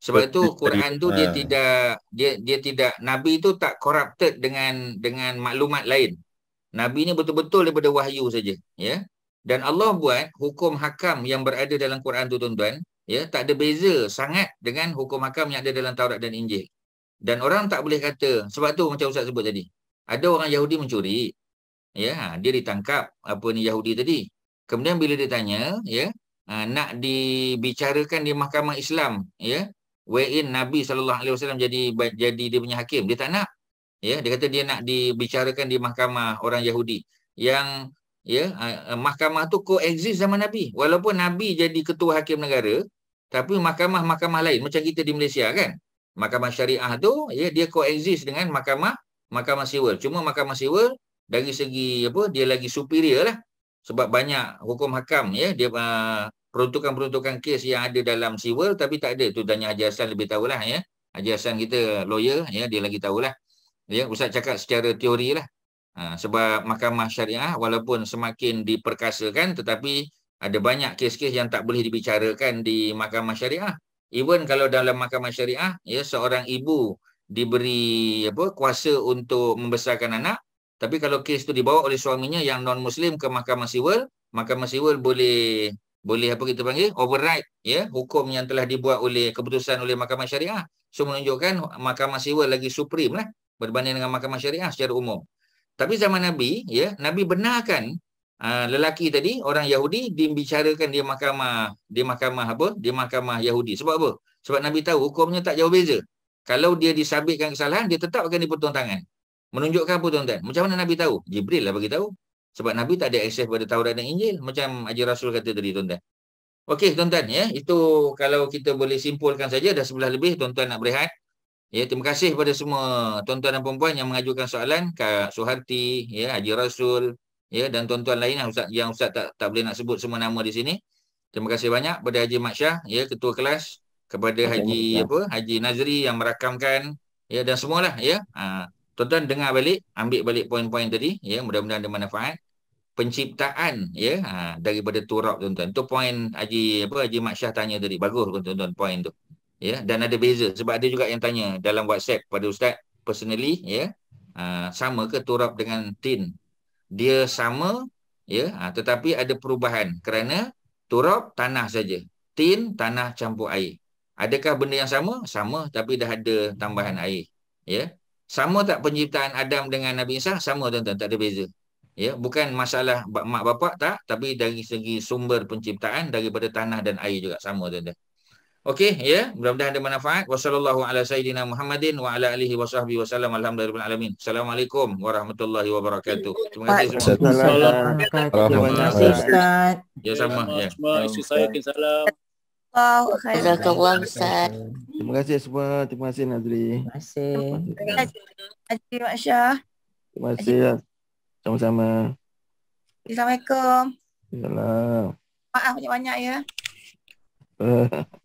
sebab itu Quran tu dia ah. tidak dia dia tidak Nabi itu tak corrupted dengan dengan maklumat lain Nabi ni betul-betul daripada wahyu saja, ya. Dan Allah buat hukum hakam yang berada dalam Quran tu tuan-tuan, ya, tak ada beza sangat dengan hukum hakam yang ada dalam Taurat dan Injil. Dan orang tak boleh kata sebab tu macam ustaz sebut tadi. Ada orang Yahudi mencuri. Ya, ha, dia ditangkap apa ni Yahudi tadi. Kemudian bila ditanya, ya, ha, nak dibicarakan di mahkamah Islam, ya, wherein Nabi sallallahu alaihi wasallam jadi jadi dia punya hakim, dia tak nak ya dia kata dia nak dibicarakan di mahkamah orang Yahudi yang ya mahkamah tu coexist sama nabi walaupun nabi jadi ketua hakim negara tapi mahkamah-mahkamah lain macam kita di Malaysia kan mahkamah syariah tu ya dia coexist dengan mahkamah mahkamah sivil cuma mahkamah sivil dari segi apa dia lagi superior lah sebab banyak hukum hakam ya dia uh, peruntukan-peruntukan kes yang ada dalam sivil tapi tak ada tu danya Haji Hassan lebih tahulah ya Haji Hassan kita lawyer ya dia lagi tahulah Ya, Ustaz cakap secara teori lah. Ha, sebab mahkamah syariah walaupun semakin diperkasakan tetapi ada banyak kes-kes yang tak boleh dibicarakan di mahkamah syariah. Even kalau dalam mahkamah syariah, ya, seorang ibu diberi apa, kuasa untuk membesarkan anak. Tapi kalau kes itu dibawa oleh suaminya yang non-Muslim ke mahkamah siwal, mahkamah siwal boleh boleh apa kita panggil override ya hukum yang telah dibuat oleh keputusan oleh mahkamah syariah so menunjukkan mahkamah siwal lagi supreme lah berbanding dengan mahkamah syariah secara umum. Tapi zaman Nabi, ya, Nabi benarkan uh, lelaki tadi orang Yahudi dibicarakan di mahkamah di mahkamah apa? Di mahkamah Yahudi. Sebab apa? Sebab Nabi tahu hukumnya tak jauh beza. Kalau dia disabitkan kesalahan, dia tetap akan dipotong tangan. Menunjukkan apa tuan-tuan? Macam mana Nabi tahu? Jibril lah bagi tahu. Sebab Nabi tak ada akses pada Taurat dan Injil. Macam Haji Rasul kata tadi tuan-tuan. Okey tuan-tuan ya. Itu kalau kita boleh simpulkan saja. Dah sebelah lebih tuan-tuan nak berehat. Ya, terima kasih kepada semua tuan-tuan dan puan-puan yang mengajukan soalan Kak Suharti, ya, Haji Rasul, ya dan tuan-tuan lain yang ustaz yang ustaz tak tak boleh nak sebut semua nama di sini. Terima kasih banyak kepada Haji Maksyah, ya ketua kelas, kepada terima Haji terima. apa? Haji Nazri yang merakamkan ya dan semualah ya. Ha, tuan-tuan dengar balik, ambil balik poin-poin tadi, ya mudah-mudahan ada manfaat. Penciptaan ya ha, daripada turab tuan-tuan. Itu poin Haji apa? Haji Maksyah tanya tadi. Bagus tuan-tuan poin tu ya dan ada beza sebab ada juga yang tanya dalam WhatsApp pada ustaz personally ya ah, sama ke turap dengan tin dia sama ya ah, tetapi ada perubahan kerana turap tanah saja tin tanah campur air adakah benda yang sama sama tapi dah ada tambahan air ya sama tak penciptaan Adam dengan Nabi Isa sama tuan-tuan tak ada beza ya bukan masalah mak bapak tak tapi dari segi sumber penciptaan daripada tanah dan air juga sama tuan-tuan Okey, ya. Yeah. Mudah-mudahan ada manfaat. Wassallallahu ala sayidina Muhammadin wa ala alihi wasahbihi wasallam. Alhamdulillahirabbil alamin. Assalamualaikum warahmatullahi wabarakatuh. Terima kasih semua. Assalamualaikum. Terima kasih Ustaz. Ya sama. Ya. Assalamualaikum. Terima kasih semua. Terima kasih Nazri. Terima kasih. Terima kasih Mak Terima kasih. Sama-sama. Assalamualaikum. Assalamualaikum. Maaf banyak-banyak ya. Uh.